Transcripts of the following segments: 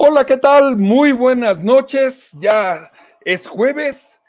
Hola, ¿qué tal? Muy buenas noches. Ya es jueves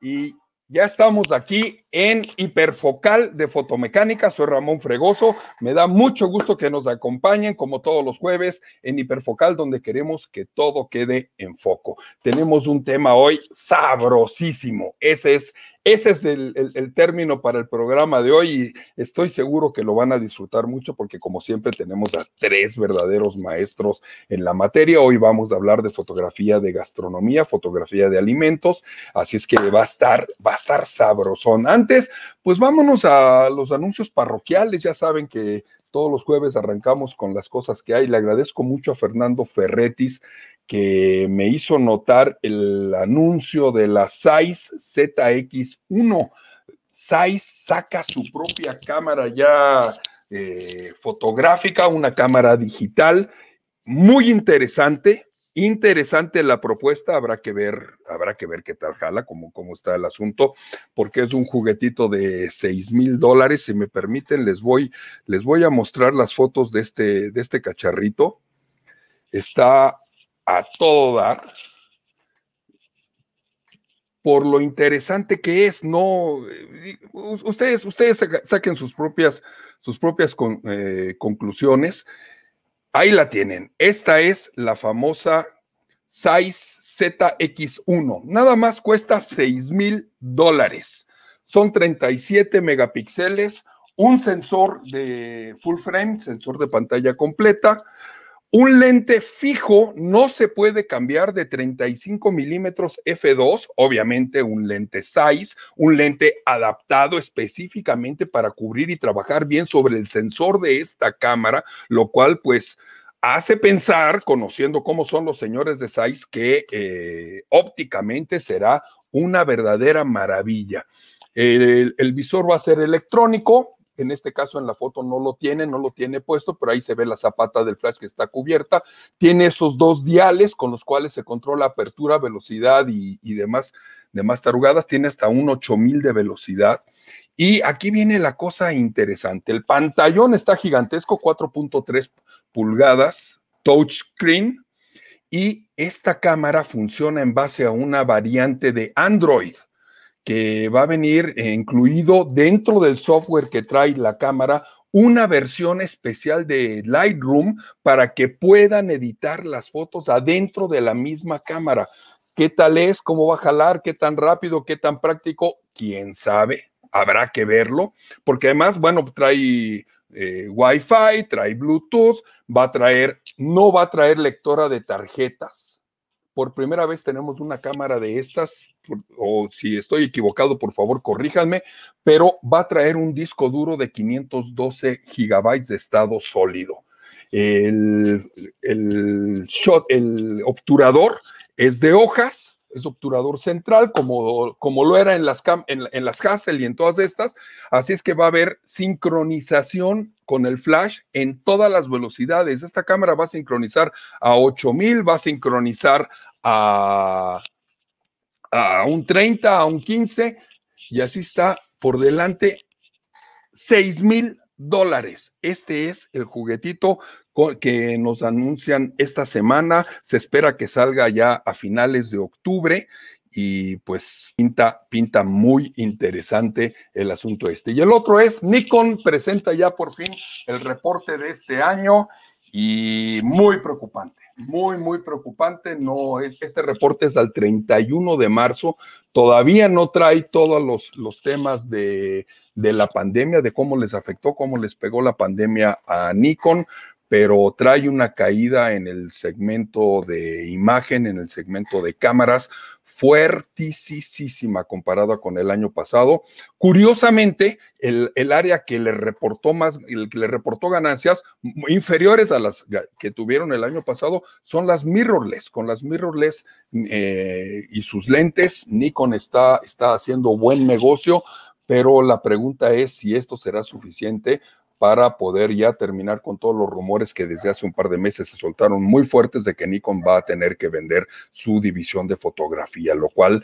y ya estamos aquí en Hiperfocal de Fotomecánica. Soy Ramón Fregoso. Me da mucho gusto que nos acompañen, como todos los jueves, en Hiperfocal, donde queremos que todo quede en foco. Tenemos un tema hoy sabrosísimo. Ese es, ese es el, término para el programa de hoy y estoy seguro que lo van a disfrutar mucho porque, como siempre, tenemos a tres verdaderos maestros en la materia. Hoy vamos a hablar de fotografía de gastronomía, fotografía de alimentos, así es que va a estar, va a estar sabrosón antes, pues vámonos a los anuncios parroquiales. Ya saben que todos los jueves arrancamos con las cosas que hay. Le agradezco mucho a Fernando Ferretis que me hizo notar el anuncio de la SAIS ZX1. SAIS saca su propia cámara ya eh, fotográfica, una cámara digital muy interesante, Interesante la propuesta, habrá que ver, habrá que ver qué tal jala, cómo, está el asunto, porque es un juguetito de seis mil dólares. Si me permiten, les voy, les voy a mostrar las fotos de este, de este cacharrito. Está a toda por lo interesante que es, no, eh, ustedes, ustedes saquen sus propias, sus propias eh, conclusiones. Ahí la tienen. Esta es la famosa Size ZX1. Nada más cuesta 6 mil dólares. Son 37 megapíxeles, un sensor de full frame, sensor de pantalla completa, un lente fijo no se puede cambiar de 35 milímetros f2, obviamente un lente Zeiss, un lente adaptado específicamente para cubrir y trabajar bien sobre el sensor de esta cámara, lo cual pues hace pensar, conociendo cómo son los señores de Zeiss, que eh, ópticamente será una verdadera maravilla. el visor va a ser electrónico, en este caso en la foto no lo tiene, no lo tiene puesto, pero ahí se ve la zapata del flash que está cubierta. Tiene esos dos diales con los cuales se controla apertura, velocidad y, demás, demás tarugadas. Tiene hasta un 8000 de velocidad. Y aquí viene la cosa interesante. El pantallón está gigantesco, 4.3 pulgadas, touchscreen. Y esta cámara funciona en base a una variante de Android que va a venir eh, incluido dentro del software que trae la cámara una versión especial de Lightroom para que puedan editar las fotos adentro de la misma cámara. ¿Qué tal es? ¿Cómo va a jalar? ¿Qué tan rápido? ¿Qué tan práctico? ¿Quién sabe? Habrá que verlo, porque además, bueno, trae eh, Wi-Fi, trae Bluetooth, va a traer, no va a traer lectora de tarjetas por primera vez tenemos una cámara de estas, o si estoy equivocado, por favor, corríjanme, pero va a traer un disco duro de 512 gigabytes de estado sólido. El, shot, el obturador es de hojas, es obturador central, como, como lo era en las, en las Hassel y en todas estas. Así es que va a haber sincronización con el flash en todas las velocidades. Esta cámara va a sincronizar a 8000, va a sincronizar a, un 30, a un 15, y así está por delante 6 mil dólares. Este es el juguetito que nos anuncian esta semana. Se espera que salga ya a finales de octubre y pues pinta, pinta muy interesante el asunto este. Y el otro es Nikon presenta ya por fin el reporte de este año y muy preocupante muy, muy preocupante. No, este reporte es al 31 de marzo. Todavía no trae todos los, los temas de, de, la pandemia, de cómo les afectó, cómo les pegó la pandemia a Nikon, pero trae una caída en el segmento de imagen, en el segmento de cámaras, fuertisísima comparada con el año pasado. Curiosamente, el, área que le reportó más, el que le reportó ganancias inferiores a las que tuvieron el año pasado son las mirrorless. Con las mirrorless eh, y sus lentes, Nikon está, está haciendo buen negocio pero la pregunta es si esto será suficiente para poder ya terminar con todos los rumores que desde hace un par de meses se soltaron muy fuertes de que Nikon va a tener que vender su división de fotografía, lo cual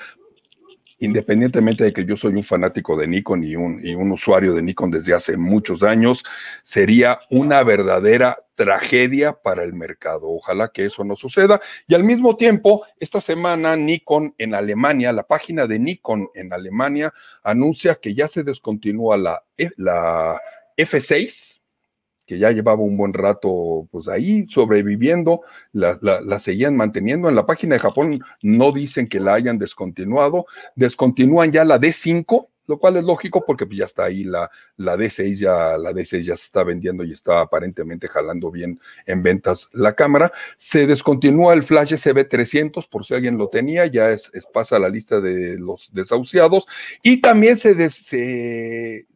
independientemente de que yo soy un fanático de Nikon y un, un, usuario de Nikon desde hace muchos años, sería una verdadera tragedia para el mercado. Ojalá que eso no suceda. Y al mismo tiempo, esta semana Nikon en Alemania, la página de Nikon en Alemania, anuncia que ya se descontinúa la eh, F6, que ya llevaba un buen rato pues ahí sobreviviendo, la, seguían manteniendo. En la página de Japón no dicen que la hayan descontinuado, descontinúan ya la D5, lo cual es lógico porque pues, ya está ahí la, la D6, ya la ya se está vendiendo y está aparentemente jalando bien en ventas la cámara. Se descontinúa el flash SB300 por si alguien lo tenía, ya es, pasa a la lista de los desahuciados y también se, se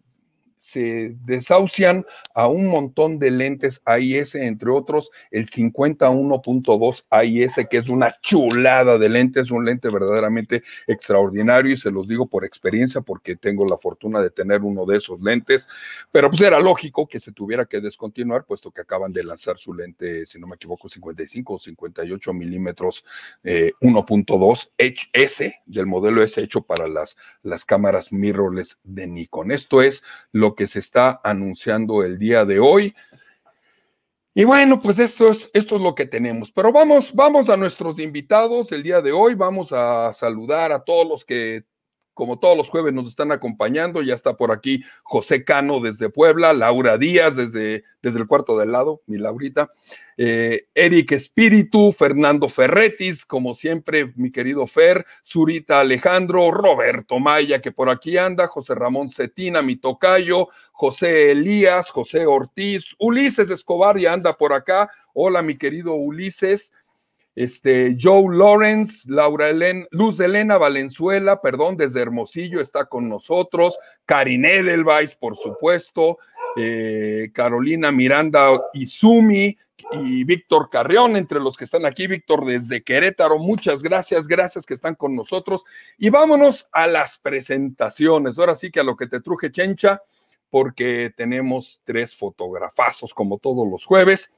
se desahucian a un montón de lentes AIS, entre otros el 51.2 AIS, que es una chulada de lentes, un lente verdaderamente extraordinario y se los digo por experiencia porque tengo la fortuna de tener uno de esos lentes, pero pues era lógico que se tuviera que descontinuar puesto que acaban de lanzar su lente, si no me equivoco, 55 o 58 milímetros 1.2 eh, S del modelo es hecho para las, las cámaras mirrorless de Nikon. Esto es lo que se está anunciando el día de hoy. Y bueno, pues esto es, esto es lo que tenemos. Pero vamos, vamos a nuestros invitados el día de hoy. Vamos a saludar a todos los que como todos los jueves nos están acompañando. Ya está por aquí José Cano desde Puebla, Laura Díaz desde, desde el cuarto del lado, mi Laurita, eh, Eric Espíritu, Fernando Ferretis, como siempre, mi querido Fer, Zurita Alejandro, Roberto Maya, que por aquí anda, José Ramón Cetina, mi tocayo, José Elías, José Ortiz, Ulises Escobar ya anda por acá. Hola, mi querido Ulises. Este, Joe Lawrence, Laura Elena, Luz Elena Valenzuela, perdón, desde Hermosillo está con nosotros, Karin Edelweiss, por supuesto, eh, Carolina Miranda Izumi y Víctor Carrión, entre los que están aquí, Víctor desde Querétaro, muchas gracias, gracias que están con nosotros. Y vámonos a las presentaciones, ahora sí que a lo que te truje, Chencha, porque tenemos tres fotografazos como todos los jueves.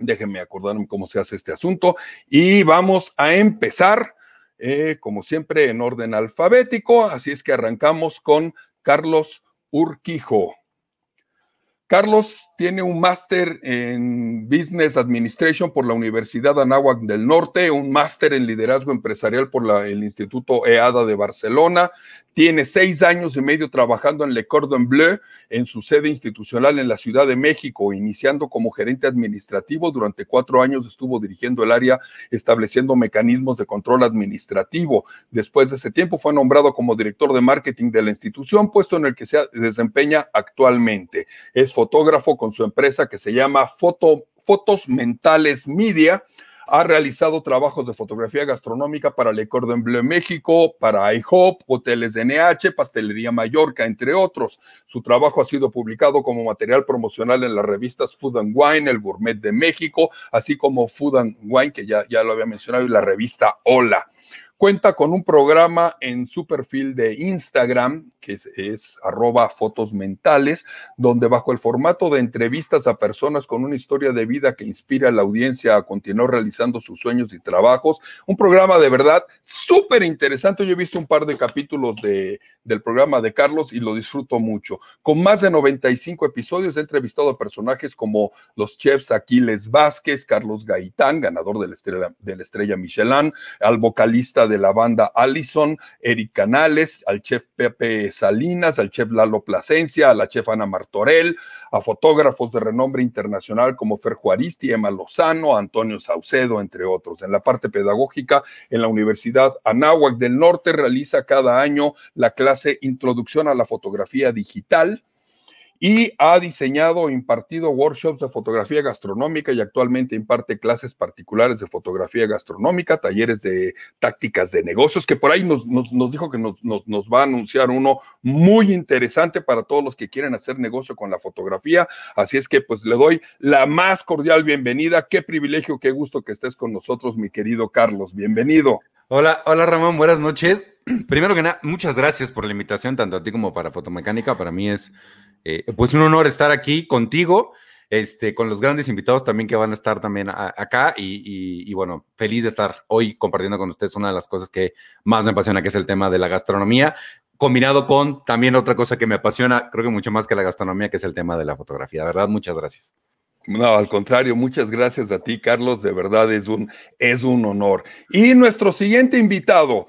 Déjenme acordarme cómo se hace este asunto y vamos a empezar, eh, como siempre, en orden alfabético. Así es que arrancamos con Carlos Urquijo. Carlos tiene un máster en Business Administration por la Universidad Anáhuac del Norte, un máster en liderazgo empresarial por la, el Instituto EADA de Barcelona. Tiene seis años y medio trabajando en Le Cordon Bleu, en su sede institucional en la Ciudad de México, iniciando como gerente administrativo. Durante cuatro años estuvo dirigiendo el área, estableciendo mecanismos de control administrativo. Después de ese tiempo fue nombrado como director de marketing de la institución, puesto en el que se desempeña actualmente. Es fotógrafo con su empresa que se llama Fotos Mentales Media. Ha realizado trabajos de fotografía gastronómica para Le Cordon Bleu México, para IHOP, Hoteles de NH, Pastelería Mallorca, entre otros. Su trabajo ha sido publicado como material promocional en las revistas Food and Wine, El Gourmet de México, así como Food and Wine, que ya, ya lo había mencionado, y la revista Hola. Cuenta con un programa en su perfil de Instagram, que es, arroba fotos mentales, donde bajo el formato de entrevistas a personas con una historia de vida que inspira a la audiencia a continuar realizando sus sueños y trabajos. Un programa de verdad súper interesante. Yo he visto un par de capítulos de, del programa de Carlos y lo disfruto mucho. Con más de 95 episodios he entrevistado a personajes como los chefs Aquiles Vázquez, Carlos Gaitán, ganador de la estrella, de la estrella Michelin, al vocalista de la banda Allison, Eric Canales, al chef Pepe Salinas, al chef Lalo Plasencia, a la chef Ana Martorell, a fotógrafos de renombre internacional como Fer Juaristi, Emma Lozano, Antonio Saucedo, entre otros. En la parte pedagógica, en la Universidad Anáhuac del Norte realiza cada año la clase Introducción a la Fotografía Digital y ha diseñado impartido workshops de fotografía gastronómica y actualmente imparte clases particulares de fotografía gastronómica, talleres de tácticas de negocios, que por ahí nos, nos, dijo que nos, nos, va a anunciar uno muy interesante para todos los que quieren hacer negocio con la fotografía. Así es que pues le doy la más cordial bienvenida. Qué privilegio, qué gusto que estés con nosotros, mi querido Carlos. Bienvenido. Hola, hola Ramón, buenas noches. Primero que nada, muchas gracias por la invitación, tanto a ti como para Fotomecánica. Para mí es eh, pues un honor estar aquí contigo, este, con los grandes invitados también que van a estar también acá y, bueno, feliz de estar hoy compartiendo con ustedes una de las cosas que más me apasiona, que es el tema de la gastronomía, combinado con también otra cosa que me apasiona, creo que mucho más que la gastronomía, que es el tema de la fotografía. verdad, muchas gracias. No, al contrario, muchas gracias a ti, Carlos. De verdad es un, es un honor. Y nuestro siguiente invitado,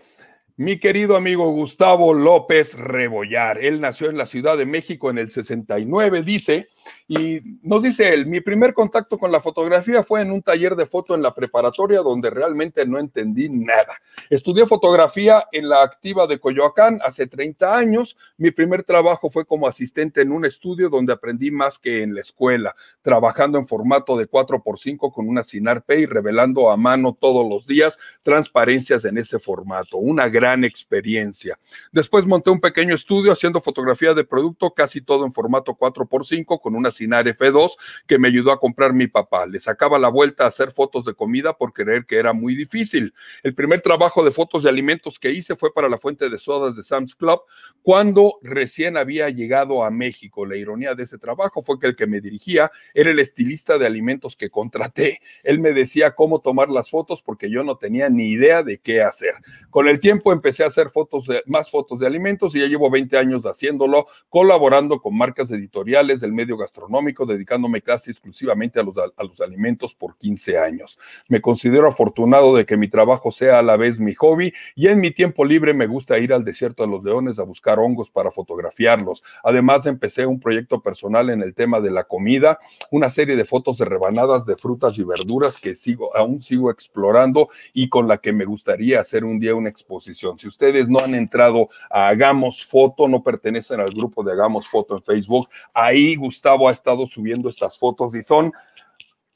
mi querido amigo Gustavo López Rebollar, él nació en la Ciudad de México en el 69, dice y nos dice él, mi primer contacto con la fotografía fue en un taller de foto en la preparatoria donde realmente no entendí nada. Estudié fotografía en la activa de Coyoacán hace 30 años. Mi primer trabajo fue como asistente en un estudio donde aprendí más que en la escuela, trabajando en formato de 4x5 con una Sinarpe y revelando a mano todos los días transparencias en ese formato. Una gran experiencia. Después monté un pequeño estudio haciendo fotografía de producto, casi todo en formato 4x5 con una Sinar F2 que me ayudó a comprar mi papá. Le sacaba la vuelta a hacer fotos de comida por creer que era muy difícil. El primer trabajo de fotos de alimentos que hice fue para la fuente de sodas de Sam's Club, cuando recién había llegado a México. La ironía de ese trabajo fue que el que me dirigía era el estilista de alimentos que contraté. Él me decía cómo tomar las fotos porque yo no tenía ni idea de qué hacer. Con el tiempo empecé a hacer fotos de, más fotos de alimentos y ya llevo 20 años haciéndolo, colaborando con marcas editoriales del medio gastronómico, dedicándome casi exclusivamente a los, a los alimentos por 15 años. Me considero afortunado de que mi trabajo sea a la vez mi hobby y en mi tiempo libre me gusta ir al desierto de los leones a buscar hongos para fotografiarlos. Además, empecé un proyecto personal en el tema de la comida, una serie de fotos de rebanadas de frutas y verduras que sigo, aún sigo explorando y con la que me gustaría hacer un día una exposición. Si ustedes no han entrado a Hagamos Foto, no pertenecen al grupo de Hagamos Foto en Facebook, ahí Gustavo ha estado subiendo estas fotos y son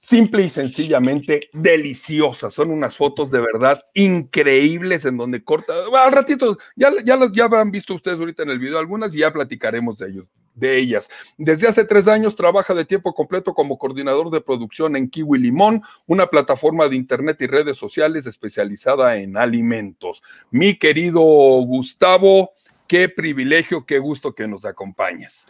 simple y sencillamente deliciosas. Son unas fotos de verdad increíbles en donde corta. al ratito, ya, ya las ya habrán visto ustedes ahorita en el video algunas y ya platicaremos de ellos de ellas. Desde hace tres años trabaja de tiempo completo como coordinador de producción en Kiwi Limón, una plataforma de internet y redes sociales especializada en alimentos. Mi querido Gustavo, qué privilegio, qué gusto que nos acompañes.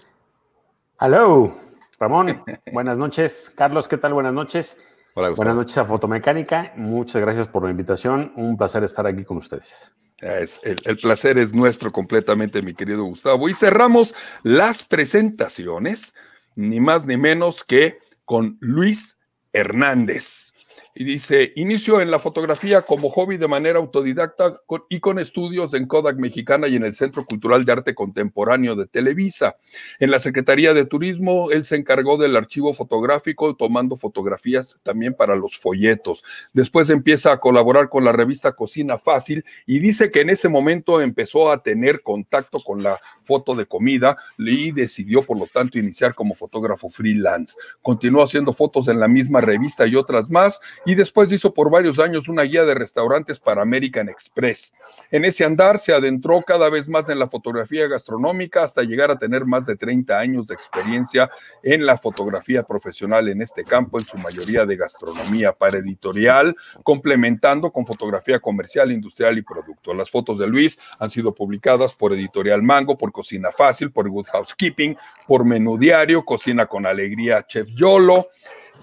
Hello. Ramón, buenas noches. Carlos, ¿qué tal? Buenas noches. Buenas noches a Fotomecánica. Muchas gracias por la invitación. Un placer estar aquí con ustedes. el, placer es nuestro completamente, mi querido Gustavo. Y cerramos las presentaciones, ni más ni menos que con Luis Hernández. Y dice, inicio en la fotografía como hobby de manera autodidacta y con estudios en Kodak Mexicana y en el Centro Cultural de Arte Contemporáneo de Televisa. En la Secretaría de Turismo, él se encargó del archivo fotográfico, tomando fotografías también para los folletos. Después empieza a colaborar con la revista Cocina Fácil y dice que en ese momento empezó a tener contacto con la foto de comida y decidió, por lo tanto, iniciar como fotógrafo freelance. Continuó haciendo fotos en la misma revista y otras más y después hizo por varios años una guía de restaurantes para American Express. En ese andar se adentró cada vez más en la fotografía gastronómica hasta llegar a tener más de 30 años de experiencia en la fotografía profesional en este campo, en su mayoría de gastronomía para editorial, complementando con fotografía comercial, industrial y producto. Las fotos de Luis han sido publicadas por Editorial Mango, por Cocina Fácil, por Good Housekeeping, por Menú Diario, Cocina con Alegría, Chef Yolo.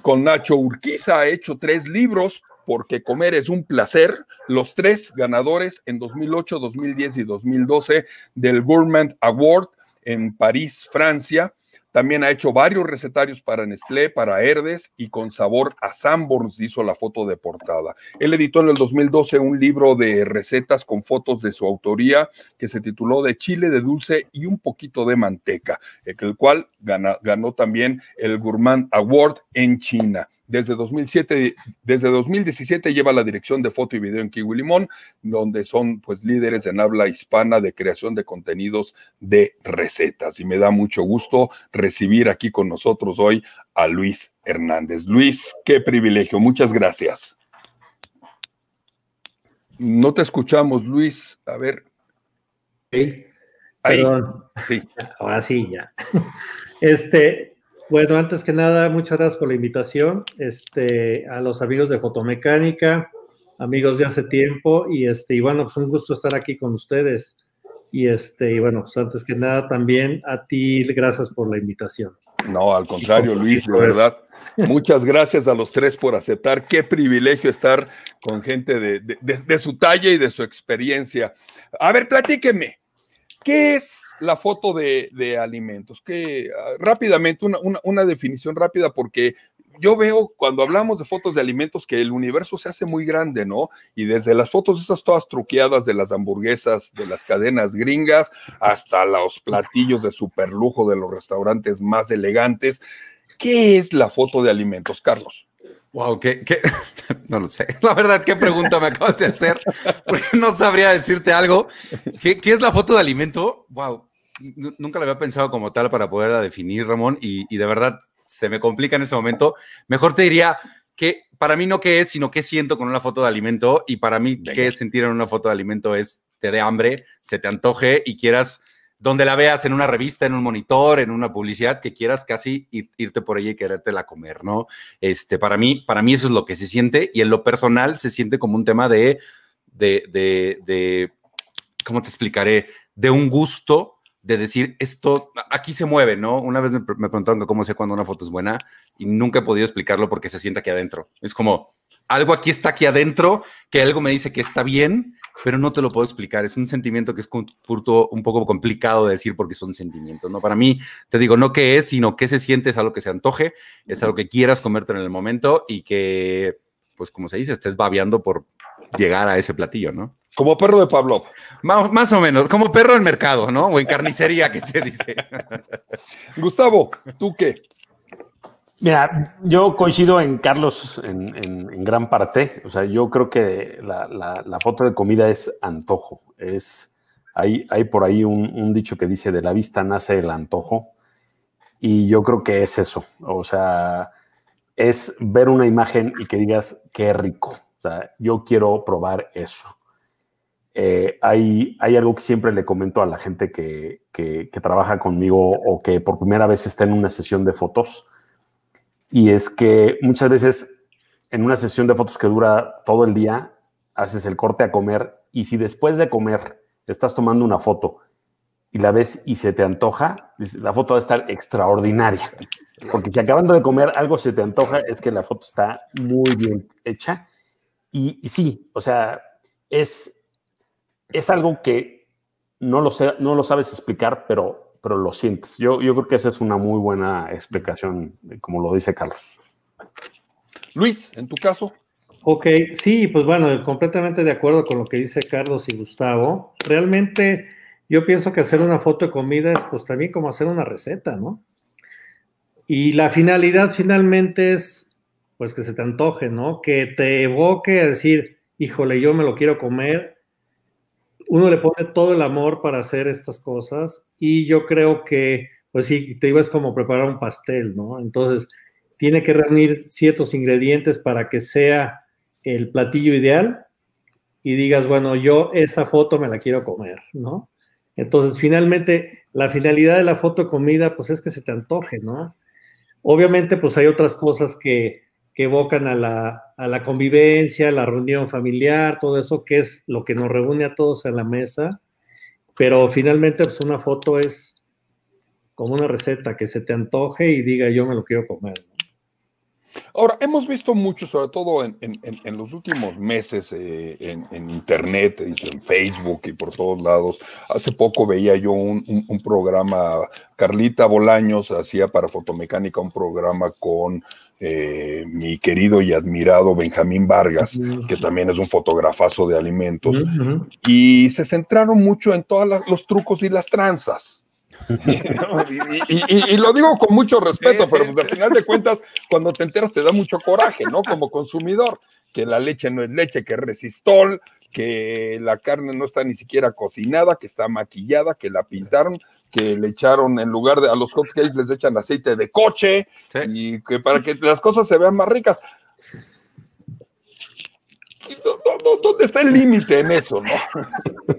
Con Nacho Urquiza ha hecho tres libros, porque comer es un placer, los tres ganadores en 2008, 2010 y 2012 del Gourmand Award en París, Francia. También ha hecho varios recetarios para Nestlé, para Herdes y con sabor a Sanborns hizo la foto de portada. Él editó en el 2012 un libro de recetas con fotos de su autoría que se tituló De chile de dulce y un poquito de manteca, el cual ganó, ganó también el Gourmand Award en China. Desde, 2007, desde 2017 lleva la dirección de foto y video en Kiwi Limón, donde son pues líderes en habla hispana de creación de contenidos de recetas. Y me da mucho gusto recibir aquí con nosotros hoy a Luis Hernández. Luis, qué privilegio. Muchas gracias. No te escuchamos, Luis. A ver. ¿Sí? Ahí. Perdón. Sí. Ahora sí, ya. Este, bueno, antes que nada, muchas gracias por la invitación. Este, a los amigos de Fotomecánica, amigos de hace tiempo, y este, y bueno, pues un gusto estar aquí con ustedes. Y este, y bueno, pues antes que nada, también a ti, gracias por la invitación. No, al contrario, Luis, la verdad. Muchas gracias a los tres por aceptar. Qué privilegio estar con gente de, de su talla y de su experiencia. A ver, platíqueme, ¿qué es la foto de, alimentos. Que ah, rápidamente, una, definición rápida, porque yo veo cuando hablamos de fotos de alimentos que el universo se hace muy grande, ¿no? Y desde las fotos esas todas truqueadas de las hamburguesas de las cadenas gringas hasta los platillos de superlujo de los restaurantes más elegantes. ¿Qué es la foto de alimentos, Carlos? Wow, ¿qué, no lo sé. La verdad, qué pregunta me acabas de hacer. no sabría decirte algo. ¿Qué, ¿Qué, es la foto de alimento? Wow nunca la había pensado como tal para poderla definir, Ramón, y, de verdad se me complica en ese momento. Mejor te diría que para mí no qué es, sino qué siento con una foto de alimento, y para mí que qué es sentir en una foto de alimento es te dé hambre, se te antoje y quieras, donde la veas en una revista, en un monitor, en una publicidad, que quieras casi irte por ella y querértela comer, ¿no? Este, para mí, para mí eso es lo que se siente, y en lo personal se siente como un tema de, de, de, de ¿cómo te explicaré? De un gusto de decir esto, aquí se mueve, ¿no? Una vez me, me preguntaron cómo sé cuando una foto es buena y nunca he podido explicarlo porque se sienta aquí adentro. Es como algo aquí está aquí adentro, que algo me dice que está bien, pero no te lo puedo explicar. Es un sentimiento que es un poco complicado de decir porque son sentimientos, ¿no? Para mí, te digo, no qué es, sino qué se siente, es algo que se antoje, es algo que quieras comerte en el momento y que, pues como se dice, estés babeando por llegar a ese platillo, ¿no? Como perro de Pablo, Más, o menos, como perro en mercado, ¿no? O en carnicería, que se dice. Gustavo, ¿tú qué? Mira, yo coincido en Carlos en, gran parte. O sea, yo creo que la, foto de comida es antojo. Es, hay, hay por ahí un dicho que dice, de la vista nace el antojo. Y yo creo que es eso. O sea, es ver una imagen y que digas, qué rico. O sea, yo quiero probar eso. Eh, hay, algo que siempre le comento a la gente que, trabaja conmigo o que por primera vez está en una sesión de fotos. Y es que muchas veces en una sesión de fotos que dura todo el día, haces el corte a comer y si después de comer estás tomando una foto y la ves y se te antoja, la foto va a estar extraordinaria. Porque si acabando de comer algo se te antoja, es que la foto está muy bien hecha. y sí, o sea, es, es algo que no lo, sé, no lo sabes explicar, pero, pero lo sientes. Yo, yo creo que esa es una muy buena explicación, como lo dice Carlos. Luis, en tu caso. Ok, sí, pues bueno, completamente de acuerdo con lo que dice Carlos y Gustavo. Realmente yo pienso que hacer una foto de comida es pues también como hacer una receta, ¿no? Y la finalidad finalmente es pues que se te antoje, ¿no? Que te evoque a decir, híjole, yo me lo quiero comer uno le pone todo el amor para hacer estas cosas y yo creo que, pues sí, te digo, es como preparar un pastel, ¿no? Entonces, tiene que reunir ciertos ingredientes para que sea el platillo ideal y digas, bueno, yo esa foto me la quiero comer, ¿no? Entonces, finalmente, la finalidad de la foto comida, pues es que se te antoje, ¿no? Obviamente, pues hay otras cosas que evocan a la, a la convivencia, a la reunión familiar, todo eso que es lo que nos reúne a todos en la mesa. Pero finalmente, pues una foto es como una receta que se te antoje y diga yo me lo quiero comer. Ahora, hemos visto mucho, sobre todo en, los últimos meses, eh, en, Internet, en Facebook y por todos lados. Hace poco veía yo un programa, Carlita Bolaños hacía para Fotomecánica un programa con eh, mi querido y admirado Benjamín Vargas, que también es un fotografazo de alimentos, y se centraron mucho en todos los trucos y las tranzas. y, lo digo con mucho respeto, pero pues, al final de cuentas, cuando te enteras te da mucho coraje, ¿no? Como consumidor, que la leche no es leche, que es resistol, que la carne no está ni siquiera cocinada, que está maquillada, que la pintaron, que le echaron en lugar de a los hotcakes les echan aceite de coche y que para que las cosas se vean más ricas. ¿Dónde está el límite en eso,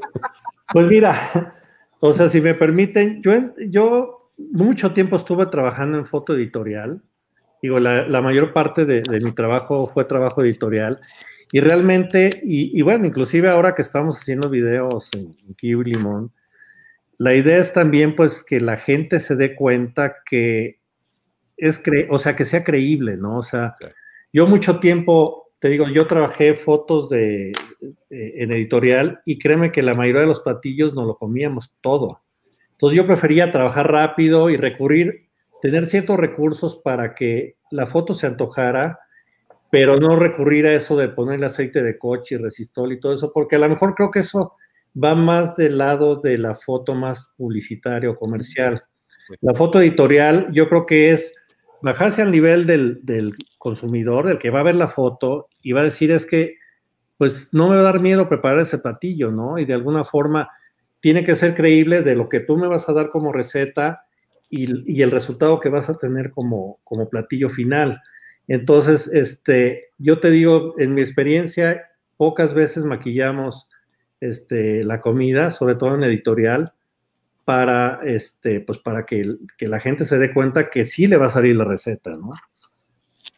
Pues mira, o sea, si me permiten, yo, mucho tiempo estuve trabajando en foto editorial. Digo, la, mayor parte de mi trabajo fue trabajo editorial. Y realmente, y, y, bueno, inclusive ahora que estamos haciendo videos en, Kiwi Limón, la idea es también pues que la gente se dé cuenta que es, o sea, que sea creíble, ¿no? O sea, yo mucho tiempo, te digo, yo trabajé fotos de, en editorial y créeme que la mayoría de los platillos no lo comíamos todo. Entonces yo prefería trabajar rápido y recurrir, tener ciertos recursos para que la foto se antojara, pero no recurrir a eso de ponerle aceite de coche y resistol y todo eso, porque a lo mejor creo que eso va más del lado de la foto más publicitaria o comercial. Pues la foto editorial yo creo que es bajarse al nivel del, del, consumidor, el que va a ver la foto y va a decir es que pues no me va a dar miedo preparar ese platillo, ¿no? Y de alguna forma tiene que ser creíble de lo que tú me vas a dar como receta y, el resultado que vas a tener como, como platillo final. Entonces, este, yo te digo, en mi experiencia, pocas veces maquillamos este, la comida, sobre todo en editorial, para, este, pues para que, la gente se dé cuenta que sí le va a salir la receta, ¿no?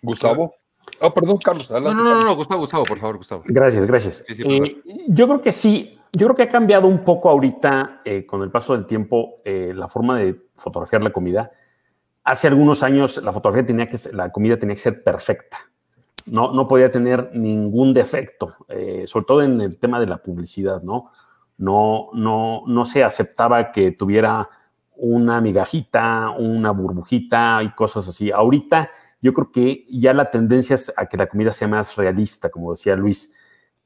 Gustavo. Ah, perdón, Carlos. no, no, no, Gustavo, por favor, Gustavo. Gracias, gracias. Eh, yo creo que sí, yo creo que ha cambiado un poco ahorita, eh, con el paso del tiempo, eh, la forma de fotografiar la comida. Hace algunos años la fotografía tenía que la comida tenía que ser perfecta. No, no podía tener ningún defecto, eh, sobre todo en el tema de la publicidad, ¿no? No, no, no se aceptaba que tuviera una migajita, una burbujita y cosas así. Ahorita yo creo que ya la tendencia es a que la comida sea más realista, como decía Luis,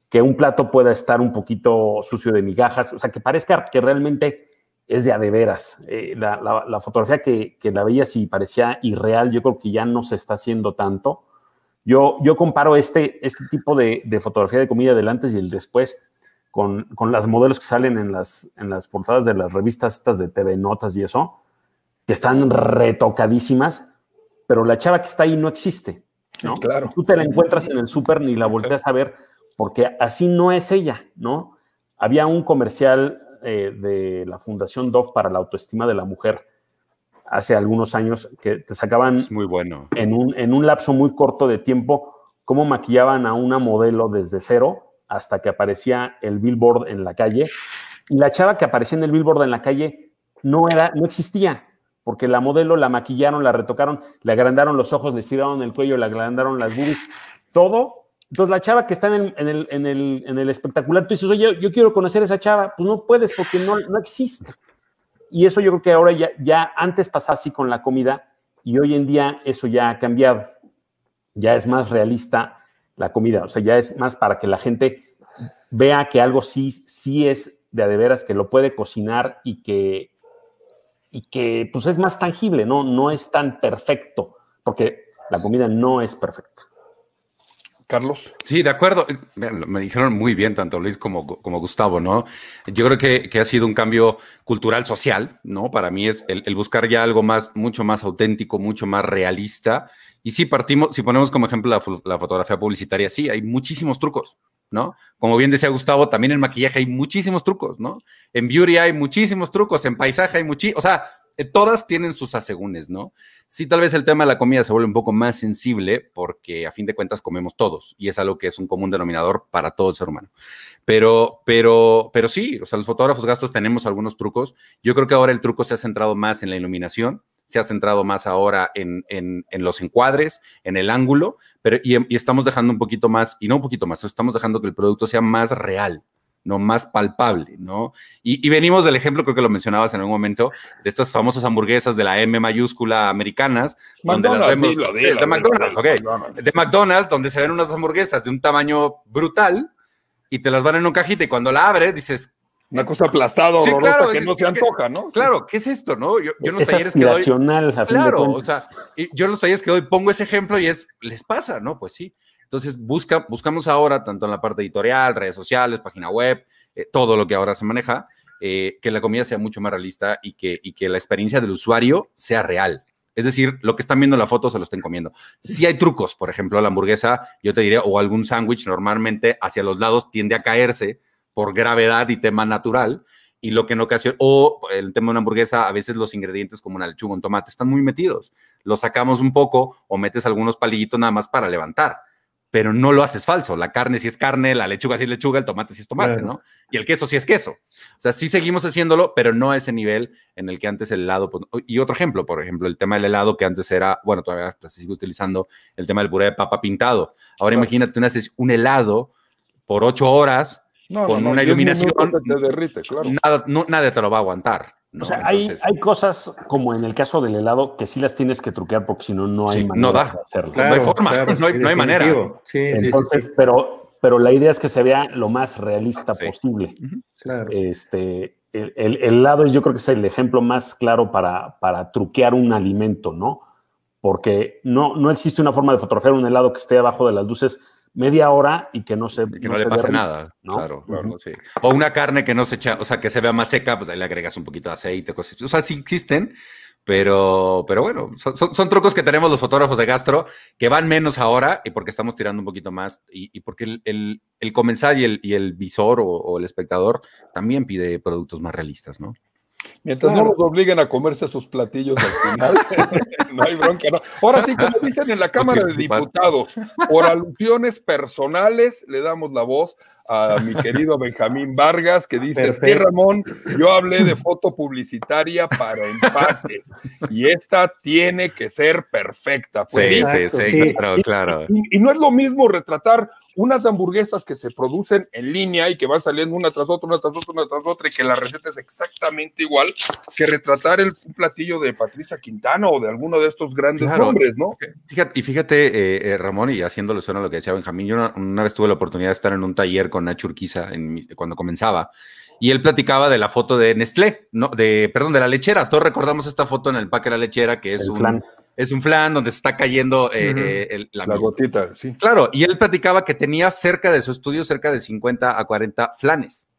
que un plato pueda estar un poquito sucio de migajas, o sea, que parezca que realmente es de a eh, la, fotografía que, la veías y parecía irreal, yo creo que ya no se está haciendo tanto. Yo, yo comparo este, este tipo de, fotografía de comida del antes y el después con, con, las modelos que salen en las, en las portadas de las revistas estas de TV Notas y eso, que están retocadísimas, pero la chava que está ahí no existe. ¿no? Claro. Tú te la encuentras en el súper ni la volteas a ver, porque así no es ella, ¿no? Había un comercial eh, de la Fundación Dove para la Autoestima de la Mujer hace algunos años, que te sacaban muy bueno. en, un, en un lapso muy corto de tiempo cómo maquillaban a una modelo desde cero hasta que aparecía el billboard en la calle. Y la chava que aparecía en el billboard en la calle no, era, no existía, porque la modelo la maquillaron, la retocaron, le agrandaron los ojos, le estiraron el cuello, le agrandaron las boobies, todo entonces, la chava que está en el, en el, espectacular, tú dices, oye, yo, quiero conocer a esa chava. Pues no puedes porque no, no existe. Y eso yo creo que ahora ya, ya antes pasaba así con la comida y hoy en día eso ya ha cambiado. Ya es más realista la comida, o sea, ya es más para que la gente vea que algo sí, sí es de a de veras, que lo puede cocinar y que, y que pues es más tangible, ¿no? No es tan perfecto, porque la comida no es perfecta. Carlos. Sí, de acuerdo. Me dijeron muy bien tanto Luis como, como Gustavo, ¿no? Yo creo que, ha sido un cambio cultural social, ¿no? Para mí es el, buscar ya algo más, mucho más auténtico, mucho más realista. Y si partimos, si ponemos como ejemplo la, la fotografía publicitaria, sí, hay muchísimos trucos, ¿no? Como bien decía Gustavo, también en maquillaje hay muchísimos trucos, ¿no? En beauty hay muchísimos trucos, en paisaje hay muchísimos, o sea, eh, todas tienen sus asegúnes, ¿no? Sí, tal vez el tema de la comida se vuelve un poco más sensible porque a fin de cuentas comemos todos y es algo que es un común denominador para todo el ser humano. Pero, pero, pero sí, o sea, los fotógrafos gastos tenemos algunos trucos. Yo creo que ahora el truco se ha centrado más en la iluminación, se ha centrado más ahora en, los encuadres, en el ángulo, pero y, y, estamos dejando un poquito más, y no un poquito más, estamos dejando que el producto sea más real. ¿no? Más palpable, ¿no? Y, venimos del ejemplo, creo que lo mencionabas en algún momento, de estas famosas hamburguesas de la M mayúscula americanas, donde las vemos... de McDonald's, ok. De McDonald's, donde se ven unas hamburguesas de un tamaño brutal y te las van en un cajito, y cuando la abres dices... Una cosa aplastada, sí, que no se antoja, ¿no? Claro, ¿qué es esto, no? Yo, yo en los es talleres que doy... claro, o sea, yo en los talleres que doy pongo ese ejemplo y es, les pasa, ¿no? Pues sí. Entonces, busca, buscamos ahora, tanto en la parte editorial, redes sociales, página web, eh, todo lo que ahora se maneja, eh, que la comida sea mucho más realista y que, y que la experiencia del usuario sea real. Es decir, lo que están viendo en la foto se lo estén comiendo. Si hay trucos, por ejemplo, la hamburguesa, yo te diré, o algún sándwich normalmente hacia los lados tiende a caerse por gravedad y tema natural. Y lo que en ocasión, o el tema de una hamburguesa, a veces los ingredientes como una lechuga, un tomate, están muy metidos. Lo sacamos un poco o metes algunos palillitos nada más para levantar pero no lo haces falso. La carne sí es carne, la lechuga sí es lechuga, el tomate sí es tomate, ¿no? Y el queso sí es queso. O sea, sí seguimos haciéndolo, pero no a ese nivel en el que antes el helado. Pues, y otro ejemplo, por ejemplo, el tema del helado que antes era, bueno, todavía se sigue utilizando el tema del puré de papa pintado. Ahora imagínate, tú haces un helado por ocho horas con una iluminación. nada, te lo va a aguantar o sea, hay, cosas como en el caso del helado que sí las tienes que truquear porque si no, no hay manera de hacerlo. Pues no hay forma, no, hay, manera. Pero, pero la idea es que se vea lo más realista posible. claro. Este, el, el, el, helado yo creo que es el ejemplo más claro para, para truquear un alimento, ¿no? Porque no, no existe una forma de fotografiar un helado que esté abajo de las luces media hora y que no se... Que no, le pase nada, claro. O una carne que no se echa, o sea, que se vea más seca, pues ahí le agregas un poquito de aceite, cosas. O sea, sí existen, pero, pero bueno, son, trucos que tenemos los fotógrafos de gastro, que van menos ahora y porque estamos tirando un poquito más y, porque el, el, comensal y el, visor o el espectador también pide productos más realistas, ¿no? Mientras no nos obliguen a comerse sus platillos al final, no hay bronca. Ahora sí, como dicen en la pues Cámara de Diputados, por alusiones personales, le damos la voz a mi querido Benjamín Vargas, que dice, sí, Ramón, yo hablé de foto publicitaria para empates, y esta tiene que ser perfecta. Pues sí, sí, sí, claro, y no es lo mismo retratar unas hamburguesas que se producen en línea y que van saliendo una tras otra, una tras otra, una tras otra, y que la receta es exactamente igual que retratar el, platillo de Patricia Quintana o de alguno de estos grandes hombres, ¿no? Fíjate, y fíjate, eh, eh, Ramón, y haciéndole suena lo que decía Benjamín, yo una, vez tuve la oportunidad de estar en un taller con Nacho Urquiza cuando comenzaba, y él platicaba de la foto de Nestlé, no, de, perdón, de la lechera. Todos recordamos esta foto en el pack de la lechera, que es un, es un flan donde se está cayendo eh, eh, la, gotita. Claro, y él platicaba que tenía cerca de su estudio cerca de 50 a 40 flanes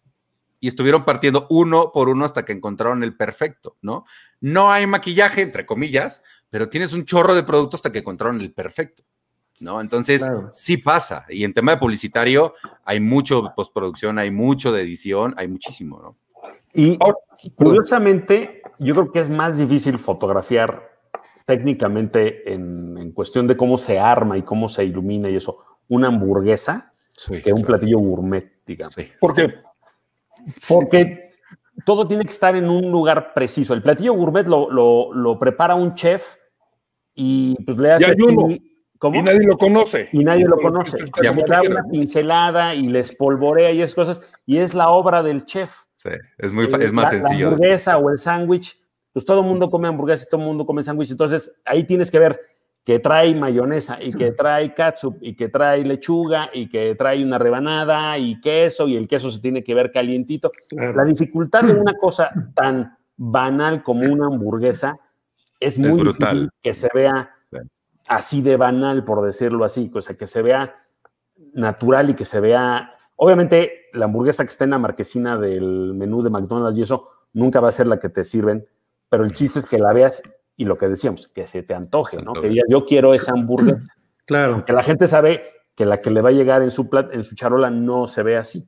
y estuvieron partiendo uno por uno hasta que encontraron el perfecto, ¿no? No hay maquillaje, entre comillas, pero tienes un chorro de producto hasta que encontraron el perfecto, ¿no? Entonces, sí pasa. Y en tema de publicitario, hay mucho de postproducción, hay mucho de edición, hay muchísimo, ¿no? Y curiosamente, yo creo que es más difícil fotografiar técnicamente en, cuestión de cómo se arma y cómo se ilumina y eso, una hamburguesa que un platillo gourmet, digamos. porque, porque todo tiene que estar en un lugar preciso. El platillo gourmet lo, lo, prepara un chef y pues le hace... Y Y nadie lo conoce. Y nadie lo conoce. le da una pincelada y le espolvorea y esas cosas. Y es la obra del chef. Sí, es, muy, eh, es más sencillo. La hamburguesa o el sándwich pues todo el mundo come hamburguesa y todo el mundo come sándwich. Entonces, ahí tienes que ver que trae mayonesa y que trae katsup y que trae lechuga y que trae una rebanada y queso y el queso se tiene que ver calientito. La dificultad de una cosa tan banal como una hamburguesa es, muy que se vea así de banal, por decirlo así, o sea, que se vea natural y que se vea... Obviamente, la hamburguesa que está en la marquesina del menú de McDonald's y eso nunca va a ser la que te sirven pero el chiste es que la veas y lo que decíamos, que se te antoje, ¿no? Que diga yo quiero esa hamburguesa. Claro. Que la gente sabe que la que le va a llegar en su, en su charola no se ve así.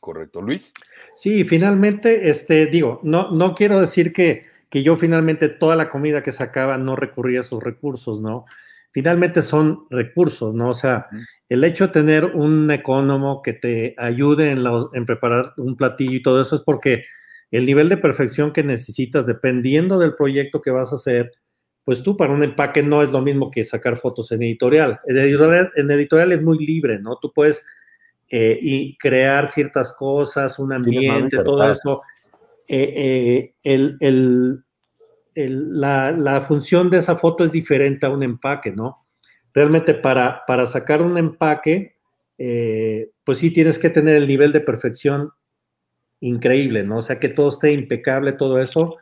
Correcto, Luis. Sí, finalmente, este, digo, no, no quiero decir que, que yo finalmente toda la comida que sacaba no recurría a sus recursos, ¿no? Finalmente son recursos, ¿no? O sea, el hecho de tener un economo que te ayude en, en preparar un platillo y todo eso es porque el nivel de perfección que necesitas dependiendo del proyecto que vas a hacer, pues tú para un empaque no es lo mismo que sacar fotos en editorial. En editorial, es muy libre, ¿no? Tú puedes eh, y crear ciertas cosas, un ambiente, todo eso. Eh, eh, la, la, función de esa foto es diferente a un empaque, ¿no? Realmente para, para sacar un empaque, pues sí tienes que tener el nivel de perfección increíble, ¿no? O sea, que todo esté impecable, todo eso.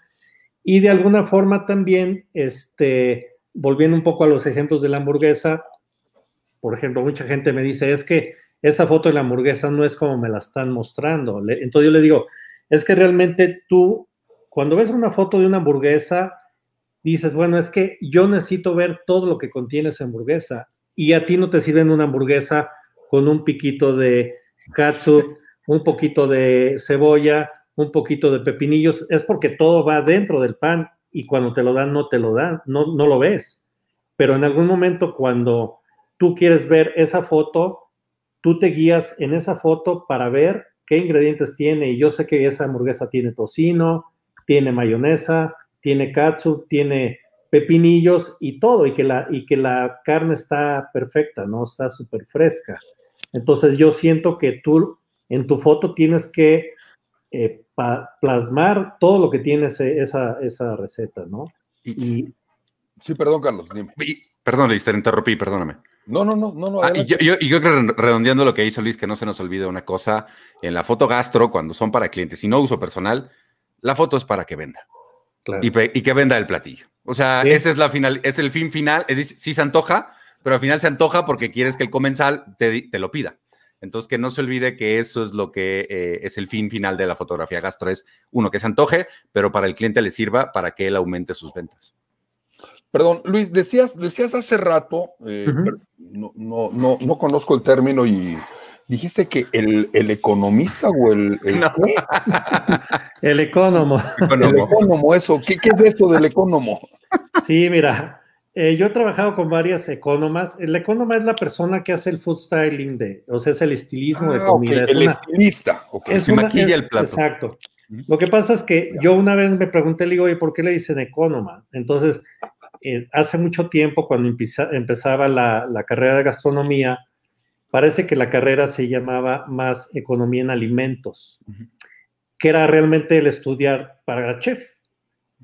Y de alguna forma también, este, volviendo un poco a los ejemplos de la hamburguesa, por ejemplo, mucha gente me dice, es que esa foto de la hamburguesa no es como me la están mostrando. Entonces yo le digo, es que realmente tú, cuando ves una foto de una hamburguesa, dices, bueno, es que yo necesito ver todo lo que contiene esa hamburguesa. Y a ti no te sirven una hamburguesa con un piquito de katsu un poquito de cebolla, un poquito de pepinillos, es porque todo va dentro del pan y cuando te lo dan no te lo dan, no, lo ves. Pero en algún momento cuando tú quieres ver esa foto, tú te guías en esa foto para ver qué ingredientes tiene. Y yo sé que esa hamburguesa tiene tocino, tiene mayonesa, tiene katsu, tiene pepinillos y todo, y que la, y que la carne está perfecta, ¿no? Está súper fresca. Entonces yo siento que tú en tu foto tienes que eh, plasmar todo lo que tiene eh, esa, receta, ¿no? sí, perdón, Carlos. perdón, Luis, te interrumpí, perdóname. No, no, no, no. Ah, y, yo, creo redondeando lo que hizo Luis, que no se nos olvide una cosa, en la foto gastro, cuando son para clientes y no uso personal, la foto es para que venda. Y, que venda el platillo. O sea, ese es la final, es el fin final. sí se antoja, pero al final se antoja porque quieres que el comensal te lo pida. Entonces, que no se olvide que eso es lo que eh, es el fin final de la fotografía gastro. Es uno que se antoje, pero para el cliente le sirva para que él aumente sus ventas. Perdón, Luis, decías, decías hace rato, eh, no, no, no, no, conozco el término y dijiste que el, economista o el... El, el, economo. el eso. ¿Qué, ¿Qué, es esto del economo? Sí, mira, eh, yo he trabajado con varias economas. La economa es la persona que hace el food styling de, o sea, es el estilismo de ah, comida. Es el estilista, que es maquilla el plato. Exacto. Lo que pasa es que yo una vez me pregunté, le digo, oye, ¿por qué le dicen economa? Entonces, eh, hace mucho tiempo, cuando empezaba la, carrera de gastronomía, parece que la carrera se llamaba más economía en alimentos, que era realmente el estudiar para chef.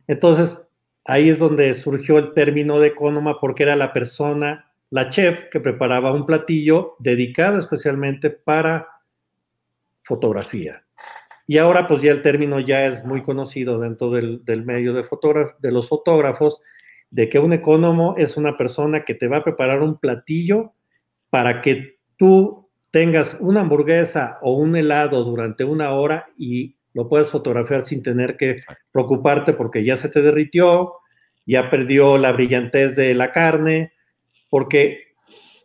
Entonces, ahí es donde surgió el término de economa, porque era la persona, la chef que preparaba un platillo dedicado especialmente para fotografía. Y ahora pues ya el término ya es muy conocido dentro del, medio de, de los fotógrafos, de que un economo es una persona que te va a preparar un platillo para que tú tengas una hamburguesa o un helado durante una hora y lo puedes fotografiar sin tener que preocuparte porque ya se te derritió, ya perdió la brillantez de la carne, porque,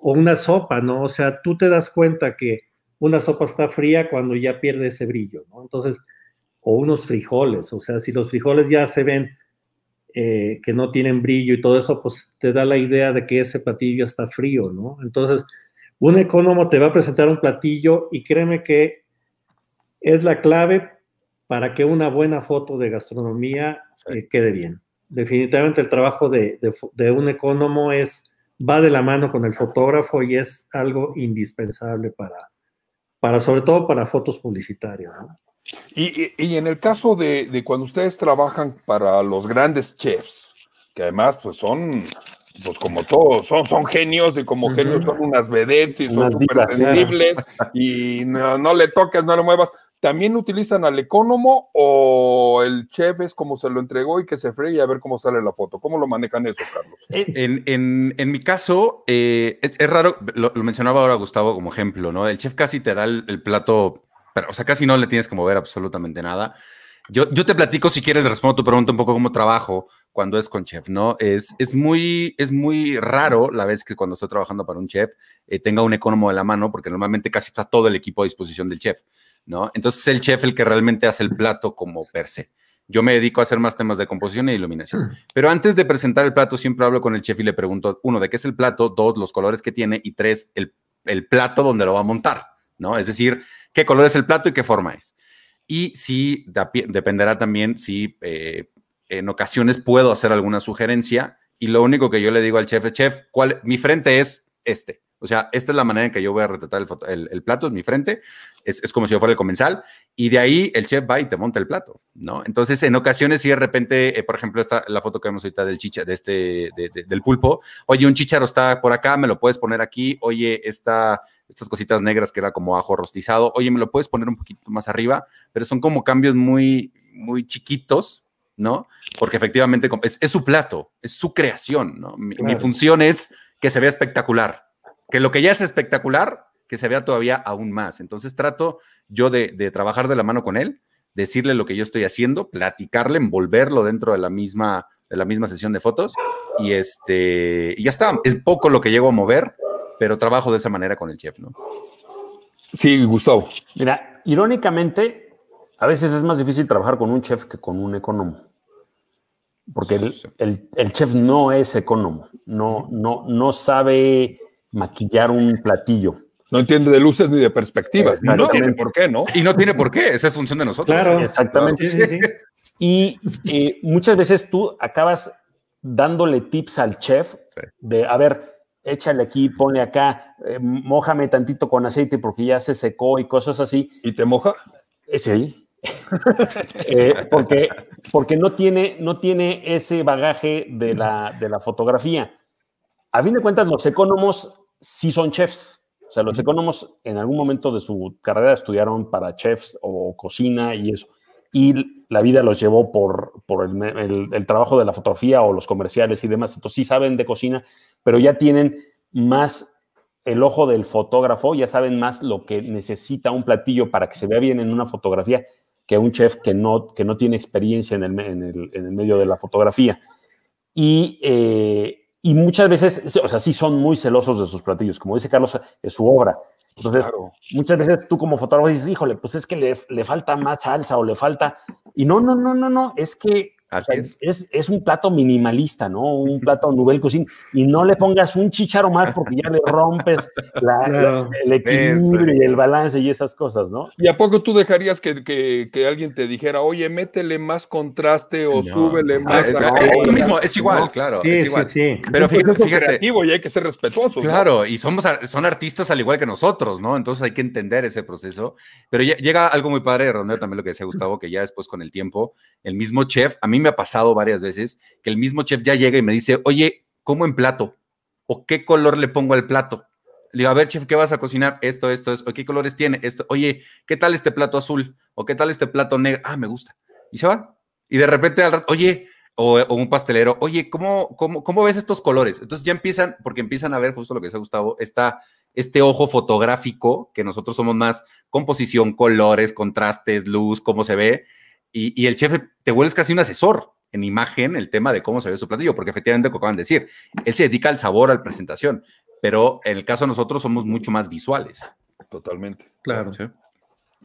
o una sopa, ¿no? O sea, tú te das cuenta que una sopa está fría cuando ya pierde ese brillo, ¿no? Entonces, o unos frijoles, o sea, si los frijoles ya se ven eh, que no tienen brillo y todo eso, pues te da la idea de que ese platillo está frío, ¿no? Entonces, un economo te va a presentar un platillo y créeme que es la clave para que una buena foto de gastronomía eh, quede bien. Definitivamente el trabajo de, un economo es, va de la mano con el fotógrafo y es algo indispensable para, para sobre todo para fotos publicitarias. Y, en el caso de, cuando ustedes trabajan para los grandes chefs, que además pues son, pues, como todos, son, son genios y como genios son unas vedettes y son súper ¿eh? sensibles y no, no, le toques, no le muevas, ¿También utilizan al ecónomo o el chef es como se lo entregó y que se fregue a ver cómo sale la foto? ¿Cómo lo manejan eso, Carlos? Eh, en, mi caso, eh, es, raro, lo, mencionaba ahora Gustavo como ejemplo, ¿no? El chef casi te da el, plato, o sea, casi no le tienes que mover absolutamente nada. Yo, yo te platico, si quieres, respondo tu pregunta un poco cómo trabajo cuando es con chef, ¿no? Es, es, muy, es muy raro la vez que cuando estoy trabajando para un chef eh, tenga un ecónomo de la mano, porque normalmente casi está todo el equipo a disposición del chef. Entonces es el chef el que realmente hace el plato como per se. Yo me dedico a hacer más temas de composición e iluminación. Hmm. Pero antes de presentar el plato, siempre hablo con el chef y le pregunto, uno, ¿de qué es el plato? Dos, los colores que tiene. Y tres, el, plato donde lo va a montar, ¿no? Es decir, qué color es el plato y qué forma es. Y sí, dependerá también si eh, en ocasiones puedo hacer alguna sugerencia. Y lo único que yo le digo al chef es, chef, ¿cuál, mi frente es este. O sea, esta es la manera en que yo voy a retratar el, plato, en mi frente, es, como si yo fuera el comensal, y de ahí el chef va y te monta el plato, ¿no? Entonces, en ocasiones, si de repente, eh, por ejemplo, esta, la foto que vemos ahorita del chicha, de este, del pulpo, oye, un chicharo está por acá, me lo puedes poner aquí, oye, esta, estas cositas negras que era como ajo rostizado, oye, me lo puedes poner un poquito más arriba, pero son como cambios muy, muy chiquitos, ¿no? Porque efectivamente es, su plato, es su creación, ¿no? mi función es que se vea espectacular, que lo que ya es espectacular, que se vea todavía aún más. Entonces trato yo de, trabajar de la mano con él, decirle lo que yo estoy haciendo, platicarle, envolverlo dentro de la misma, de la misma sesión de fotos y este, ya está. Es poco lo que llego a mover, pero trabajo de esa manera con el chef, ¿no? Sí, Gustavo. Mira, irónicamente, a veces es más difícil trabajar con un chef que con un economo. Porque el, el, chef no es economo, no, no, no sabe maquillar un platillo. No entiende de luces ni de perspectivas. No tiene por qué, ¿no? Y no tiene por qué. Esa es función de nosotros. Claro. Exactamente. Y eh, muchas veces tú acabas dándole tips al chef de, a ver, échale aquí, ponle acá, eh, mojame tantito con aceite porque ya se secó y cosas así. ¿Y te moja? Ese eh, ahí. porque porque no, tiene, no tiene ese bagaje de la, fotografía. A fin de cuentas, los economos sí son chefs. O sea, los economos en algún momento de su carrera estudiaron para chefs o cocina y eso. Y la vida los llevó por, el, trabajo de la fotografía o los comerciales y demás. Entonces sí saben de cocina, pero ya tienen más el ojo del fotógrafo, ya saben más lo que necesita un platillo para que se vea bien en una fotografía que un chef que no, que no tiene experiencia en el, medio de la fotografía. Y eh, y muchas veces, o sea, sí son muy celosos de sus platillos, como dice Carlos, es su obra. Entonces, muchas veces tú como fotógrafo dices, híjole, pues es que le, le, falta más salsa o le falta... Y no, no, no, no, no, es que es. Es, un plato minimalista, ¿no? Un plato Nouvelle Cuisine. Y no le pongas un chicharo más porque ya le rompes el equilibrio y el balance y esas cosas, ¿no? ¿Y a poco tú dejarías que, alguien te dijera, oye, métele más contraste o no, súbele pues, más? es lo mismo, es igual, claro. es igual. Pero fíjate, fíjate creativo y hay que ser respetuoso. Claro, y somos, son artistas al igual que nosotros, ¿no? Entonces hay que entender ese proceso. Pero llega algo muy padre también lo que decía Gustavo, que ya después con el tiempo, el mismo chef, a mí me ha pasado varias veces que el mismo chef ya llega y me dice, oye, ¿cómo en plato? ¿O qué color le pongo al plato? Le digo, a ver, chef, ¿qué vas a cocinar? Esto, esto, esto. ¿Qué colores tiene? Esto. Oye, ¿qué tal este plato azul? ¿O qué tal este plato negro? Ah, me gusta. Y se van. Y de repente al oye, o, un pastelero, oye, ¿cómo, ves estos colores? Entonces ya empiezan, porque empiezan a ver justo lo que ha Gustavo, esta, este ojo fotográfico, que nosotros somos más composición, colores, contrastes, luz, cómo se ve y, el chef te vuelves casi un asesor en imagen el tema de cómo se ve su platillo, porque efectivamente, como acaban de decir, él se dedica al sabor, a la presentación, pero en el caso de nosotros somos mucho más visuales. Totalmente. Claro. ¿Sí?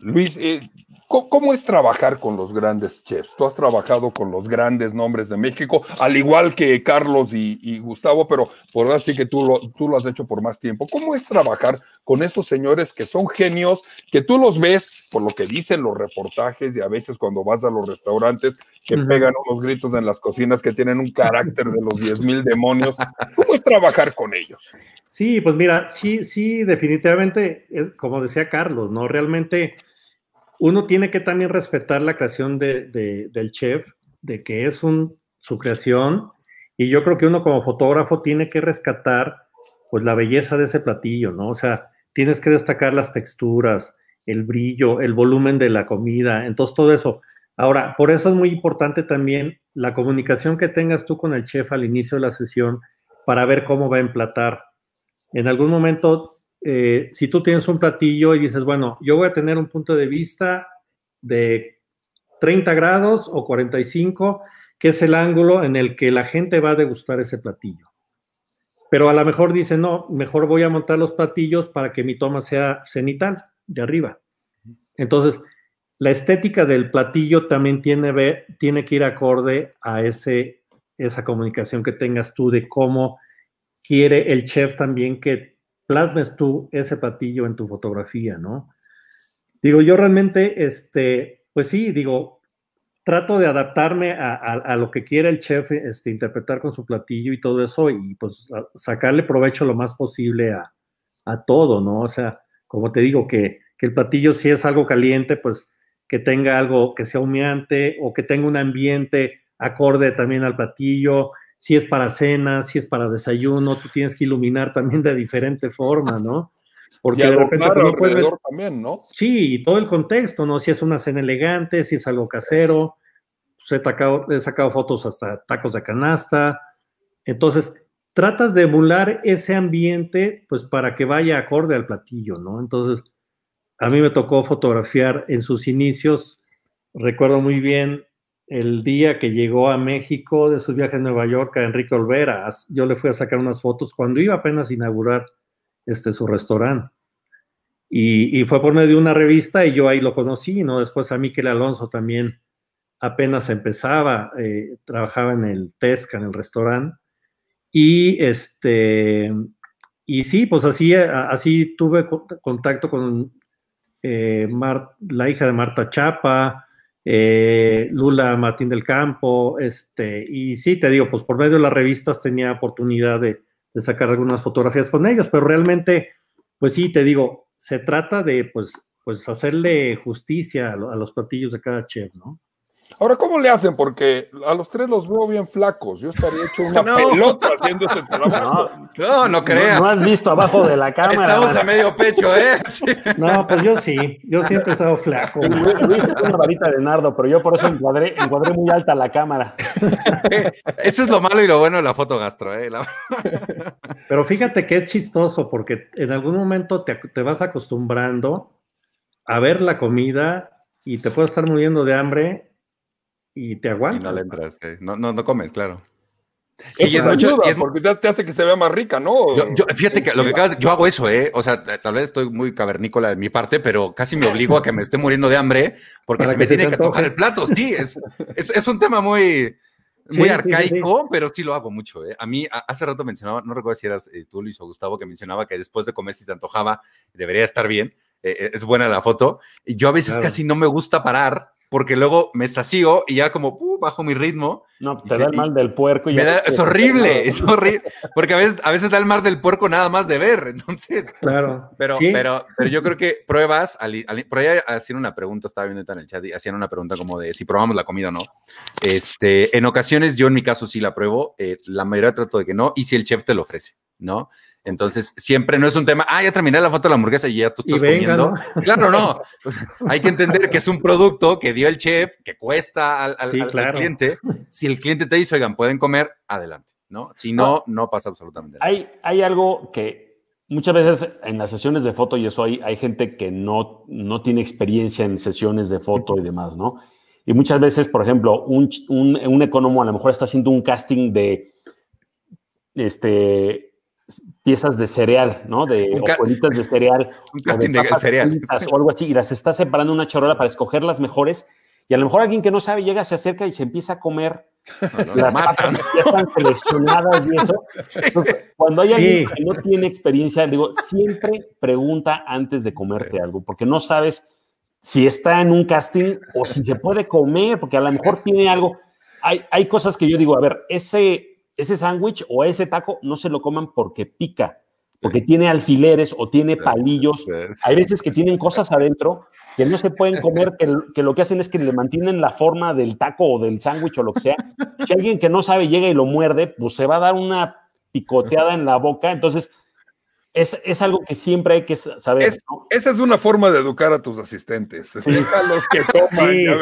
Luis, eh, ¿cómo es trabajar con los grandes chefs? Tú has trabajado con los grandes nombres de México, al igual que Carlos y, Gustavo, pero por ahora sí que tú lo, tú lo has hecho por más tiempo. ¿Cómo es trabajar con estos señores que son genios, que tú los ves por lo que dicen los reportajes y a veces cuando vas a los restaurantes que pegan unos gritos en las cocinas que tienen un carácter de los 10 mil demonios? ¿Cómo es trabajar con ellos? Sí, pues mira, sí, sí, definitivamente, es como decía Carlos, ¿no? Realmente uno tiene que también respetar la creación del chef, de que es su creación, y yo creo que uno como fotógrafo tiene que rescatar pues la belleza de ese platillo, ¿no? O sea, tienes que destacar las texturas, el brillo, el volumen de la comida, entonces todo eso. Ahora, por eso es muy importante también la comunicación que tengas tú con el chef al inicio de la sesión para ver cómo va a emplatar. En algún momento eh, si tú tienes un platillo y dices, bueno, yo voy a tener un punto de vista de 30 grados o 45, que es el ángulo en el que la gente va a degustar ese platillo. Pero a lo mejor dice, no, mejor voy a montar los platillos para que mi toma sea cenital, de arriba. Entonces, la estética del platillo también tiene, que ir acorde a esa comunicación que tengas tú de cómo quiere el chef también que plasmes tú ese platillo en tu fotografía, ¿no? Digo, yo realmente, este, pues sí, digo, trato de adaptarme a, lo que quiere el chef este, interpretar con su platillo y todo eso, y pues sacarle provecho lo más posible a, todo, ¿no? O sea, como te digo, que, que, el platillo si es algo caliente, pues que tenga algo que sea humeante o que tenga un ambiente acorde también al platillo, si es para cena, si es para desayuno, tú tienes que iluminar también de diferente forma, ¿no? Porque de repente lo no puedes ver... también, ¿no? Sí, y todo el contexto, ¿no? Si es una cena elegante, si es algo casero, pues he, he sacado fotos hasta tacos de canasta. Entonces, tratas de emular ese ambiente, pues para que vaya acorde al platillo, ¿no? Entonces, a mí me tocó fotografiar en sus inicios, recuerdo muy bien el día que llegó a México de su viaje a Nueva York a Enrique Olvera. Yo le fui a sacar unas fotos cuando iba apenas a inaugurar este, su restaurante. Y, fue por medio de una revista y yo ahí lo conocí, ¿no? Después a Miquel Alonso también apenas empezaba, eh, trabajaba en el Tesca, en el restaurante. Y este, y sí, pues así, así tuve contacto con eh, la hija de Marta Chapa, eh, Lula Martín del Campo, este, y sí, te digo, pues por medio de las revistas tenía oportunidad de, sacar algunas fotografías con ellos, pero realmente, pues sí, te digo, se trata de, pues, pues hacerle justicia a, los platillos de cada chef, ¿no? Ahora, ¿cómo le hacen? Porque a los tres los veo bien flacos. Yo estaría hecho una pelota haciendo ese programa. No, no, creas. No, has visto abajo de la cámara. Estamos a medio pecho, ¿eh? No, pues yo sí. Yo siempre he estado flaco. Luis, es una varita de nardo, pero yo por eso encuadré, encuadré muy alta la cámara. Eh, eso es lo malo y lo bueno de la foto gastro, ¿eh? Pero fíjate que es chistoso porque en algún momento te, te vas acostumbrando a ver la comida y te puedes estar muriendo de hambre y te aguantas. Y no le entras, eh, no, no, no comes, claro. Sí, es ayuda, porque te hace que se vea más rica, ¿no? Yo, fíjate que lo que yo hago eso, ¿eh? O sea, tal vez estoy muy cavernícola de mi parte, pero casi me obligo a que me esté muriendo de hambre porque se me tiene que tocar el plato, sí. Es, un tema muy, muy arcaico, pero sí lo hago mucho. ¿eh? A mí, hace rato mencionaba, no recuerdo si eras eh, tú, Luis o Gustavo, que mencionaba que después de comer, si te antojaba, debería estar bien. Eh, es buena la foto. yo a veces casi no me gusta parar porque luego me sacío y ya como uh, bajo mi ritmo. No, te da el mal del puerco. Y es horrible, es horrible, porque a veces, a veces da el mal del puerco nada más de ver, entonces. Claro. Pero, pero, pero yo creo que pruebas, al, por ahí hacían una pregunta, estaba viendo en el chat, y hacían una pregunta como de si probamos la comida o no. Este, en ocasiones yo en mi caso sí la pruebo, eh, la mayoría trato de que no, y si el chef te lo ofrece, ¿no? Entonces, siempre no es un tema, ah, ya terminé la foto de la hamburguesa y ya tú estás comiendo. Claro, no. Hay que entender que es un producto que dio el chef, que cuesta al, cliente. Si el cliente te dice, oigan, pueden comer, adelante, ¿no? Si no, no, pasa absolutamente nada. Hay, hay algo que muchas veces en las sesiones de foto, y eso hay, hay gente que no, no tiene experiencia en sesiones de foto y demás, ¿no? Y muchas veces, por ejemplo, un, un, un economo a lo mejor está haciendo un casting de este piezas de cereal, ¿no? De hojuelitas de cereal. Un casting de, cereal. O algo así, y las está separando una chorola para escoger las mejores. Y a lo mejor alguien que no sabe llega, se acerca y se empieza a comer las papas ya están seleccionadas y eso. cuando hay alguien que no tiene experiencia, digo, siempre pregunta antes de comerte algo, porque no sabes si está en un casting o si se puede comer, porque a lo mejor tiene algo. Hay, hay cosas que yo digo, a ver, ese, ese sándwich o ese taco no se lo coman porque pica, porque tiene alfileres o tiene palillos. Hay veces que tienen cosas adentro que no se pueden comer, que, lo que hacen es que le mantienen la forma del taco o del sándwich o lo que sea. Si alguien que no sabe llega y lo muerde, pues se va a dar una picoteada en la boca. Entonces, es, algo que siempre hay que saber. Esa es una forma de educar a tus asistentes. a ver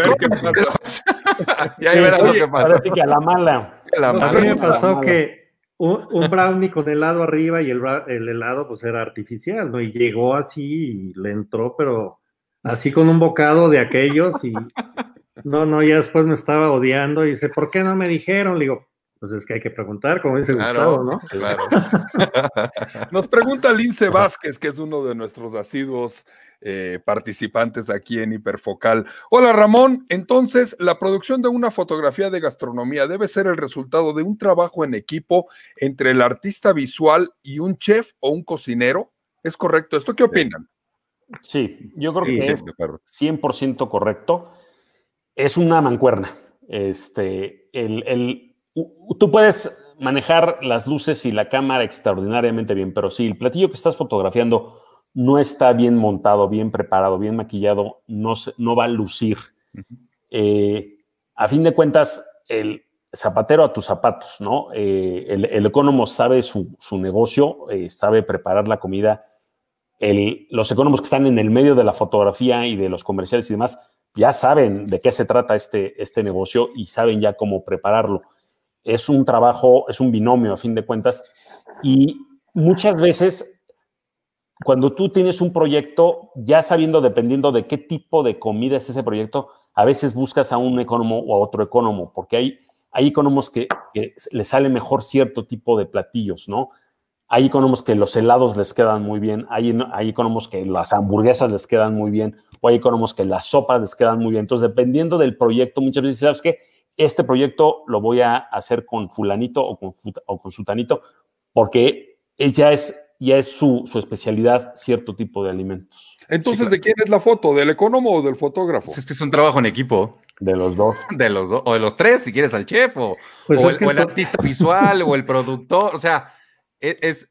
verás lo que pasa. que a la mala la A mí me pasó que un, brownie con helado arriba y el, helado pues era artificial, ¿no? Y llegó así y le entró, pero así con un bocado de aquellos y no, no, ya después me estaba odiando y dice, ¿por qué no me dijeron? Le digo, pues es que hay que preguntar, como dice Gustavo, ¿no? Claro. Nos pregunta Lince Vázquez, que es uno de nuestros asiduos eh, participantes aquí en Hiperfocal. Hola Ramón, entonces la producción de una fotografía de gastronomía debe ser el resultado de un trabajo en equipo entre el artista visual y un chef o un cocinero. ¿Es correcto esto? ¿Qué opinan? Sí, yo creo que es 100% correcto. Es una mancuerna. Este, tú puedes manejar las luces y la cámara extraordinariamente bien, pero si el platillo que estás fotografiando no está bien montado, bien preparado, bien maquillado, no, no va a lucir. Eh, a fin de cuentas, el zapatero a tus zapatos, ¿no? Eh, el, el economo sabe su, negocio, eh, sabe preparar la comida. El, los economos que están en el medio de la fotografía y de los comerciales y demás ya saben de qué se trata este, este negocio y saben ya cómo prepararlo. Es un trabajo, es un binomio a fin de cuentas. Y muchas veces cuando tú tienes un proyecto, ya sabiendo, dependiendo de qué tipo de comida es ese proyecto, a veces buscas a un economo o a otro economo, porque hay, hay economos que, les sale mejor cierto tipo de platillos, ¿no? Hay economos que los helados les quedan muy bien, hay, hay economos que las hamburguesas les quedan muy bien, o hay economos que las sopas les quedan muy bien. Entonces, dependiendo del proyecto, muchas veces, ¿sabes qué? Este proyecto lo voy a hacer con fulanito o con, o con sutanito, porque ya es ya es su, especialidad cierto tipo de alimentos. Entonces, ¿de quién es la foto? ¿Del economo o del fotógrafo? Pues es que es un trabajo en equipo. De los dos. De los dos, o de los tres, si quieres al chef, o, pues el, artista visual, o el productor, o sea, e, es,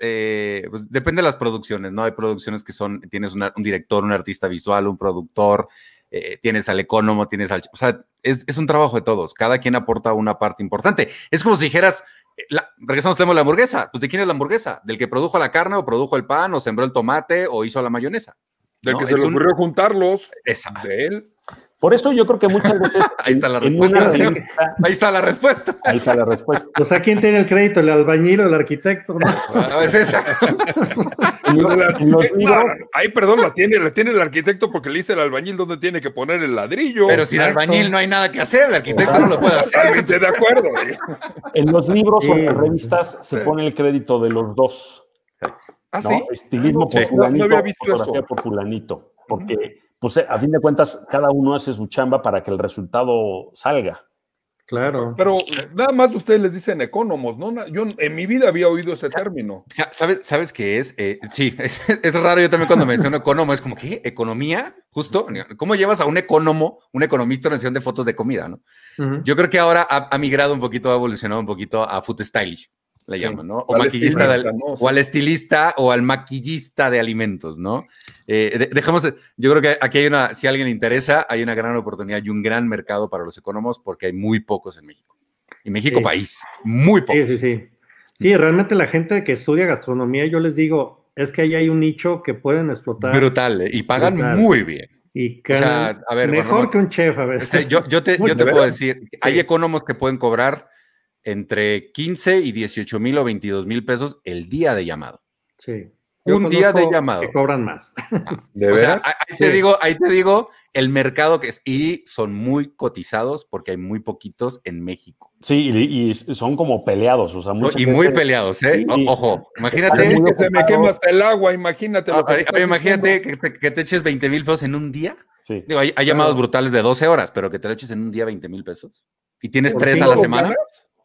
eh, pues depende de las producciones, ¿no? Hay producciones que son, tienes un director, un artista visual, un productor, eh, tienes al economo, tienes al... O sea, es, es, un trabajo de todos. Cada quien aporta una parte importante. Es como si dijeras, regresamos tenemos la hamburguesa. Pues, ¿de quién es la hamburguesa? ¿Del que produjo la carne o produjo el pan o sembró el tomate o hizo la mayonesa? Del que se le ocurrió juntarlos. exacto De él. Por eso yo creo que muchas veces. Ahí está la respuesta. ahí está la respuesta. Ahí está la respuesta. O sea, ¿quién tiene el crédito? ¿El albañil o el arquitecto? No, ah, es esa. ahí, perdón, la tiene, la tiene el arquitecto porque le dice el albañil dónde tiene que poner el ladrillo. Pero sin albañil no hay nada que hacer, el arquitecto no lo puede hacer. de acuerdo. en los libros o en las revistas se pone el crédito de los dos. Ah, sí. Estilismo por fulanito, fotografía por fulanito. Porque pues eh, a fin de cuentas, cada uno hace su chamba para que el resultado salga. Claro. Pero nada más ustedes les dicen economos, ¿no? Yo en mi vida había oído ese término. ¿Sabes, sabes qué es? Eh, sí, es, raro. Yo también cuando menciono economo es como, ¿qué? ¿Economía? Justo. ¿Cómo llevas a un economo, un economista, una sesión de fotos de comida, no? Yo creo que ahora ha, ha, migrado un poquito, ha evolucionado un poquito a food stylish la llaman, ¿no? O, al maquillista o al estilista o al maquillista de alimentos, ¿no? Eh, dejamos, yo creo que aquí hay una, si alguien le interesa, hay una gran oportunidad y un gran mercado para los economos porque hay muy pocos en México. Y México país, muy pocos. Sí, sí, sí. Sí, mm. realmente la gente que estudia gastronomía, yo les digo, es que ahí hay un nicho que pueden explotar. Brutal, eh, y pagan muy bien. Y o sea, a ver, mejor que un chef a veces. Yo, yo te, yo te puedo decir, hay economos que pueden cobrar entre 15 y 18 mil o 22 mil pesos el día de llamado. Sí. un día de llamado. Que cobran más. Ah, o sea, ahí te digo, ahí te digo el mercado que es. Y son muy cotizados porque hay muy poquitos en México. Sí, y, son como peleados. O sea, y muy peleados, ¿eh? Ojo, imagínate. se me quema hasta el agua, imagínate. Ah, que imagínate que te, eches 20 mil pesos en un día. Sí. Digo, hay, llamados brutales de 12 horas, pero que te lo eches en un día 20 mil pesos. Y tienes tres a la semana.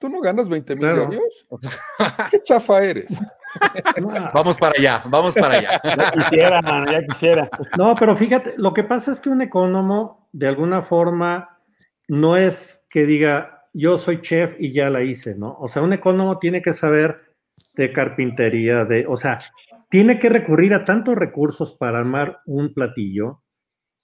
¿Tú no ganas 20 mil claro. ¿Qué chafa eres? vamos para allá, vamos para allá. quisiera, ya quisiera. No, pero fíjate, lo que pasa es que un economo, de alguna forma, no es que diga, yo soy chef y ya la hice, ¿no? O sea, un economo tiene que saber de carpintería, de, o sea, tiene que recurrir a tantos recursos para armar un platillo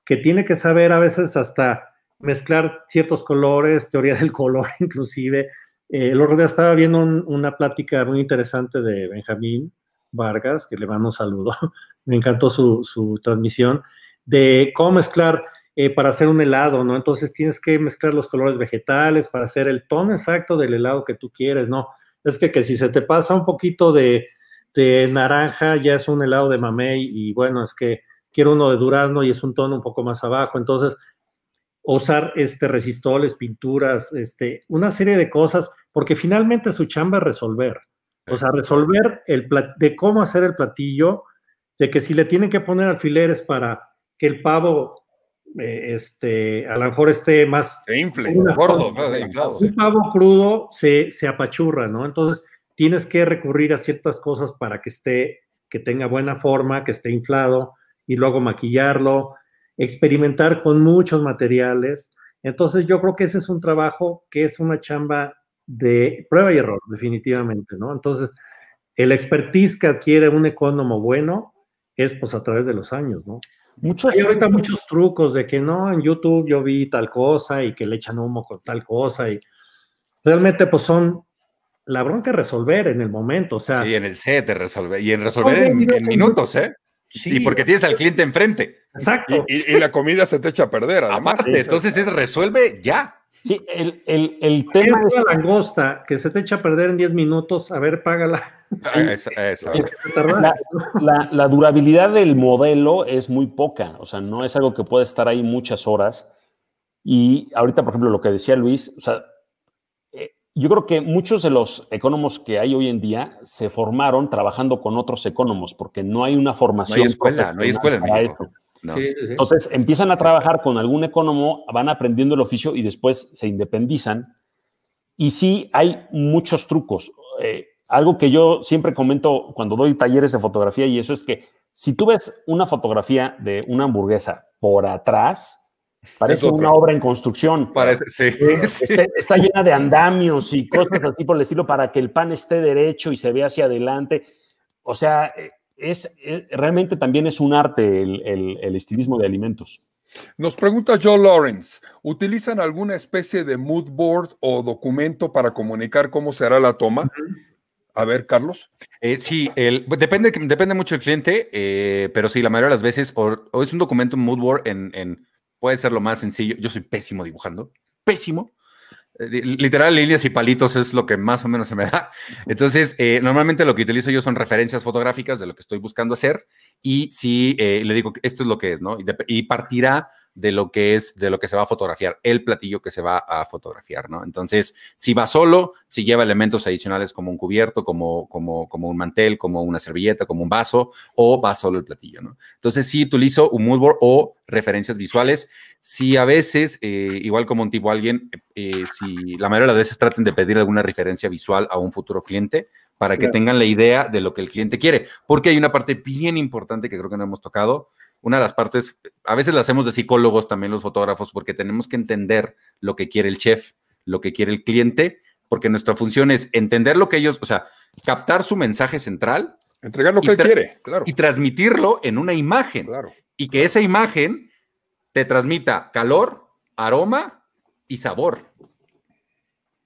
que tiene que saber a veces hasta mezclar ciertos colores, teoría del color inclusive, eh, el otro día estaba viendo una plática muy interesante de Benjamín Vargas, que le mando un saludo, me encantó su, transmisión, de cómo mezclar eh, para hacer un helado, ¿no? Entonces tienes que mezclar los colores vegetales para hacer el tono exacto del helado que tú quieres, ¿no? Es que, que si se te pasa un poquito de, de naranja, ya es un helado de mamey y bueno, es que quiero uno de durazno y es un tono un poco más abajo. Entonces, usar este, resistoles, pinturas, este, una serie de cosas, porque finalmente su chamba es resolver. O sea, resolver el de cómo hacer el platillo, de que si le tienen que poner alfileres para que el pavo, eh, este, a lo mejor esté más... Se infle, gordo, Un pavo crudo se, se apachurra, ¿no? Entonces tienes que recurrir a ciertas cosas para que esté, que tenga buena forma, que esté inflado, y luego maquillarlo, experimentar con muchos materiales. Entonces yo creo que ese es un trabajo que es una chamba de prueba y error, definitivamente, ¿no? Entonces, el expertise que adquiere un ecónomo bueno es pues a través de los años, ¿no? Muchos, Hay ahorita muchos trucos de que no, en YouTube yo vi tal cosa y que le echan humo con tal cosa y realmente pues son la bronca resolver en el momento, o sea. Sí, en el set de resolver y en resolver en minutos, ¿eh? Y porque tienes al cliente enfrente. Exacto. Y, la comida se te echa a perder. Además. Aparte, entonces es resuelve ya. Sí, el, tema es la langosta que se te echa a perder en 10 minutos, a ver, págala. Ah, la, durabilidad del modelo es muy poca, o sea, no es algo que puede estar ahí muchas horas. Y ahorita, por ejemplo, lo que decía Luis, o sea, yo creo que muchos de los economos que hay hoy en día se formaron trabajando con otros economos, porque no hay una formación. No hay escuela, no hay escuela Entonces empiezan a trabajar con algún economo, van aprendiendo el oficio y después se independizan. Y sí, hay muchos trucos. Eh, algo que yo siempre comento cuando doy talleres de fotografía y eso es que si tú ves una fotografía de una hamburguesa por atrás, Parece una obra en construcción. Eh, está, llena de andamios y cosas así por el estilo para que el pan esté derecho y se vea hacia adelante. O sea, eh, es, eh, realmente también es un arte el, estilismo de alimentos. Nos pregunta Joe Lawrence, ¿utilizan alguna especie de mood board o documento para comunicar cómo se hará la toma? A ver, Carlos. sí, depende, depende mucho del cliente, pero sí, la mayoría de las veces, o, es un documento mood board en Puede ser lo más sencillo. Yo soy pésimo dibujando. Pésimo. Eh, literal, líneas y palitos es lo que más o menos se me da. Entonces, eh, normalmente lo que utilizo yo son referencias fotográficas de lo que estoy buscando hacer y si eh, le digo que esto es lo que es, ¿no? Y, partirá de lo que es, de lo que se va a fotografiar, el platillo que se va a fotografiar, ¿no? Entonces, si va solo, si lleva elementos adicionales como un cubierto, como, como, como un mantel, como una servilleta, como un vaso, o va solo el platillo, ¿no? Entonces, si utilizo un mood o referencias visuales. Si a veces, eh, igual como un tipo alguien, eh, si la mayoría de las veces traten de pedir alguna referencia visual a un futuro cliente, para que tengan la idea de lo que el cliente quiere. Porque hay una parte bien importante que creo que no hemos tocado. Una de las partes, a veces la hacemos de psicólogos también los fotógrafos, porque tenemos que entender lo que quiere el chef, lo que quiere el cliente, porque nuestra función es entender lo que ellos, o sea, captar su mensaje central. Entregar lo que él quiere, claro. Y transmitirlo en una imagen. Claro. Y que esa imagen te transmita calor, aroma y sabor.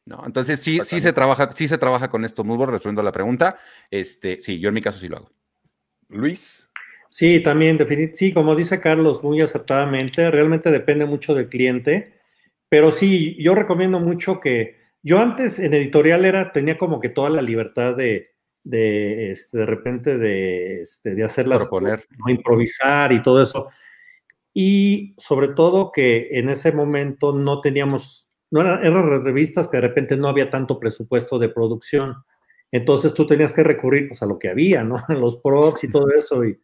¿no? Entonces sí, sí se trabaja, sí se trabaja con estos moodboards, respondiendo a la pregunta. Este, sí, yo en mi caso sí lo hago. Luis. Sí, también, definitivamente, sí, como dice Carlos muy acertadamente, realmente depende mucho del cliente, pero sí, yo recomiendo mucho que, yo antes en editorial era, tenía como que toda la libertad de, de, este, repente, de, este, de hacer las Proponer. ¿no? improvisar y todo eso. Y sobre todo que en ese momento no teníamos no eran, revistas que de repente no había tanto presupuesto de producción. Entonces tú tenías que recurrir pues, a lo que había, ¿no? los props y todo eso. Y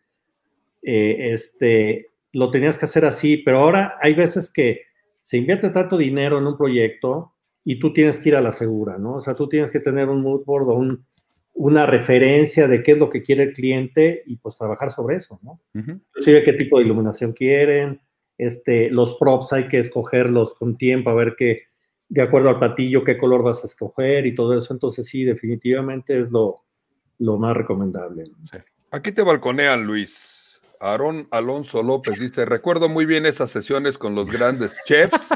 eh, este, lo tenías que hacer así. Pero ahora hay veces que se invierte tanto dinero en un proyecto y tú tienes que ir a la segura, ¿no? O sea, tú tienes que tener un mood board o un, una referencia de qué es lo que quiere el cliente y pues trabajar sobre eso, ¿no? qué tipo de iluminación quieren, este, los props hay que escogerlos con tiempo, a ver qué, de acuerdo al patillo, qué color vas a escoger y todo eso. Entonces sí, definitivamente es lo, más recomendable. Aquí te balconean, Luis. Aarón Alonso López dice, recuerdo muy bien esas sesiones con los grandes chefs.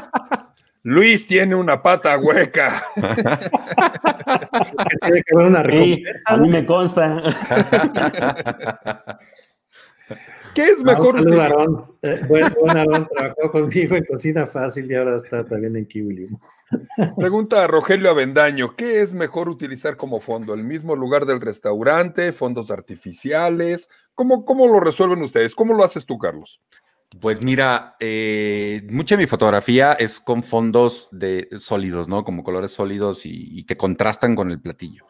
Luis tiene una pata hueca. a mí me consta. ¿Qué es mejor? Eh, bueno, trabajó conmigo en Cocina Fácil y ahora está también en Kiwi Pregunta a Rogelio Avendaño, ¿qué es mejor utilizar como fondo? ¿El mismo lugar del restaurante? ¿Fondos artificiales? ¿Cómo, lo resuelven ustedes? ¿Cómo lo haces tú, Carlos? Pues mira, eh, mucha de mi fotografía es con fondos de sólidos, ¿no? Como colores sólidos y, que contrastan con el platillo.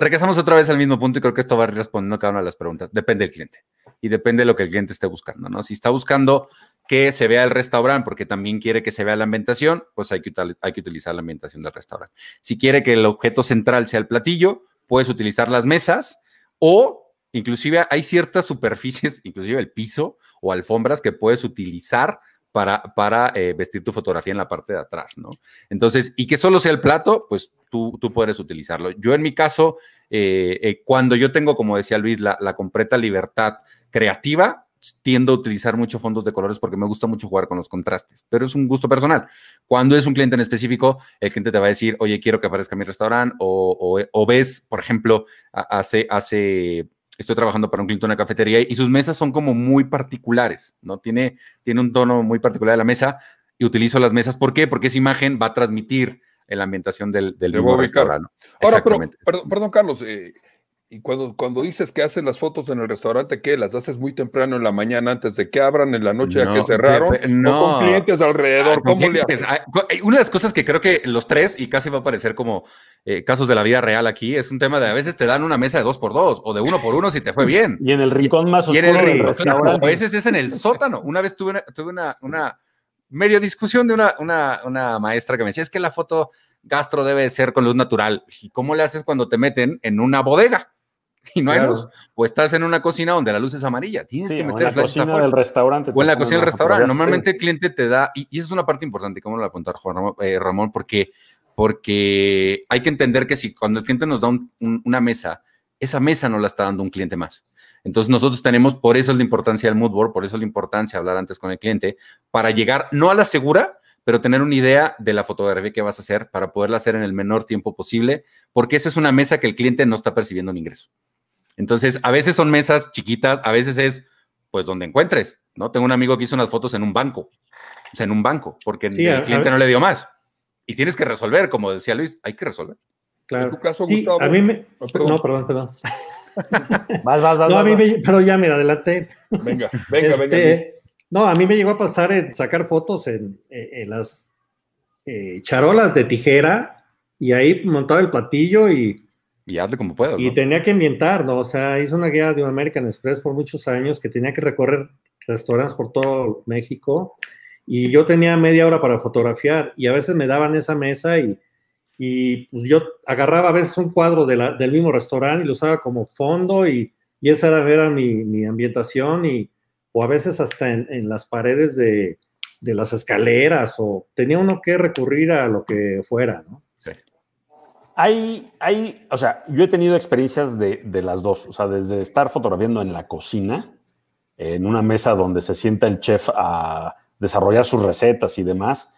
regresamos otra vez al mismo punto y creo que esto va respondiendo a cada una de las preguntas. Depende del cliente y depende de lo que el cliente esté buscando, ¿no? Si está buscando que se vea el restaurante porque también quiere que se vea la ambientación, pues hay que, hay que utilizar la ambientación del restaurante. Si quiere que el objeto central sea el platillo, puedes utilizar las mesas o inclusive hay ciertas superficies, inclusive el piso o alfombras que puedes utilizar para, para eh, vestir tu fotografía en la parte de atrás, ¿no? Entonces, y que solo sea el plato, pues tú, tú puedes utilizarlo. Yo en mi caso, eh, eh, cuando yo tengo, como decía Luis, la completa libertad creativa, tiendo a utilizar muchos fondos de colores porque me gusta mucho jugar con los contrastes, pero es un gusto personal. Cuando es un cliente en específico, el cliente te va a decir, oye, quiero que aparezca mi restaurante, o, o, ves, por ejemplo, hace, hace, estoy trabajando para un cliente en una cafetería y sus mesas son como muy particulares, ¿no? Tiene, tiene un tono muy particular de la mesa y utilizo las mesas, ¿por qué? Porque esa imagen va a transmitir en la ambientación del, nuevo restaurante. perdón, Carlos, eh, y cuando, cuando dices que haces las fotos en el restaurante, ¿qué? ¿Las haces muy temprano en la mañana antes de que abran, en la noche que cerraron? no. con clientes alrededor? Ah, ¿Cómo le haces? Ah, eh, una de las cosas que creo que los tres, y casi va a parecer como eh, casos de la vida real aquí, es un tema de a veces te dan una mesa de dos por dos o de uno por uno si te fue bien. Y en el rincón más oscuro A veces es en el sótano. Una vez tuve una, tuve una, una medio discusión de una, una, una maestra que me decía, es que la foto gastro debe ser con luz natural. ¿Y cómo le haces cuando te meten en una bodega? y no hay luz. O estás en una cocina donde la luz es amarilla, tienes que meter en la cocina del restaurante. O en la cocina del restaurante. Normalmente el cliente te da, y, esa es una parte importante, como lo va a contar Ramón, eh, porque, porque hay que entender que si cuando el cliente nos da una mesa, esa mesa no la está dando un cliente más. Entonces nosotros tenemos, por eso es la importancia del mood board, por eso es la importancia de hablar antes con el cliente, para llegar no a la segura, pero tener una idea de la fotografía que vas a hacer para poderla hacer en el menor tiempo posible, porque esa es una mesa que el cliente no está percibiendo un ingreso. Entonces, a veces son mesas chiquitas, a veces es, pues, donde encuentres, ¿no? Tengo un amigo que hizo unas fotos en un banco, o sea, en un banco, porque el cliente no le dio más. Y tienes que resolver, como decía Luis, hay que resolver. Claro. En tu caso, Gustavo, a mí me... Ah, no, perdón, perdón. vas, vas, vas. No, a mí me... Pero ya me adelanté. Venga, venga, venga. Este, no, a mí me llegó a pasar en sacar fotos en, eh, las eh, charolas de tijera y ahí montaba el patillo y y hazle como puedas. Y tenía que ambientar, ¿no? O sea, hice una guía de un American Express por muchos años que tenía que recorrer restaurantes por todo México y yo tenía media hora para fotografiar y a veces me daban esa mesa y, y pues yo agarraba a veces un cuadro del mismo restaurante y lo usaba como fondo y, esa era, mi, mi, ambientación y o a veces hasta en, las paredes de, de las escaleras o tenía uno que recurrir a lo que fuera, ¿no? Hay, o sea, yo he tenido experiencias de, de, las dos, o sea, desde estar fotografiando en la cocina, en una mesa donde se sienta el chef a desarrollar sus recetas y demás,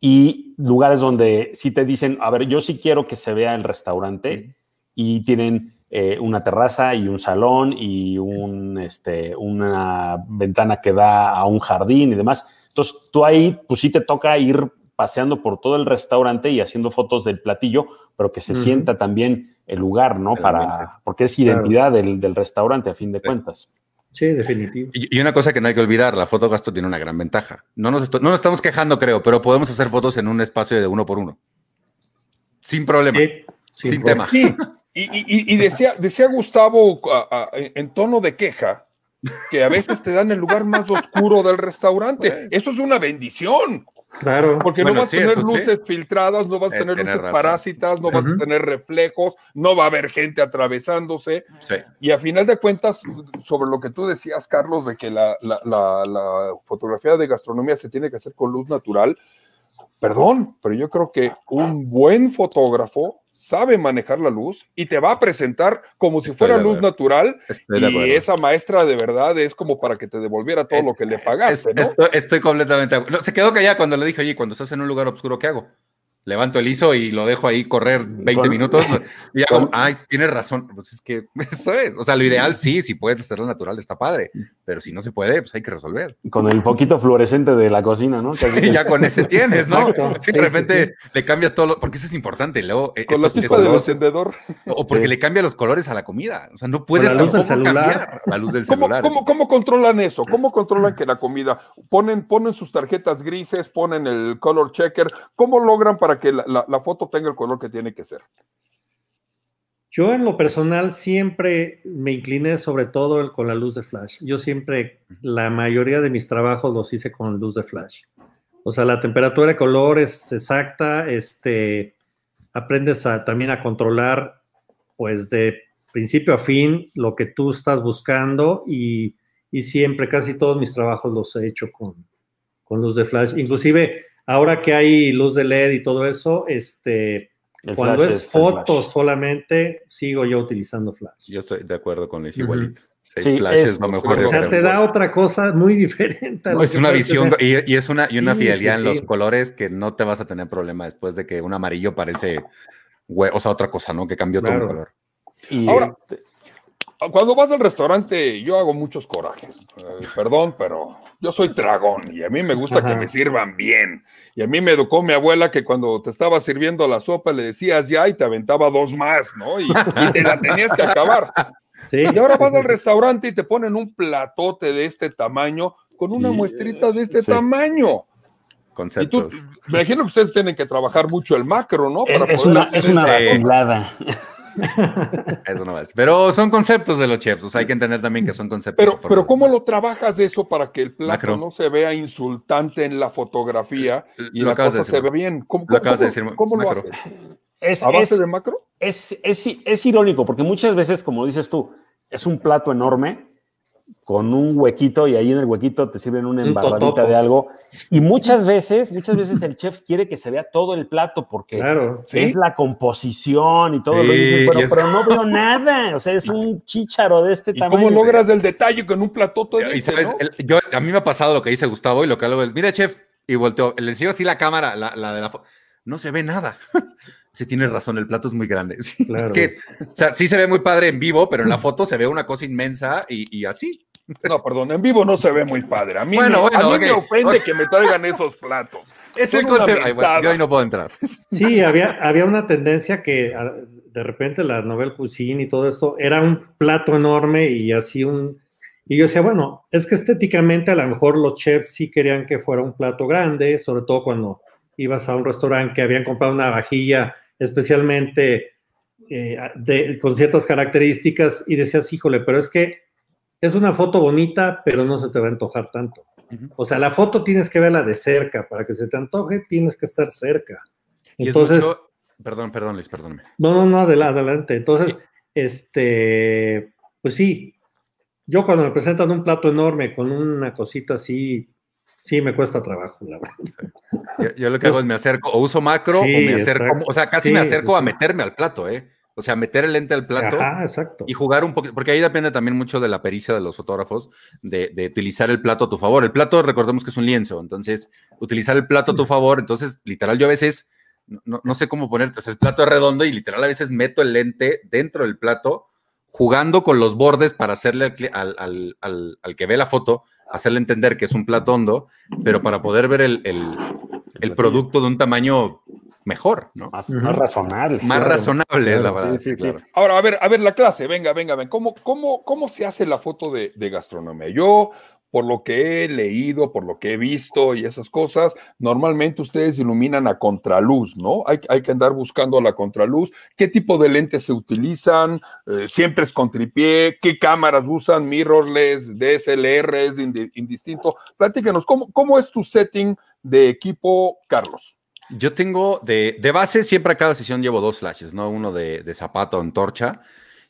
y lugares donde sí te dicen, a ver, yo sí quiero que se vea el restaurante y tienen eh, una terraza y un salón y un, este, una ventana que da a un jardín y demás. Entonces, tú ahí, pues sí te toca ir paseando por todo el restaurante y haciendo fotos del platillo pero que se sienta también el lugar, ¿no? Para, porque es identidad del, restaurante a fin de cuentas. Sí, definitivo. Y, una cosa que no hay que olvidar, la foto gasto tiene una gran ventaja. No nos, no nos estamos quejando, creo, pero podemos hacer fotos en un espacio de uno por uno. Sin problema. sin, tema. Sí. Y, y, y, decía, decía Gustavo en tono de queja que a veces te dan el lugar más oscuro del restaurante. Eso es una bendición. Porque no vas a tener luces filtradas, no vas a eh, tener luces parásitas, no vas a tener reflejos, no va a haber gente atravesándose. Y a final de cuentas, sobre lo que tú decías, Carlos, de que la, fotografía de gastronomía se tiene que hacer con luz natural, perdón, pero yo creo que un buen fotógrafo sabe manejar la luz y te va a presentar como si fuera luz natural y esa maestra de verdad es como para que te devolviera todo lo que le pagaste. Estoy, completamente Se quedó callada cuando le dije, oye, cuando estás en un lugar oscuro, ¿qué hago? levanto el ISO y lo dejo ahí correr 20 minutos. Y ay, tienes razón. Pues es que eso es. O sea, lo ideal sí, si puedes hacerlo natural, está padre. Pero si no se puede, pues hay que resolver. Con el poquito fluorescente de la cocina, ¿no? Sí, ya con ese tienes, ¿no? sí, de repente le cambias todo, porque eso es importante. Luego, eh, con la encendedor. O porque le cambia los colores a la comida. O sea, no puedes tampoco cambiar la luz del celular. ¿cómo, ¿Cómo controlan eso? ¿Cómo controlan que la comida? Ponen, ponen sus tarjetas grises, ponen el color checker. ¿Cómo logran para que la, foto tenga el color que tiene que ser? Yo en lo personal siempre me incliné sobre todo con la luz de flash. Yo siempre, la mayoría de mis trabajos los hice con luz de flash. O sea, la temperatura de color es exacta, este, aprendes a, también a controlar, pues de principio a fin, lo que tú estás buscando y, y siempre, casi todos mis trabajos los he hecho con, con luz de flash. Inclusive ahora que hay luz de LED y todo eso, este, cuando es, fotos solamente, sigo yo utilizando flash. Yo estoy de acuerdo con ese igualito. flash es, lo mejor. O sea, te da otra cosa muy diferente. es una visión y, es una, y una fidelidad en los colores que no te vas a tener problema después de que un amarillo parece, o sea, otra cosa, ¿no? Que cambió todo el color. Ahora, este cuando vas al restaurante, yo hago muchos corajes. Eh, perdón, pero yo soy dragón y a mí me gusta que me sirvan bien. Y a mí me educó mi abuela que cuando te estaba sirviendo la sopa le decías ya y te aventaba dos más, ¿no? Y, te la tenías que acabar. Sí. Y ahora vas al restaurante y te ponen un platote de este tamaño con una muestrita de este tamaño. Conceptos. me imagino que ustedes tienen que trabajar mucho el macro, ¿no? Para es, una, es una, este eso no es. Pero son conceptos de los chefs, o sea, hay que entender también que son conceptos. Pero, pero ¿cómo lo trabajas eso para que el plato no se vea insultante en la fotografía eh, eh, y la cosa se ve bien? ¿Cómo lo, haces? Es, ¿A base de macro? Es, es, es irónico, porque muchas veces, como dices tú, es un plato enorme con un huequito y ahí en el huequito te sirven una embarradita de algo. Y muchas veces, muchas veces el chef quiere que se vea todo el plato porque es la composición y todo lo que pero, pero, no veo nada. O sea, es un chícharo de este ¿Y tamaño. ¿Cómo logras el detalle con un plato todo y yo, a mí me ha pasado lo que dice Gustavo y lo que hago es, mira, chef, y volteó, le sigo así la cámara, la, de la foto no se ve nada. se sí, tienes razón, el plato es muy grande. Es que, o sea, sí se ve muy padre en vivo, pero en la foto se ve una cosa inmensa y, y así. No, perdón, en vivo no se ve muy padre. A mí, bueno, me, me ofende que me traigan esos platos. Es el concepto. yo ahí no puedo entrar. Sí, había, había una tendencia que ah, de repente la novel cuisine y todo esto era un plato enorme y así un. Y yo decía, bueno, es que estéticamente a lo mejor los chefs sí querían que fuera un plato grande, sobre todo cuando ibas a un restaurante que habían comprado una vajilla especialmente eh, con ciertas características y decías, híjole, pero es que es una foto bonita, pero no se te va a antojar tanto. O sea, la foto tienes que verla de cerca. Para que se te antoje, tienes que estar cerca. Y Entonces. Perdón, perdón, Luis, perdóname. No, no, no, adelante, adelante. Entonces, este, pues sí, yo cuando me presentan un plato enorme con una cosita así, sí me cuesta trabajo, la verdad. Yo, lo que hago es me acerco, o uso macro, o me acerco, o sea, casi me acerco a meterme al plato, ¿eh? O sea, meter el lente al plato y jugar un poco, porque ahí depende también mucho de la pericia de los fotógrafos, de, utilizar el plato a tu favor. El plato, recordemos que es un lienzo, entonces utilizar el plato a tu mm. favor, entonces literal yo a veces, no, sé cómo poner. Entonces, el plato es redondo y literal a veces meto el lente dentro del plato, jugando con los bordes para hacerle al, que ve la foto, hacerle entender que es un plato hondo, pero para poder ver el producto de un tamaño mejor, ¿no? Más, razonable. Más razonable la verdad. Ahora, a ver, a ver, la clase, venga, venga, ven. ¿Cómo, cómo, cómo se hace la foto de, gastronomía? Yo, por lo que he leído, por lo que he visto y esas cosas, normalmente ustedes iluminan a contraluz, ¿no? Hay, que andar buscando la contraluz. ¿Qué tipo de lentes se utilizan? Eh, ¿Siempre es con tripié? ¿Qué cámaras usan? ¿Mirrorless? ¿DSLR? ¿Es indistinto? Platíquenos, ¿cómo, cómo es tu setting de equipo, Carlos? Yo tengo de, base, siempre a cada sesión llevo dos flashes, ¿no? Uno de, de zapato antorcha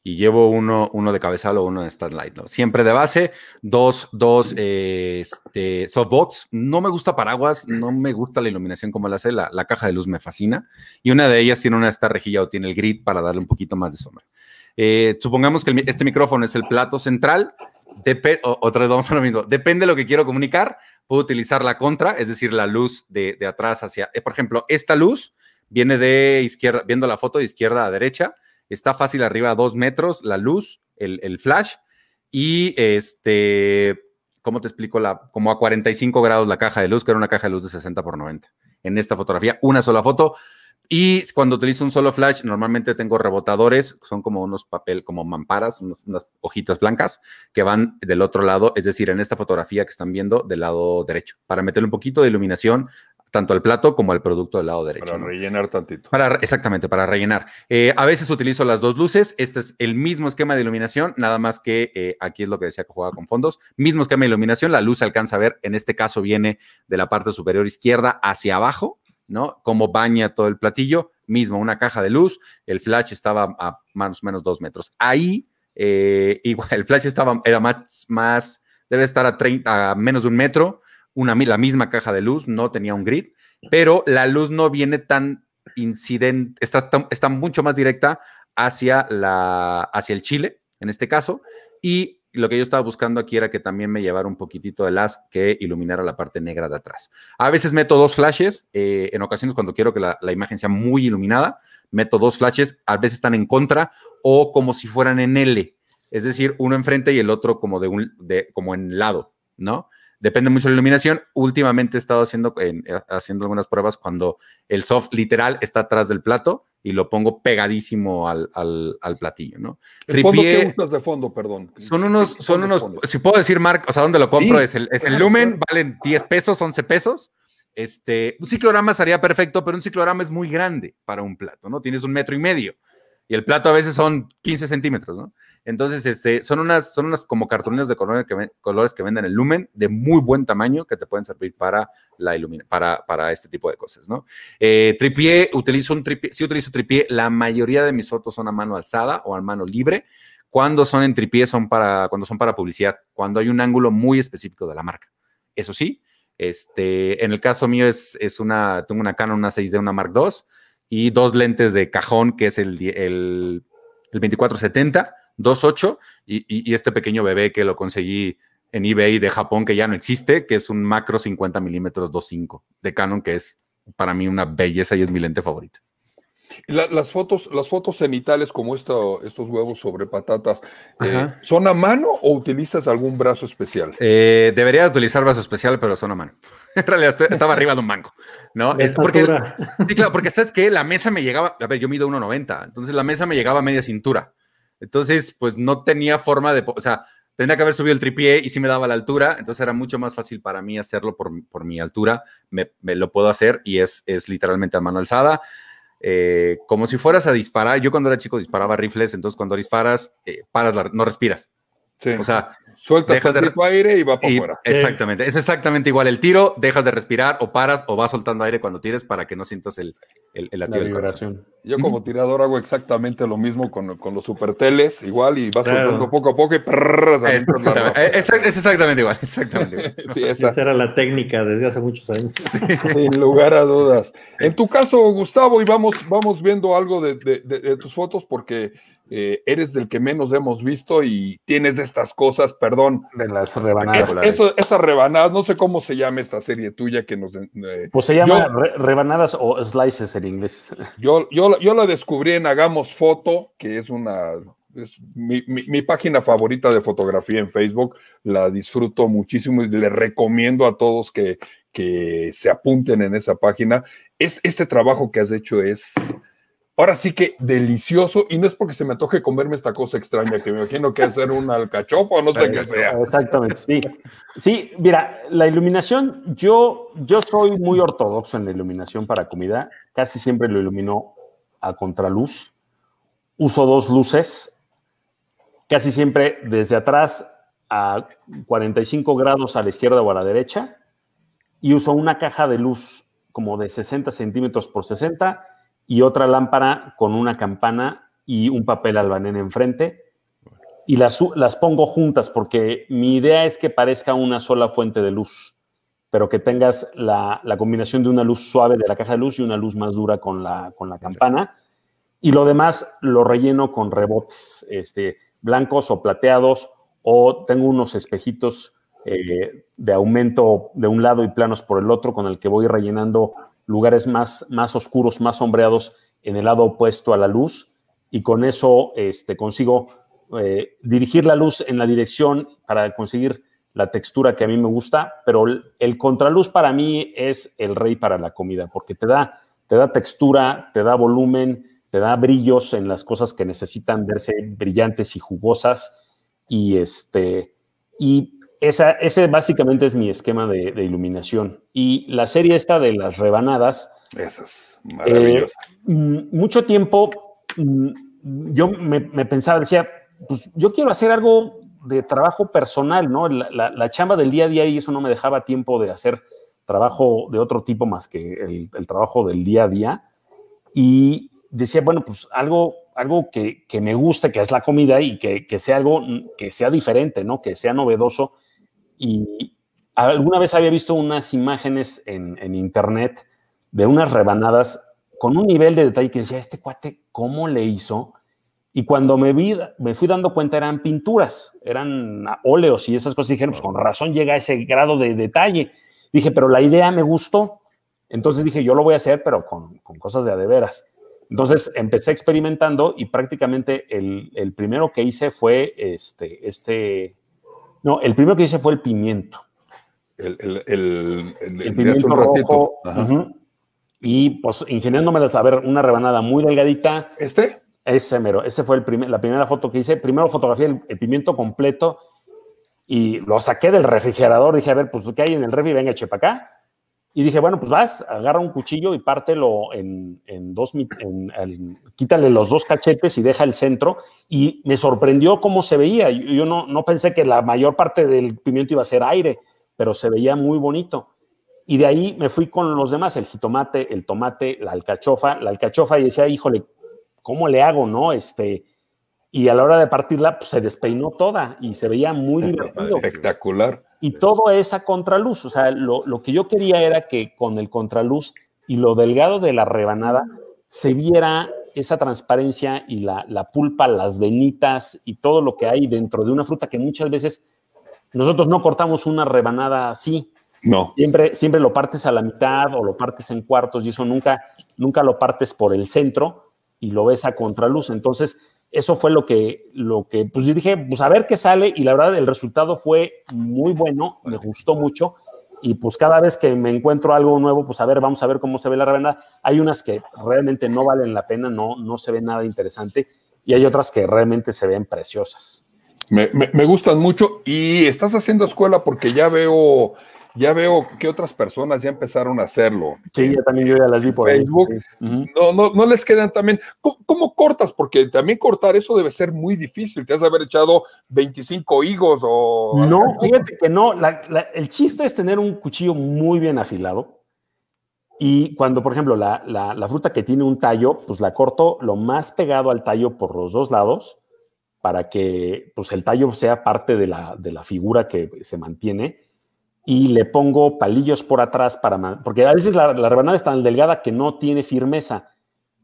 y llevo uno, uno de cabezal o uno de Starlight. ¿no? Siempre de base, dos, dos este, softbox. No me gusta paraguas, no me gusta la iluminación como la hace, la, caja de luz me fascina. Y una de ellas tiene una esta rejilla o tiene el grid para darle un poquito más de sombra. Eh, supongamos que este micrófono es el plato central otra vez vamos a lo mismo. Depende de lo que quiero comunicar. Puedo utilizar la contra, es decir, la luz de, atrás hacia. Eh, por ejemplo, esta luz viene de izquierda, viendo la foto de izquierda a derecha. Está fácil arriba a dos metros la luz, el, flash. Y este, ¿cómo te explico? La, como a 45 grados la caja de luz, que era una caja de luz de 60 por 90. En esta fotografía, una sola foto. Y cuando utilizo un solo flash, normalmente tengo rebotadores, son como unos papel, como mamparas, unas hojitas blancas que van del otro lado, es decir, en esta fotografía que están viendo del lado derecho, para meterle un poquito de iluminación tanto al plato como al producto del lado derecho. Para rellenar tantito. Para, exactamente, para rellenar. Eh, a veces utilizo las dos luces. Este es el mismo esquema de iluminación, nada más que eh, aquí es lo que decía que jugaba con fondos. Mismo esquema de iluminación, la luz alcanza a ver, en este caso viene de la parte superior izquierda hacia abajo, ¿no? Cómo baña todo el platillo, mismo una caja de luz, el flash estaba a más o menos dos metros. Ahí, eh, igual, el flash estaba, era más, más debe estar a, 30, a menos de un metro, una, la misma caja de luz, no tenía un grid, pero la luz no viene tan incidente, está, está mucho más directa hacia, la, hacia el chile, en este caso, y lo que yo estaba buscando aquí era que también me llevara un poquitito de las que iluminara la parte negra de atrás. A veces meto dos flashes, eh, en ocasiones cuando quiero que la, imagen sea muy iluminada, meto dos flashes, a veces están en contra o como si fueran en L, es decir, uno enfrente y el otro como de un, de, como en lado, ¿no? depende mucho de la iluminación. Últimamente he estado haciendo, eh, haciendo algunas pruebas cuando el soft literal está atrás del plato y lo pongo pegadísimo al, al, platillo, ¿no? ¿El fondo de fondo, perdón? Son unos, son unos, si puedo decir, Marc, o sea, ¿dónde lo compro? es el, es el Lumen, valen 10 pesos, 11 pesos. Este, un ciclorama sería perfecto, pero un ciclorama es muy grande para un plato, ¿no? Tienes un metro y medio y el plato a veces son 15 centímetros, ¿no? Entonces, este, son unas, son unas como cartulinas de colores que, colores que venden el Lumen de muy buen tamaño que te pueden servir para la para, este tipo de cosas, ¿no? Eh, tripié, utilizo un tripié, sí utilizo tripié, la mayoría de mis fotos son a mano alzada o a mano libre. Cuando son en tripié son para, cuando son para publicidad, cuando hay un ángulo muy específico de la marca. Eso sí, este, en el caso mío es, es una, tengo una Canon, una 6D, una Mark II y dos lentes de cajón, que es el, el, el 2470 2.8 y, y, este pequeño bebé que lo conseguí en eBay de Japón que ya no existe, que es un macro 50 milímetros 2.5 de Canon, que es para mí una belleza y es mi lente favorito las fotos, las fotos cenitales como esto, estos huevos sobre patatas, eh, ¿son a mano o utilizas algún brazo especial? Eh, debería utilizar brazo especial, pero son a mano. en estaba arriba de un banco, ¿no? Es porque, sí, claro, porque sabes que la mesa me llegaba, a ver, yo mido 1.90, entonces la mesa me llegaba a media cintura. Entonces, pues no tenía forma de, o sea, tendría que haber subido el tripié y sí me daba la altura, entonces era mucho más fácil para mí hacerlo por, mi altura, me, lo puedo hacer y es, literalmente a mano alzada. Eh, como si fueras a disparar, yo cuando era chico disparaba rifles, entonces cuando disparas, eh, paras, no respiras. Sí. O sea, Sueltas el aire y va para afuera. Exactamente, es exactamente igual el tiro, dejas de respirar o paras o vas soltando aire cuando tires para que no sientas el, el, el latido Yo como tirador hago exactamente lo mismo con, con los superteles, igual y vas soltando poco a poco y es, exactamente igual, exactamente esa. era la técnica desde hace muchos años. Sin lugar a dudas. En tu caso, Gustavo, y vamos, vamos viendo algo de tus fotos porque eh, eres del que menos hemos visto y tienes estas cosas, perdón. De las rebanadas. esas rebanadas, no sé cómo se llama esta serie tuya que nos... Eh, pues se llama rebanadas o slices en inglés. Yo, yo, la descubrí en Hagamos Foto, que es una... mi, página favorita de fotografía en Facebook, la disfruto muchísimo y le recomiendo a todos que, que se apunten en esa página. Es, este trabajo que has hecho es Ahora sí que delicioso, y no es porque se me antoje comerme esta cosa extraña que me imagino que es un alcachofo o no sé qué sea. Exactamente, sí. Sí, mira, la iluminación, yo, yo soy muy ortodoxo en la iluminación para comida, casi siempre lo ilumino a contraluz, uso dos luces, casi siempre desde atrás a 45 grados a la izquierda o a la derecha, y uso una caja de luz como de 60 centímetros por 60 y otra lámpara con una campana y un papel albanén enfrente. Y las, las pongo juntas porque mi idea es que parezca una sola fuente de luz, pero que tengas la, combinación de una luz suave de la caja de luz y una luz más dura con la, con la campana. Y lo demás lo relleno con rebotes este, blancos o plateados o tengo unos espejitos eh, de aumento de un lado y planos por el otro con el que voy rellenando lugares más, más oscuros, más sombreados en el lado opuesto a la luz y con eso este, consigo eh, dirigir la luz en la dirección para conseguir la textura que a mí me gusta, pero el, contraluz para mí es el rey para la comida, porque te da, te da textura, te da volumen, te da brillos en las cosas que necesitan verse brillantes y jugosas y este y esa, ese básicamente es mi esquema de, iluminación. Y la serie esta de las rebanadas. Esas, eh, maravillosa. Mm, mucho tiempo mm, yo me, pensaba, decía, pues yo quiero hacer algo de trabajo personal, ¿no? La, chamba del día a día y eso no me dejaba tiempo de hacer trabajo de otro tipo más que el, trabajo del día a día. Y decía, bueno, pues algo, algo que, me guste, que es la comida y que sea algo que sea diferente, ¿no? Que sea novedoso y alguna vez había visto unas imágenes en, internet de unas rebanadas con un nivel de detalle que decía, este cuate, ¿cómo le hizo? Y cuando me vi, me fui dando cuenta, eran pinturas, eran óleos y esas cosas. Y dije, pues con razón llega a ese grado de detalle. Dije, pero la idea me gustó. Entonces dije, yo lo voy a hacer, pero con, cosas de a de veras. Entonces empecé experimentando y prácticamente el, el primero que hice fue este, este no, el primero que hice fue el pimiento. El, el, pimiento rojo. Y pues ingeniándome a saber una rebanada muy delgadita. ¿Este? Ese mero. Ese fue el primer, la primera foto que hice. Primero fotografié el, pimiento completo y lo saqué del refrigerador. Dije, a ver, pues, ¿qué hay en el refri? Venga, chepa acá y dije, bueno, pues vas, agarra un cuchillo y pártelo en, en dos, en, quítale los dos cachetes y deja el centro. Y me sorprendió cómo se veía. Yo, no, no pensé que la mayor parte del pimiento iba a ser aire, pero se veía muy bonito. Y de ahí me fui con los demás, el jitomate, el tomate, la alcachofa, la alcachofa, y decía, híjole, ¿cómo le hago, no? Este, y a la hora de partirla, pues, se despeinó toda y se veía muy divertido. Espectacular. Y todo esa contraluz. O sea, lo, que yo quería era que con el contraluz y lo delgado de la rebanada se viera esa transparencia y la, la, pulpa, las venitas y todo lo que hay dentro de una fruta que muchas veces nosotros no cortamos una rebanada así. No. Siempre, siempre lo partes a la mitad o lo partes en cuartos y eso nunca, nunca lo partes por el centro y lo ves a contraluz. Entonces, eso fue lo que, lo que, pues dije, pues a ver qué sale y la verdad el resultado fue muy bueno, me gustó mucho y pues cada vez que me encuentro algo nuevo, pues a ver, vamos a ver cómo se ve la revenda. Hay unas que realmente no valen la pena, no, no se ve nada interesante y hay otras que realmente se ven preciosas. Me, me gustan mucho y estás haciendo escuela porque ya veo ya veo que otras personas ya empezaron a hacerlo. Sí, ya también yo ya las vi por Ahí. no, les quedan también. ¿Cómo, cortas? Porque también cortar eso debe ser muy difícil. Te has de haber echado 25 higos o. No, fíjate que no. el chiste es tener un cuchillo muy bien afilado. Y cuando, por ejemplo, la, fruta que tiene un tallo, pues la corto lo más pegado al tallo por los dos lados para que pues, el tallo sea parte de de la figura que se mantiene y le pongo palillos por atrás para... Porque a veces la, rebanada es tan delgada que no tiene firmeza.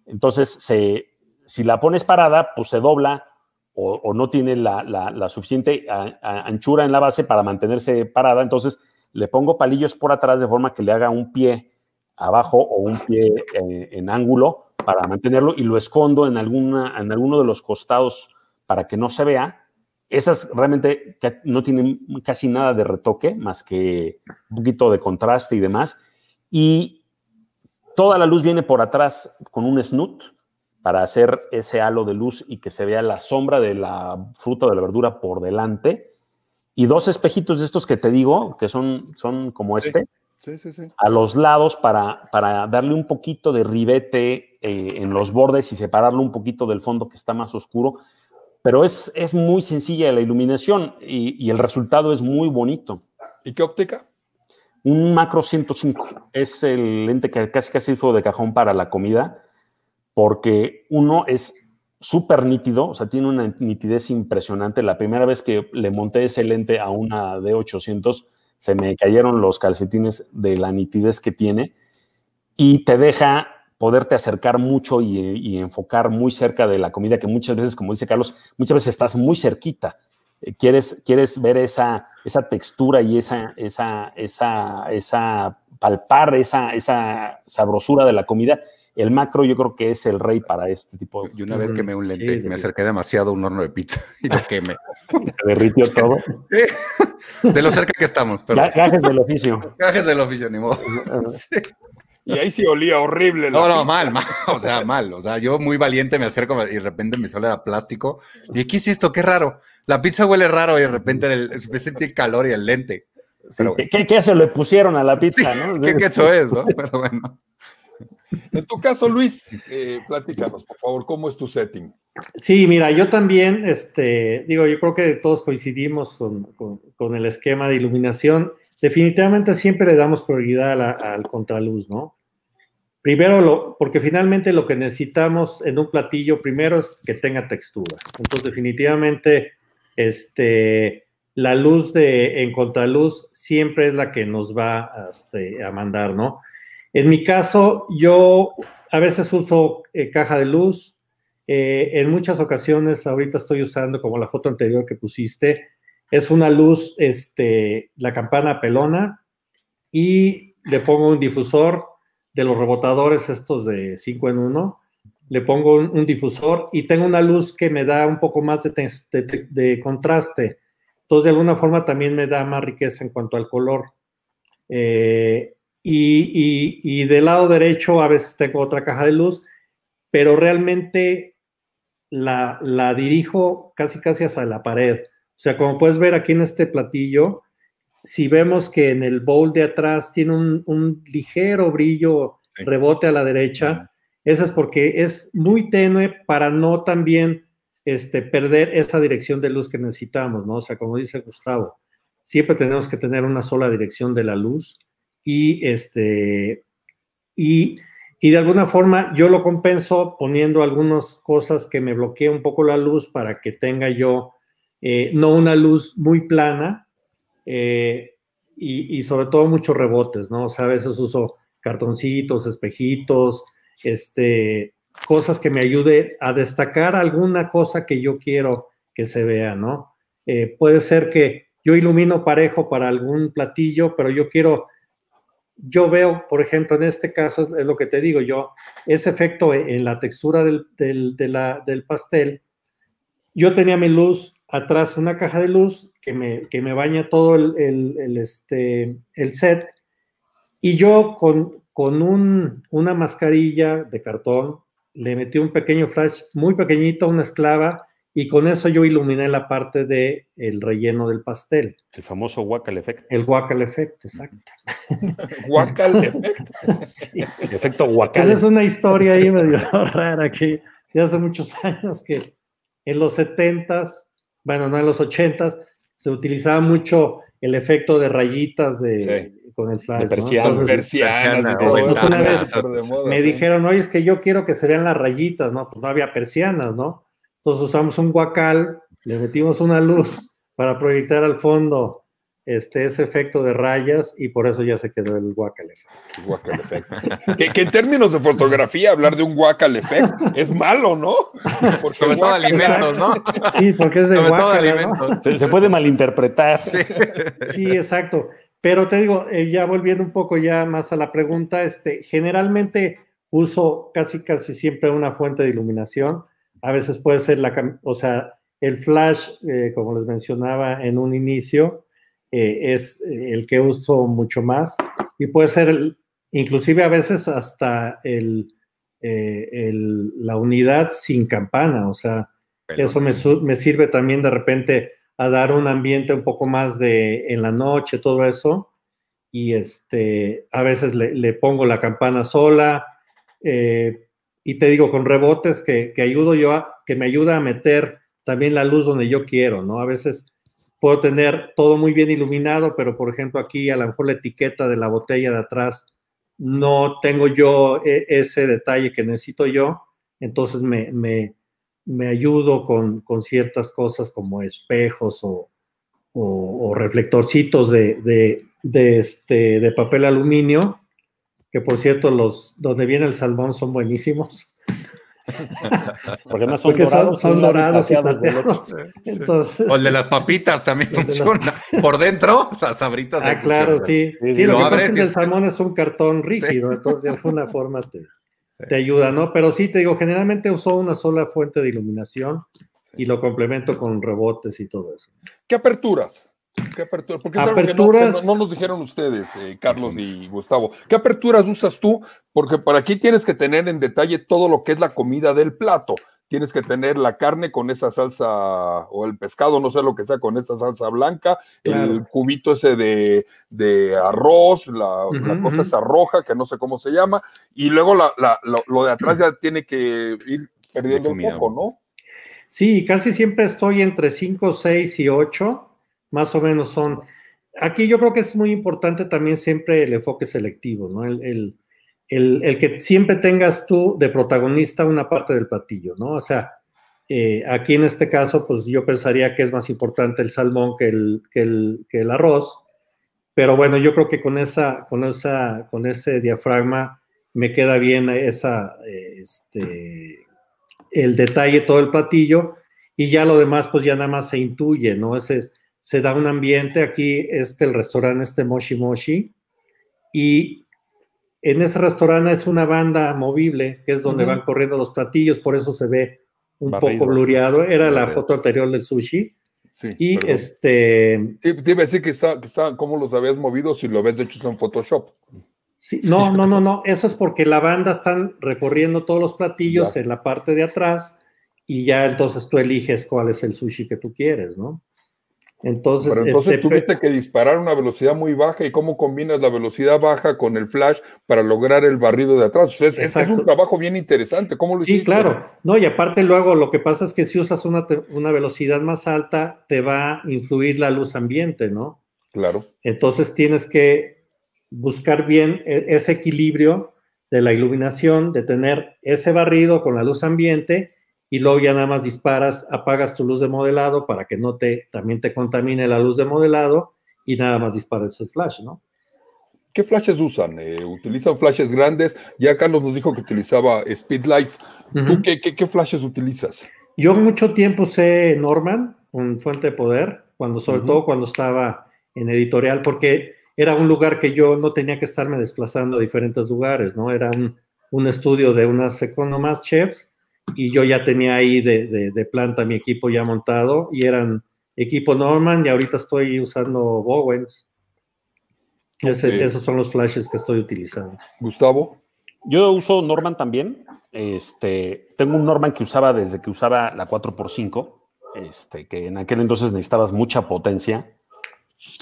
Entonces, se, si la pones parada, pues se dobla o, no tiene la, suficiente anchura en la base para mantenerse parada. Entonces, le pongo palillos por atrás de forma que le haga un pie abajo o un pie eh, en, ángulo para mantenerlo y lo escondo en, alguna, en alguno de los costados para que no se vea esas realmente no tienen casi nada de retoque, más que un poquito de contraste y demás. Y toda la luz viene por atrás con un snoot para hacer ese halo de luz y que se vea la sombra de la fruta o de la verdura por delante. Y dos espejitos de estos que te digo, que son, son como este, a los lados para, darle un poquito de ribete eh, en los bordes y separarlo un poquito del fondo que está más oscuro. Pero es, es muy sencilla la iluminación y, el resultado es muy bonito. ¿Y qué óptica? Un macro 105. Es el lente que casi casi uso de cajón para la comida, porque uno es súper nítido, o sea, tiene una nitidez impresionante. La primera vez que le monté ese lente a una de 800, se me cayeron los calcetines de la nitidez que tiene y te deja poderte acercar mucho y, enfocar muy cerca de la comida, que muchas veces, como dice Carlos, muchas veces estás muy cerquita. Eh, quieres, quieres ver esa, esa textura y esa, esa, esa, esa palpar esa, esa sabrosura de la comida. El macro yo creo que es el rey para este tipo de... Y una vez quemé un lente, me acerqué demasiado a un horno de pizza y lo quemé. Se derritió todo. Sí. De lo cerca que estamos. Pero... Gajes del oficio. Gajes del oficio, ni modo. Sí. Y ahí sí olía horrible. No, no, mal, mal, o sea, mal. O sea, yo muy valiente me acerco y de repente me sale a plástico. Y aquí sí esto? Qué raro. La pizza huele raro y de repente me sentí calor y el lente. qué ¿Qué se le pusieron a la pizza, no? ¿Qué queso este. es, no? Pero bueno. En tu caso, Luis, eh, platícanos, por favor, ¿cómo es tu setting? Sí, mira, yo también, este, digo, yo creo que todos coincidimos con, el esquema de iluminación. Definitivamente siempre le damos prioridad al contraluz, ¿no? Primero, lo, porque finalmente lo que necesitamos en un platillo primero es que tenga textura. Entonces, definitivamente, este, la luz de, en contraluz siempre es la que nos va este, a, mandar, ¿no? En mi caso, yo a veces uso eh, caja de luz. Eh, en muchas ocasiones, ahorita estoy usando, como la foto anterior que pusiste, es una luz, este, la campana pelona, y le pongo un difusor de los rebotadores estos de 5 en 1, le pongo un, difusor y tengo una luz que me da un poco más de, contraste. Entonces, de alguna forma también me da más riqueza en cuanto al color. Eh, y, del lado derecho a veces tengo otra caja de luz, pero realmente la, la dirijo casi casi hacia la pared. O sea, como puedes ver aquí en este platillo, si vemos que en el bowl de atrás tiene un, ligero brillo rebote a la derecha, eso es porque es muy tenue para no también este, perder esa dirección de luz que necesitamos, ¿no? O sea, como dice Gustavo, siempre tenemos que tener una sola dirección de la luz y este, y, de alguna forma yo lo compenso poniendo algunas cosas que me bloquee un poco la luz para que tenga yo eh, no una luz muy plana, eh, y, sobre todo muchos rebotes, ¿no? O sea, a veces uso cartoncitos, espejitos, este, cosas que me ayude a destacar alguna cosa que yo quiero que se vea, ¿no? Eh, puede ser que yo ilumino parejo para algún platillo, pero yo quiero, yo veo, por ejemplo, en este caso es, lo que te digo, yo, ese efecto en, la textura del pastel, yo tenía mi luz atrás una caja de luz que me, me baña todo el, este, el set y yo con, con una mascarilla de cartón le metí un pequeño flash muy pequeñito, a una esclava, y con eso yo iluminé la parte del el relleno del pastel. El famoso Wacal Effect. El Wacal Effect, exacto. Wacal Effect. El efecto Wacal. Esa es una historia ahí medio rara que hace muchos años que en los 70 bueno, no en los ochentas, se utilizaba mucho el efecto de rayitas de, con el flash. persianas, me dijeron, oye, es que yo quiero que se vean las rayitas, ¿no? Pues no había persianas, ¿no? Entonces usamos un guacal, le metimos una luz para proyectar al fondo este, ese efecto de rayas y por eso ya se quedó el Wacal Effect. que, en términos de fotografía, hablar de un Wacal Effect es malo, ¿no? Porque Sobre todo alimentos, ¿no? Sí, porque es de se, puede malinterpretar. Sí. exacto. Pero te digo, eh, ya volviendo un poco ya más a la pregunta, este, generalmente uso casi casi siempre una fuente de iluminación. A veces puede ser la, o sea, el flash, eh, como les mencionaba en un inicio, eh, es eh, el que uso mucho más y puede ser inclusive a veces hasta eh, el, la unidad sin campana, o sea, eso me, sirve también de repente a dar un ambiente un poco más de en la noche, todo eso, y este, a veces le, pongo la campana sola, y te digo, con rebotes que, que ayudo yo, a, que me ayuda a meter también la luz donde yo quiero, ¿no? A veces puedo tener todo muy bien iluminado, pero por ejemplo aquí a lo mejor la etiqueta de la botella de atrás no tengo yo e, ese detalle que necesito yo, entonces me, ayudo con, ciertas cosas como espejos o, reflectorcitos de, este, de papel aluminio, que por cierto los donde viene el salmón son buenísimos. Porque son dorados, y más De o el de las papitas también funciona. Por dentro, las abritas. Ah, claro, sí. sí. lo, lo el salmón es un cartón rígido, entonces de alguna forma te, te ayuda, ¿no? Pero sí, te digo, generalmente uso una sola fuente de iluminación y lo complemento con rebotes y todo eso. ¿Qué aperturas? ¿Qué aperturas? Porque es algo que no, nos dijeron ustedes, eh, Carlos y Gustavo. ¿Qué aperturas usas tú? Porque para aquí tienes que tener en detalle todo lo que es la comida del plato. Tienes que tener la carne con esa salsa o el pescado, no sé lo que sea, con esa salsa blanca, el cubito ese de, arroz, la, cosa esa roja que no sé cómo se llama, y luego la, la, lo, lo, de atrás ya tiene que ir perdiendo un poco, ¿no? Sí, casi siempre estoy entre 5, 6 y 8 más o menos son. Aquí yo creo que es muy importante también siempre el enfoque selectivo, ¿no? El, que siempre tengas tú de protagonista una parte del platillo, ¿no? O sea, eh, aquí en este caso, pues yo pensaría que es más importante el salmón que el, el, arroz, pero bueno, yo creo que con, esa, con, esa, con ese diafragma me queda bien esa, este, el detalle, todo el platillo, y ya lo demás, pues ya nada más se intuye, ¿no? Ese, se da un ambiente, aquí este, el restaurante este Moshi Moshi, y en ese restaurante es una banda movible, que es donde van corriendo los platillos, por eso se ve un poco blureado, era la foto anterior del sushi. y este... que está, que cómo los habías movido, si lo ves hecho en Photoshop. Sí, no, no, no, no, eso es porque la banda están recorriendo todos los platillos en la parte de atrás y ya entonces tú eliges cuál es el sushi que tú quieres, ¿no? Entonces, entonces este, tuviste que disparar a una velocidad muy baja y cómo combinas la velocidad baja con el flash para lograr el barrido de atrás. es, un trabajo bien interesante. ¿Cómo lo hiciste? sí, claro. No, y aparte luego lo que pasa es que si usas una, una velocidad más alta, te va a influir la luz ambiente, ¿no? Claro. Entonces tienes que buscar bien e, ese equilibrio de la iluminación, de tener ese barrido con la luz ambiente y luego ya nada más disparas, apagas tu luz de modelado para que no te, también te contamine la luz de modelado y nada más disparas el flash, ¿no? ¿Qué flashes usan? Eh, ¿Utilizan flashes grandes? Ya Carlos nos dijo que utilizaba speedlights. ¿Tú qué, flashes utilizas? Yo mucho tiempo usé Norman, un fuente de poder, cuando, sobre todo cuando estaba en editorial, porque era un lugar que yo no tenía que estarme desplazando a diferentes lugares, ¿no? Era un, un estudio de unas economas chefs y yo ya tenía ahí de, planta mi equipo ya montado y eran equipo Norman y ahorita estoy usando Bowens. Esos son los flashes que estoy utilizando. Gustavo. Yo uso Norman también. Este, tengo un Norman que usaba desde que usaba la 4x5, este, que en aquel entonces necesitabas mucha potencia.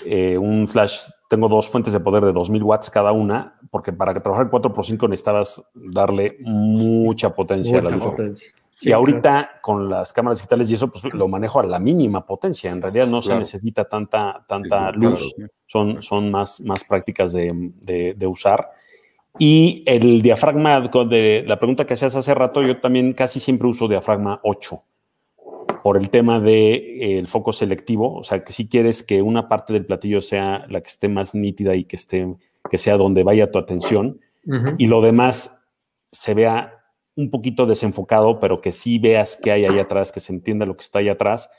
Eh, un flash tengo dos fuentes de poder de 2000 watts cada una, porque para trabajar 4x5 necesitabas darle mucha potencia a la luz. y ahorita con las cámaras digitales y eso, pues lo manejo a la mínima potencia. En realidad no se necesita tanta, tanta luz. Son, son más, más prácticas de, usar. Y el diafragma de la pregunta que hacías hace rato, yo también casi siempre uso diafragma 8 por el tema del de, eh, el foco selectivo, o sea, que si quieres que una parte del platillo sea la que esté más nítida y que, esté, que sea donde vaya tu atención, y lo demás se vea un poquito desenfocado, pero que sí veas qué hay ahí atrás, que se entienda lo que está ahí atrás.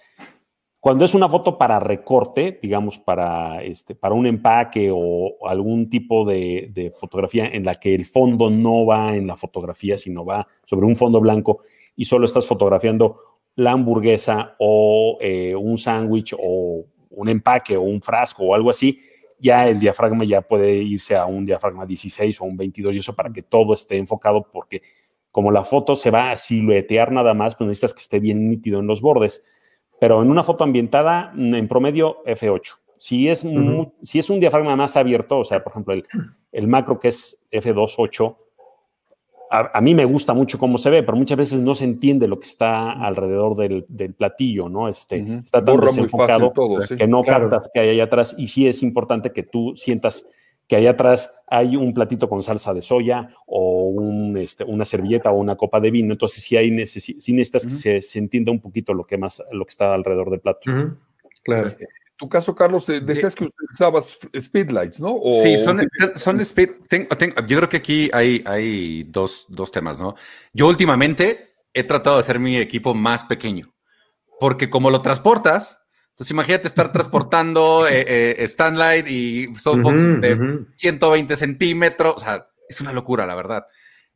Cuando es una foto para recorte, digamos, para, este, para un empaque o algún tipo de, de fotografía en la que el fondo no va en la fotografía, sino va sobre un fondo blanco y solo estás fotografiando la hamburguesa o eh, un sándwich o un empaque o un frasco o algo así, ya el diafragma ya puede irse a un diafragma 16 o un 22 y eso para que todo esté enfocado porque como la foto se va a siluetear nada más, pues necesitas que esté bien nítido en los bordes. Pero en una foto ambientada, mm, en promedio, F8. Si es, si es un diafragma más abierto, o sea, por ejemplo, el, el macro que es F2.8, a, mí me gusta mucho cómo se ve, pero muchas veces no se entiende lo que está alrededor del, platillo, ¿no? Este, Está tan que no captas que hay allá atrás y sí es importante que tú sientas que allá atrás hay un platito con salsa de soya o este, una servilleta o una copa de vino. Entonces sí, hay necesidad, sí necesitas que se, entienda un poquito lo que, más, lo que está alrededor del plato. Claro tu caso, Carlos, eh, decías que usabas speedlights, ¿no? sí, son, son speed. yo creo que aquí hay, hay dos, temas, ¿no? Yo últimamente he tratado de hacer mi equipo más pequeño, porque como lo transportas, entonces imagínate estar transportando eh, eh, Standlight y softbox de 120 centímetros, o sea, es una locura, la verdad.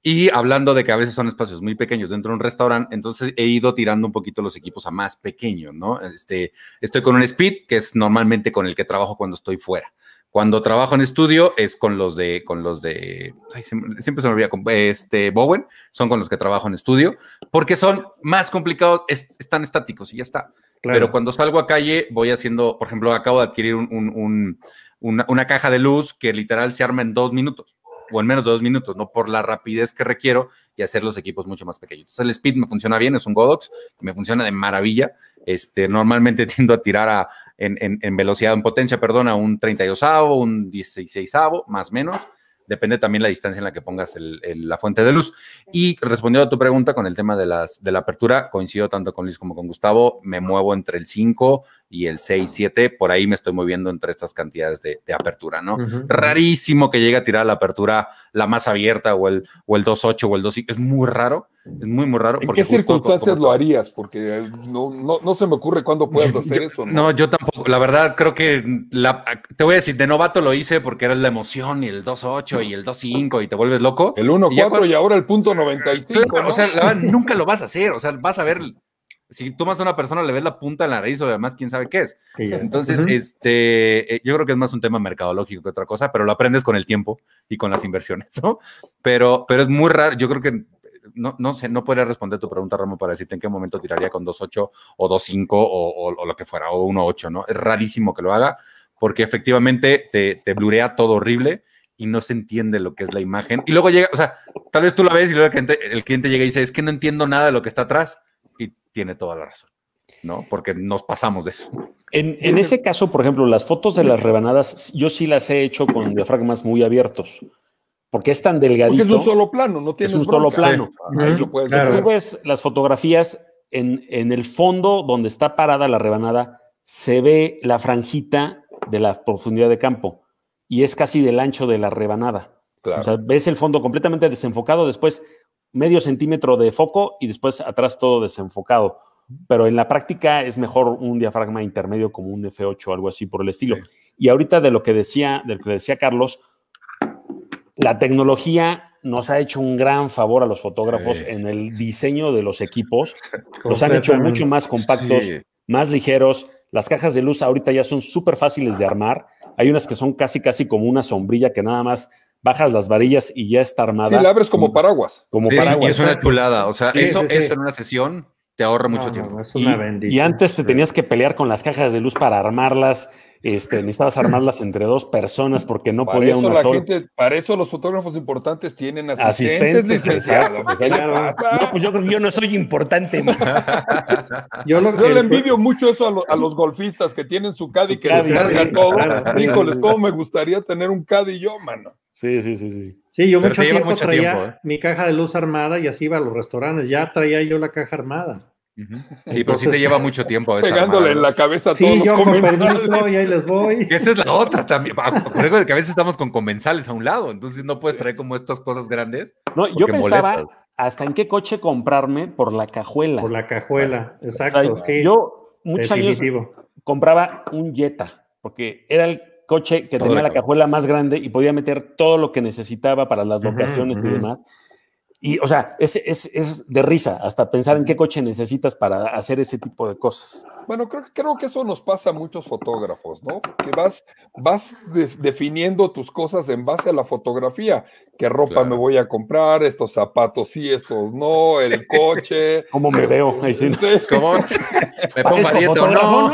Y hablando de que a veces son espacios muy pequeños dentro de un restaurante, entonces he ido tirando un poquito los equipos a más pequeños, ¿no? Este, estoy con un speed, que es normalmente con el que trabajo cuando estoy fuera. Cuando trabajo en estudio es con los de, con los de, ay, siempre, se me olvida, este, Bowen, son con los que trabajo en estudio, porque son más complicados, están estáticos y ya está. Pero cuando salgo a calle voy haciendo, por ejemplo, acabo de adquirir un, una caja de luz que literal se arma en dos minutos o en menos de dos minutos, no por la rapidez que requiero y hacer los equipos mucho más pequeños. Entonces el speed me funciona bien, es un Godox, me funciona de maravilla. Este, normalmente tiendo a tirar a, en, en, velocidad, en potencia, perdón, a un 32avo, un 16avo, más o menos. Depende también la distancia en la que pongas la fuente de luz. Y respondiendo a tu pregunta con el tema de, las, de la apertura, coincido tanto con Luis como con Gustavo, me muevo entre el 5 y el 6, 7, por ahí me estoy moviendo entre estas cantidades de, apertura, ¿no? Rarísimo que llegue a tirar la apertura la más abierta o el, o el 2, 8 o el 2, es muy raro, es muy, muy raro. Porque ¿En qué circunstancias lo harías? Porque eh, no, se me ocurre cuándo puedas hacer eso. ¿no? ¿no? yo tampoco, la verdad creo que, la, te voy a decir, de novato lo hice porque era la emoción y el 2, 8 y el 2, 5 y te vuelves loco. El 1, 4 y, ahora el punto 95. o sea, la verdad, nunca lo vas a hacer, o sea, vas a ver si tomas a una persona, le ves la punta en la nariz o además quién sabe qué es. Entonces, este, eh, yo creo que es más un tema mercadológico que otra cosa, pero lo aprendes con el tiempo y con las inversiones, ¿no? Pero, pero es muy raro, yo creo que no, no sé, no podría responder tu pregunta, Ramo para decirte en qué momento tiraría con 2.8 o 2.5 o, o, lo que fuera, o 1.8, ¿no? Es rarísimo que lo haga porque efectivamente te, te blurea todo horrible y no se entiende lo que es la imagen. Y luego llega, o sea, tal vez tú la ves y luego el cliente, el cliente llega y dice, es que no entiendo nada de lo que está atrás y tiene toda la razón, ¿no? Porque nos pasamos de eso. En, ese caso, por ejemplo, las fotos de las rebanadas, yo sí las he hecho con diafragmas muy abiertos, porque es tan delgadito. Porque es un solo plano, no tiene. Es un solo plano. las fotografías en, el fondo donde está parada la rebanada, se ve la franjita de la profundidad de campo y es casi del ancho de la rebanada. O sea, ves el fondo completamente desenfocado, después medio centímetro de foco y después atrás todo desenfocado. Pero en la práctica es mejor un diafragma intermedio como un F8 o algo así por el estilo. Y ahorita de lo que decía, que decía Carlos, la tecnología nos ha hecho un gran favor a los fotógrafos en el diseño de los equipos. Los han hecho mucho más compactos, más ligeros. Las cajas de luz ahorita ya son súper fáciles de armar. Hay unas que son casi, casi como una sombrilla que nada más bajas las varillas y ya está armada. Y la abres como paraguas. Como paraguas. Y es una chulada. O sea, eso en una sesión, te ahorra mucho tiempo. y antes te tenías que pelear con las cajas de luz para armarlas este, necesitabas armarlas entre dos personas porque no para eso Para eso los fotógrafos importantes tienen asistentes, asistentes pues yo no soy importante. yo, lo le envidio mucho eso a, los golfistas que tienen su caddy y que les carga todo. cómo me gustaría tener un caddy yo, mano. Sí, sí, sí, sí. Sí, yo mucho tiempo traía ¿eh? mi caja de luz armada y así iba a los restaurantes. Ya traía yo la caja armada y por si te lleva mucho tiempo. pegándole en la cabeza a todos sí, yo permiso y ahí les voy. esa es la otra también. recuerda que a veces estamos con comensales a un lado, entonces no puedes traer como estas cosas grandes. No, yo pensaba hasta en qué coche comprarme por la cajuela. Por la cajuela, exacto. yo muchos años compraba un Jetta, porque era el coche que tenía la cajuela más grande y podía meter todo lo que necesitaba para las locaciones y demás. Y, o sea, es, es, es, de risa hasta pensar en qué coche necesitas para hacer ese tipo de cosas. Bueno, creo, creo que eso nos pasa a muchos fotógrafos, ¿no? Que vas, vas definiendo tus cosas en base a la fotografía. ¿Qué ropa me voy a comprar? ¿Estos zapatos sí, estos no? ¿El coche? ¿Cómo me este, veo? ¿Me pongo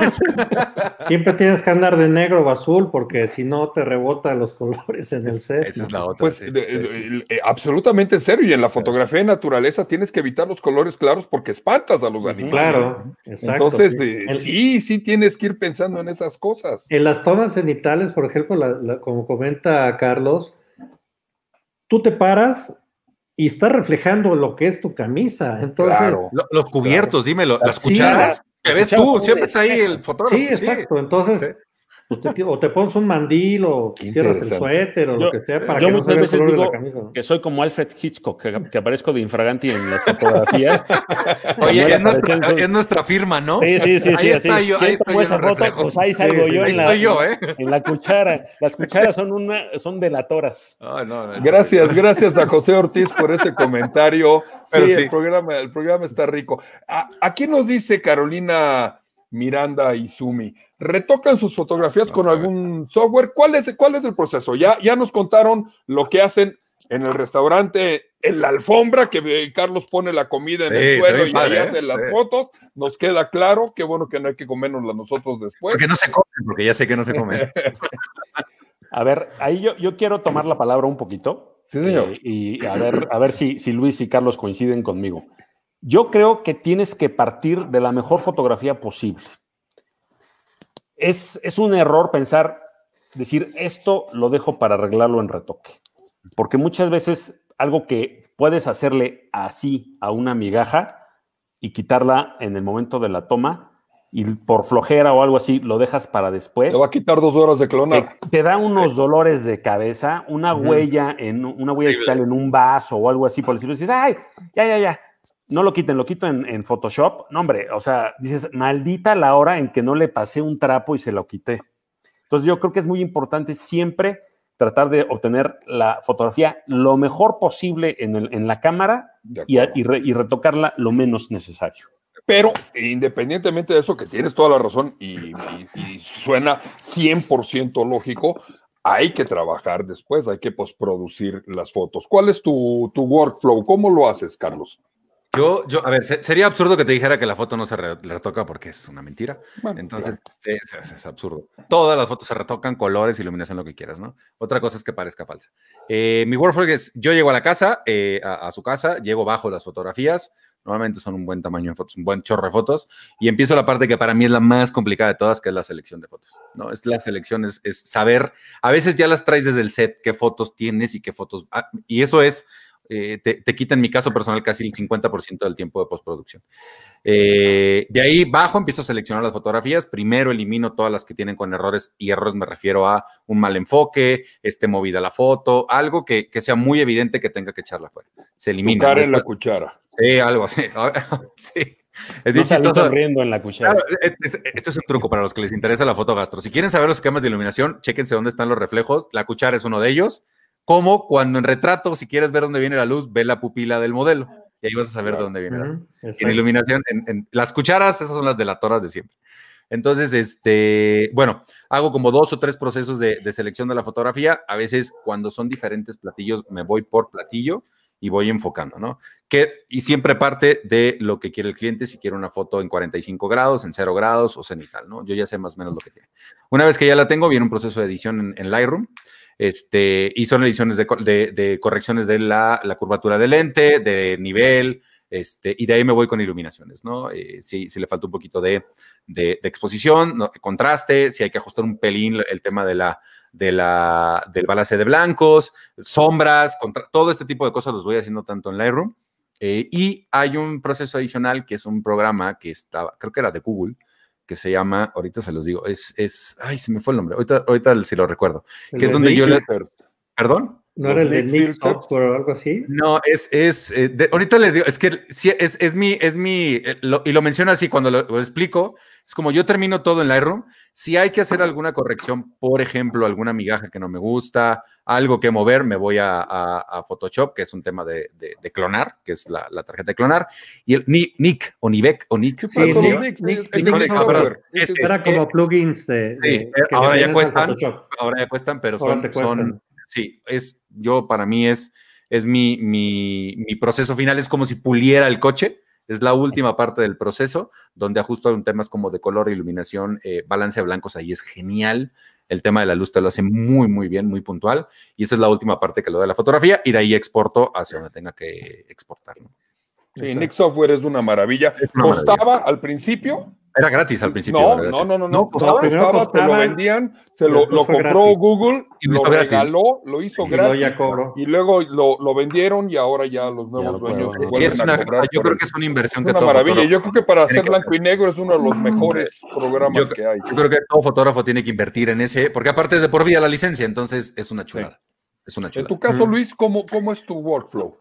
Siempre tienes que andar de negro o azul porque si no te rebota los colores en el set. Esa es la otra. Pues, eh, absolutamente en serio. Y en la fotografía de naturaleza tienes que evitar los colores claros porque espantas a los animales. Claro, exacto. Entonces, eh, sí, sí tienes que ir pensando en esas cosas. En las tomas cenitales, por ejemplo, como comenta Carlos, tú te paras y estás reflejando lo que es tu camisa. Entonces, los cubiertos, dímelo, las cucharas. ves tú, siempre está ahí el fotógrafo. Sí, exacto. Entonces, pues o te pones un mandil o cierras el suéter o lo que sea para que no se veces digo la camisa, que soy como Alfred Hitchcock que, aparezco de infraganti en las fotografías oye es, nuestra, firma ¿no? sí, sí, sí ahí está yo ahí está pues salgo yo, ahí en, la, yo ¿eh? en la cuchara las cucharas son una son delatoras gracias, gracias a José Ortiz por ese comentario sí, El, programa, el programa está rico a, aquí nos dice Carolina Miranda y Sumi. Retocan sus fotografías con algún software. ¿Cuál es, ¿Cuál es el proceso? Ya, nos contaron lo que hacen en el restaurante, en la alfombra que eh, Carlos pone la comida en el suelo y ¿eh? hace las fotos. Nos queda claro, qué bueno que no hay que comernos nosotros después. Porque no se comen, porque ya sé que no se come. a ver, ahí yo, yo, quiero tomar la palabra un poquito. Sí, señor. Eh, y a ver, a ver si, si Luis y Carlos coinciden conmigo. Yo creo que tienes que partir de la mejor fotografía posible. Es, es un error pensar, decir, esto lo dejo para arreglarlo en retoque. Porque muchas veces algo que puedes hacerle así a una migaja y quitarla en el momento de la toma, y por flojera o algo así lo dejas para después. Te va a quitar dos horas de clonar. Te, da unos dolores de cabeza, una huella en una huella digital en un vaso o algo así por decirlo. Y dices, ay, ya, ya, ya, no lo quiten, lo quito en, Photoshop. No, hombre, o sea, dices, maldita la hora en que no le pasé un trapo y se lo quité. Entonces yo creo que es muy importante siempre tratar de obtener la fotografía lo mejor posible en, la cámara y, retocarla lo menos necesario. Pero independientemente de eso, que tienes toda la razón y, suena 100% lógico, hay que trabajar después, hay que posproducir las fotos. ¿Cuál es tu workflow? ¿Cómo lo haces, Carlos? Yo, yo, a ver, sería absurdo que te dijera que la foto no se retoca porque es una mentira. Entonces, es, absurdo. Todas las fotos se retocan, colores, iluminación, lo que quieras, ¿no? Otra cosa es que parezca falsa. Eh, mi workflow es, yo llego a la casa, eh, a, su casa, llego bajo las fotografías, normalmente son un buen tamaño de fotos, un buen chorro de fotos, y empiezo la parte que para mí es la más complicada de todas, que es la selección de fotos, ¿no? Es la selección, es, es saber, a veces ya las traes desde el set, qué fotos tienes y qué fotos, ah, y eso es eh, te, quita, en mi caso personal, casi el 50% del tiempo de postproducción. Eh, de ahí bajo empiezo a seleccionar las fotografías. Primero elimino todas las que tienen con errores y errores me refiero a un mal enfoque, esté movida la foto, algo que, sea muy evidente que tenga que echarla fuera. Se elimina. en la cuchara. Sí, algo así. Ah, sí. en la cuchara. esto es un truco para los que les interesa la foto gastro. Si quieren saber los esquemas de iluminación, chéquense dónde están los reflejos. La cuchara es uno de ellos. Como cuando en retrato, si quieres ver dónde viene la luz, ve la pupila del modelo. Y ahí vas a saber dónde viene la luz. En iluminación, en, las cucharas, esas son las delatoras de siempre. Entonces, este, bueno, hago como dos o tres procesos de, selección de la fotografía. A veces, cuando son diferentes platillos, me voy por platillo y voy enfocando, ¿no? Que, y siempre parte de lo que quiere el cliente, si quiere una foto en 45 grados, en 0 grados o cenital, ¿no? Yo ya sé más o menos lo que tiene. Una vez que ya la tengo, viene un proceso de edición en Lightroom. Este, y son ediciones de, correcciones de la, curvatura del lente, de nivel, este, y de ahí me voy con iluminaciones, ¿no? Eh, si, le falta un poquito de, exposición, contraste, si hay que ajustar un pelín el tema de la, del balance de blancos, sombras, contra, todo este tipo de cosas los voy haciendo tanto en Lightroom. Eh, y hay un proceso adicional que es un programa que estaba, creo que era de Google, que se llama, ahorita se los digo, es, es, ay, se me fue el nombre, ahorita, ahorita si lo recuerdo, que es donde yo le... ¿Perdón? ¿No era el de Nick o algo así? No, es, es, eh, ahorita les digo, es que sí, es, es mi, es mi, eh, y lo menciono así cuando lo, explico, es como yo termino todo en Lightroom si hay que hacer alguna corrección, por ejemplo, alguna migaja que no me gusta, algo que mover, me voy a, Photoshop, que es un tema de, clonar, que es la, tarjeta de clonar. Y el Nick, o Nivek o Nick. Sí, Era como plugins de. Sí, eh, ahora ya cuestan, ahora ya cuestan, pero son, Sí, es, yo para mí es, es mi proceso final, es como si puliera el coche es la última parte del proceso donde ajusto ajustan temas como de color, iluminación, eh, balance de blancos. Ahí es genial. El tema de la luz te lo hace muy, muy bien, muy puntual. Y esa es la última parte que lo da la fotografía y de ahí exporto hacia donde tenga que exportarlo. Sí, Nick Software es una maravilla. Costaba al principio. Era gratis al principio. No, no, no, no, no. Costaba, costaba, lo vendían, se lo, compró Google, y lo, regaló, lo hizo gratis. Y luego lo, vendieron y ahora ya los nuevos dueños. Es una, yo creo que es una inversión es todo. una maravilla. Yo creo que para hacer blanco y negro es uno de los mm. mejores programas que hay. Yo creo que todo fotógrafo tiene que invertir en ese, porque aparte es de por vida la licencia, entonces es una chulada. Es una chulada. En tu caso, Luis, ¿cómo, cómo es tu workflow?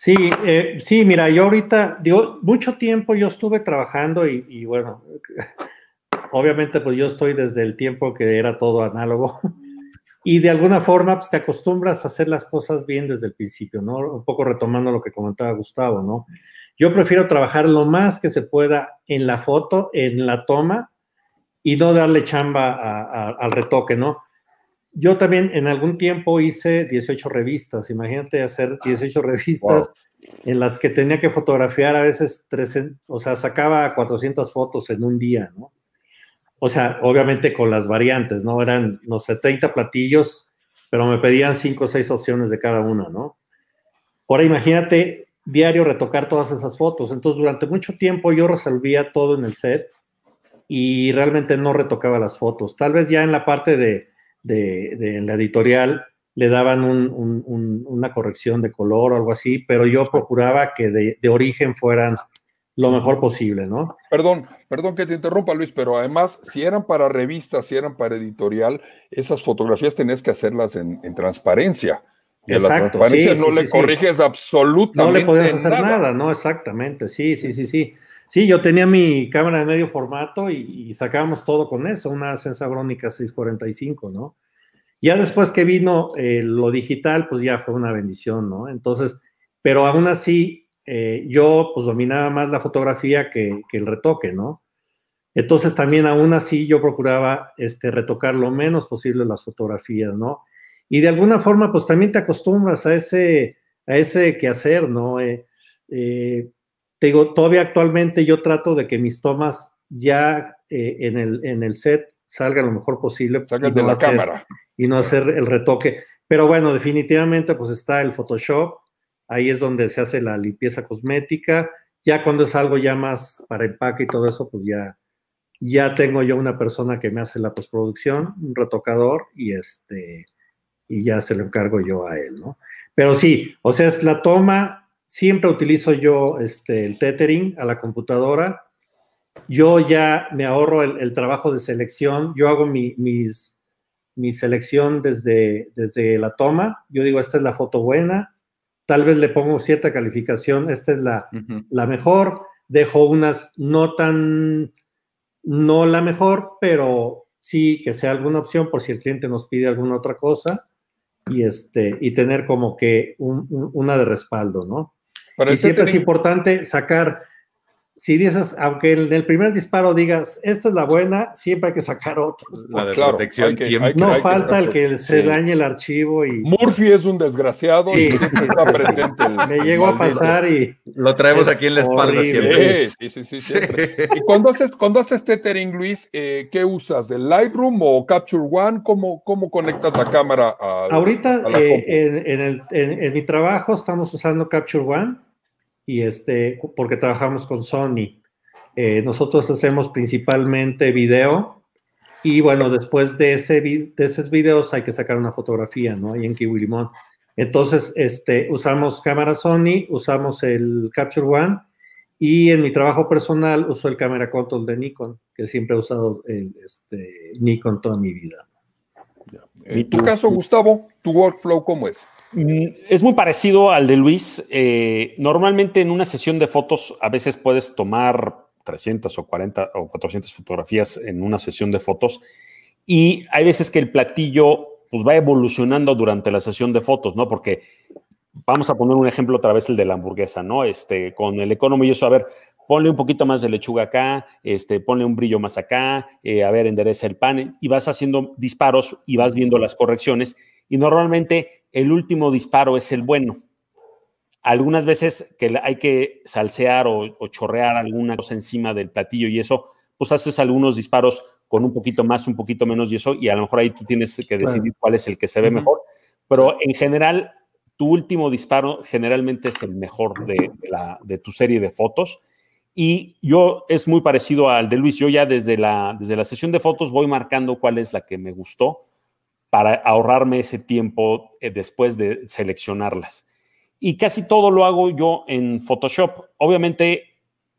Sí, eh, sí, mira, yo ahorita, digo, mucho tiempo yo estuve trabajando y, bueno, obviamente pues yo estoy desde el tiempo que era todo análogo y de alguna forma pues, te acostumbras a hacer las cosas bien desde el principio, ¿no? Un poco retomando lo que comentaba Gustavo, ¿no? Yo prefiero trabajar lo más que se pueda en la foto, en la toma y no darle chamba al retoque, ¿no? yo también en algún tiempo hice 18 revistas, imagínate hacer 18 ah, revistas en las que tenía que fotografiar a veces, 300, o sea, sacaba 400 fotos en un día, ¿no? O sea, obviamente con las variantes, ¿no? Eran, no sé, 30 platillos, pero me pedían 5 o 6 opciones de cada una, ¿no? Ahora imagínate diario retocar todas esas fotos. Entonces, durante mucho tiempo yo resolvía todo en el set y realmente no retocaba las fotos. Tal vez ya en la parte de de, de en la editorial le daban un, un, una corrección de color o algo así, pero yo procuraba que de, de, origen fueran lo mejor posible, ¿no? Perdón, perdón que te interrumpa Luis, pero además, si eran para revistas, si eran para editorial, esas fotografías tenías que hacerlas en, transparencia. Exacto, transparencia no le corriges absolutamente. No le podías hacer nada, ¿no? Exactamente, sí, sí, sí, sí. Sí, yo tenía mi cámara de medio formato y, sacábamos todo con eso, una Sensabrónica 645, ¿no? Ya después que vino eh, lo digital, pues ya fue una bendición, ¿no? Entonces, pero aún así, eh, yo pues dominaba más la fotografía que, el retoque, ¿no? Entonces también aún así yo procuraba este, retocar lo menos posible las fotografías, ¿no? Y de alguna forma pues también te acostumbras a ese, a ese quehacer, ¿no? Eh, eh te digo, todavía actualmente yo trato de que mis tomas ya eh, en, el, en el set salgan lo mejor posible. la cámara. Y no hacer el retoque. Pero bueno, definitivamente pues está el Photoshop, ahí es donde se hace la limpieza cosmética. Ya cuando es algo ya más para empaque y todo eso, pues ya, ya tengo yo una persona que me hace la postproducción, un retocador, y este, y ya se lo encargo yo a él, ¿no? Pero sí, o sea, es la toma, Siempre utilizo yo este, el tethering a la computadora. Yo ya me ahorro el, trabajo de selección. Yo hago mi, mi selección desde, desde la toma. Yo digo, esta es la foto buena. Tal vez le pongo cierta calificación. Esta es la, la mejor. Dejo unas no tan, no la mejor, pero sí que sea alguna opción por si el cliente nos pide alguna otra cosa y, este, y tener como que una de respaldo, ¿no? y siempre es importante sacar, si dices, aunque en el primer disparo digas, esta es la buena, siempre hay que sacar otros. Ah, no falta el que se dañe el archivo. y Murphy es un desgraciado Me llegó a pasar y... Lo traemos aquí en la espalda siempre. Sí, sí, sí, Y cuando haces, tethering, Luis, eh, ¿qué usas? ¿El Lightroom o Capture One? ¿Cómo, cómo conectas la cámara a Ahorita eh, en, en, el, en mi trabajo estamos usando Capture One y este, porque trabajamos con Sony. Eh, nosotros hacemos principalmente video y bueno, después de, ese, de esos videos hay que sacar una fotografía, ¿no? Ahí en Kiwi Limón. Entonces, este, usamos cámara Sony, usamos el Capture One y en mi trabajo personal uso el cámara control de Nikon, que siempre he usado el este, Nikon toda mi vida. y eh, tu caso, Gustavo, tu workflow cómo es? Mm, es muy parecido al de Luis. Eh, normalmente en una sesión de fotos a veces puedes tomar 300 o 40 o 400 fotografías en una sesión de fotos y hay veces que el platillo pues va evolucionando durante la sesión de fotos, ¿no? Porque vamos a poner un ejemplo otra vez el de la hamburguesa, ¿no? Este, con el economy, eso, a ver, ponle un poquito más de lechuga acá, este, ponle un brillo más acá, eh, a ver, endereza el pan y vas haciendo disparos y vas viendo las correcciones y normalmente el último disparo es el bueno. Algunas veces que hay que salsear o, chorrear alguna cosa encima del platillo y eso, pues haces algunos disparos con un poquito más, un poquito menos y eso, y a lo mejor ahí tú tienes que decidir cuál es el que se ve mejor. Pero en general, tu último disparo generalmente es el mejor de, la, de, tu serie de fotos. Y yo es muy parecido al de Luis. Yo ya desde la, desde la sesión de fotos voy marcando cuál es la que me gustó para ahorrarme ese tiempo eh, después de seleccionarlas. Y casi todo lo hago yo en Photoshop. Obviamente,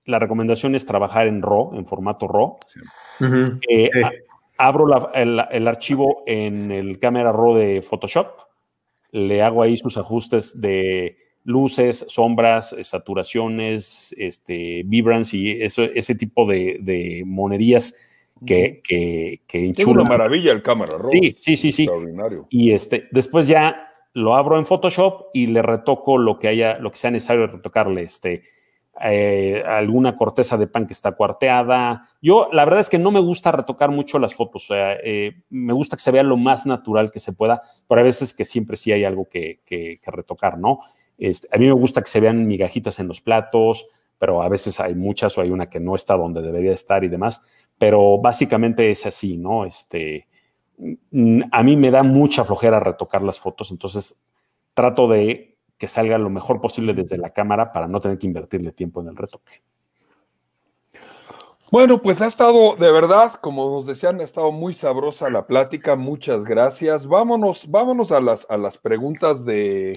la recomendación es trabajar en RAW, en formato RAW. Eh, abro el, archivo en el cámara RAW de Photoshop, le hago ahí sus ajustes de luces, sombras, eh, saturaciones, este, vibrance y ese tipo de, de monerías que, que, que una maravilla el cámara, Sí, sí, sí, sí. Extraordinario. Y este, después ya lo abro en Photoshop y le retoco lo que haya, lo que sea necesario retocarle, este, eh, alguna corteza de pan que está cuarteada. Yo, la verdad es que no me gusta retocar mucho las fotos, o sea eh, me gusta que se vea lo más natural que se pueda, pero a veces que siempre sí hay algo que, retocar, ¿no? Este, a mí me gusta que se vean migajitas en los platos, pero a veces hay muchas o hay una que no está donde debería estar y demás pero básicamente es así, ¿no? Este, mm, a mí me da mucha flojera retocar las fotos, entonces trato de que salga lo mejor posible desde la cámara para no tener que invertirle tiempo en el retoque. Bueno, pues ha estado, de verdad, como nos decían, ha estado muy sabrosa la plática. Muchas gracias. Vámonos, vámonos a las, a las preguntas de,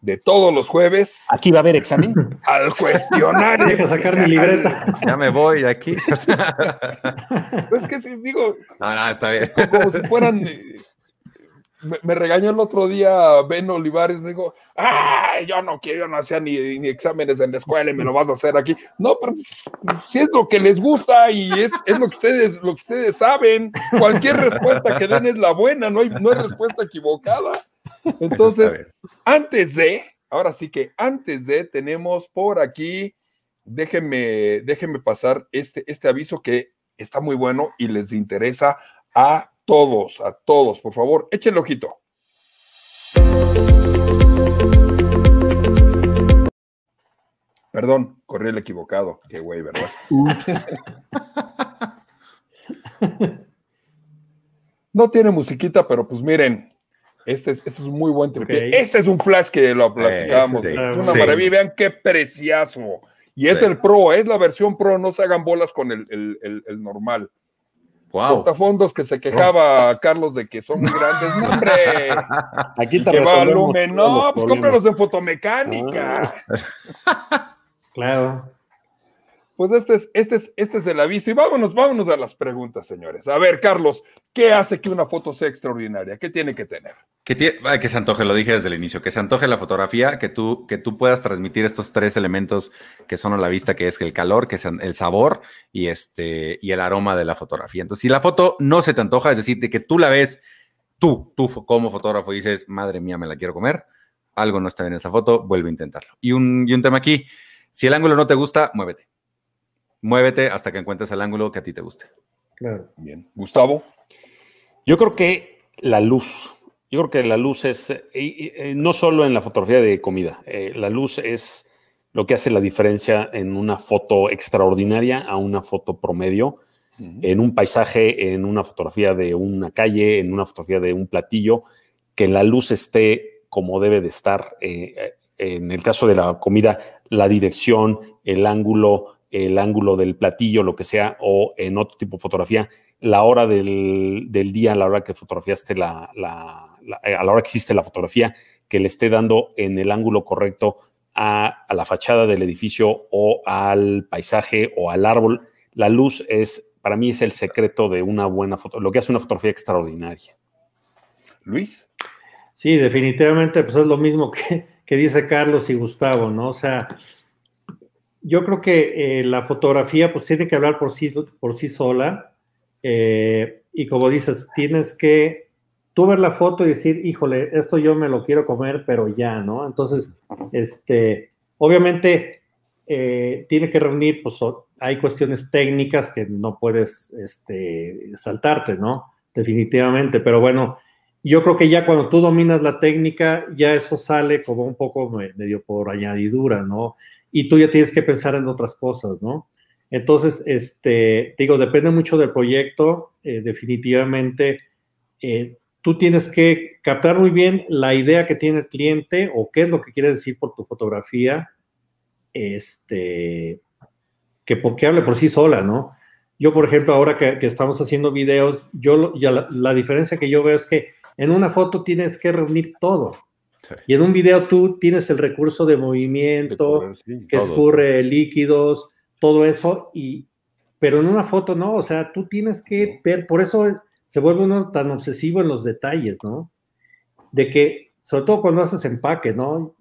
de todos los jueves. Aquí va a haber examen. Al cuestionario. sacar mi libreta. Ya me voy de aquí. pues que si digo. No, no, está bien. Como si fueran me, regañó el otro día Ben Olivares, me dijo, Yo no quiero, no hacía ni, exámenes en la escuela y me lo vas a hacer aquí. No, pero si es lo que les gusta y es, lo, que ustedes, lo que ustedes saben, cualquier respuesta que den es la buena, no hay, no hay respuesta equivocada. Entonces, antes de, ahora sí que antes de, tenemos por aquí, déjenme, déjenme pasar este, este aviso que está muy bueno y les interesa a todos, a todos, por favor, échenle ojito. Perdón, corrí el equivocado. Qué güey, ¿verdad? no tiene musiquita, pero pues miren, este es, este es un muy buen tripié. Este es un flash que lo platicamos. Este, es una maravilla. Vean qué preciazo. Y es el pro, es la versión pro. No se hagan bolas con el, el, el normal. Wow. Fondos que se quejaba oh. Carlos de que son muy grandes. hombre! Aquí te que va volumen. No, pues cómpralos en fotomecánica. Ah. claro. Pues este es, este, es, este es el aviso y vámonos, vámonos a las preguntas, señores. A ver, Carlos, ¿qué hace que una foto sea extraordinaria? ¿Qué tiene que tener? Que, se antoje, lo dije desde el inicio, que se antoje la fotografía, que tú, que tú puedas transmitir estos tres elementos que son a la vista, que es el calor, que es el sabor y, este, y el aroma de la fotografía. Entonces, si la foto no se te antoja, es decir, que tú la ves, tú, tú como fotógrafo dices, madre mía, me la quiero comer, algo no está bien en esta foto, vuelve a intentarlo. y un tema aquí, si el ángulo no te gusta, muévete muévete hasta que encuentres el ángulo que a ti te guste. Claro. Bien. Gustavo. Yo creo que la luz. Yo creo que la luz es, eh, eh, no solo en la fotografía de comida, eh, la luz es lo que hace la diferencia en una foto extraordinaria a una foto promedio, en un paisaje, en una fotografía de una calle, en una fotografía de un platillo, que la luz esté como debe de estar. en el caso de la comida, la dirección, el ángulo, el ángulo del platillo, lo que sea, o en otro tipo de fotografía, la hora del, del día, la hora que fotografiaste la, la, eh, a la hora que existe la fotografía, que le esté dando en el ángulo correcto a, la fachada del edificio o al paisaje o al árbol. La luz es, para mí, es el secreto de una buena foto, lo que hace una fotografía extraordinaria. Luis. Sí, definitivamente, pues es lo mismo que, que dice Carlos y Gustavo, ¿no? O sea, yo creo que eh, la fotografía pues tiene que hablar por sí, por sí sola. Eh, y como dices, tienes que tú ver la foto y decir, híjole, esto yo me lo quiero comer, pero ya, ¿no? Entonces, este, obviamente eh, tiene que reunir, pues hay cuestiones técnicas que no puedes este, saltarte, ¿no? Definitivamente, pero bueno, yo creo que ya cuando tú dominas la técnica, ya eso sale como un poco medio por añadidura, ¿no? y tú ya tienes que pensar en otras cosas, ¿no? Entonces, este, digo, depende mucho del proyecto, eh, definitivamente. Eh, tú tienes que captar muy bien la idea que tiene el cliente o qué es lo que quiere decir por tu fotografía, este, que, porque hable por sí sola, ¿no? Yo, por ejemplo, ahora que, estamos haciendo videos, yo ya la, diferencia que yo veo es que en una foto tienes que reunir todo. Y en un video tú tienes el recurso de movimiento, que escurre líquidos, todo eso, y, pero en una foto no, o sea, tú tienes que ver, por eso se vuelve uno tan obsesivo en los detalles, ¿no? De que, sobre todo cuando haces empaque, ¿no?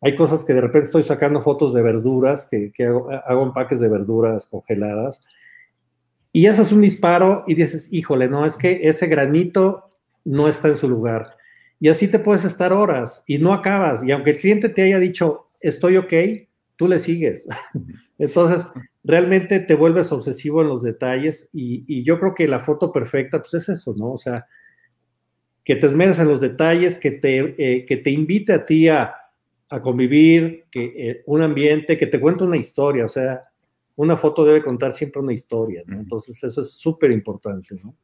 Hay cosas que de repente estoy sacando fotos de verduras, que, hago, hago empaques de verduras congeladas, y haces un disparo y dices, híjole, no, es que ese granito no está en su lugar y así te puedes estar horas y no acabas. Y aunque el cliente te haya dicho, estoy ok, tú le sigues. Entonces, realmente te vuelves obsesivo en los detalles y, yo creo que la foto perfecta, pues es eso, ¿no? O sea, que te esmeres en los detalles, que te, eh, que te invite a ti a, convivir, que eh, un ambiente, que te cuente una historia, o sea, una foto debe contar siempre una historia, ¿no? Entonces, eso es súper importante, ¿no?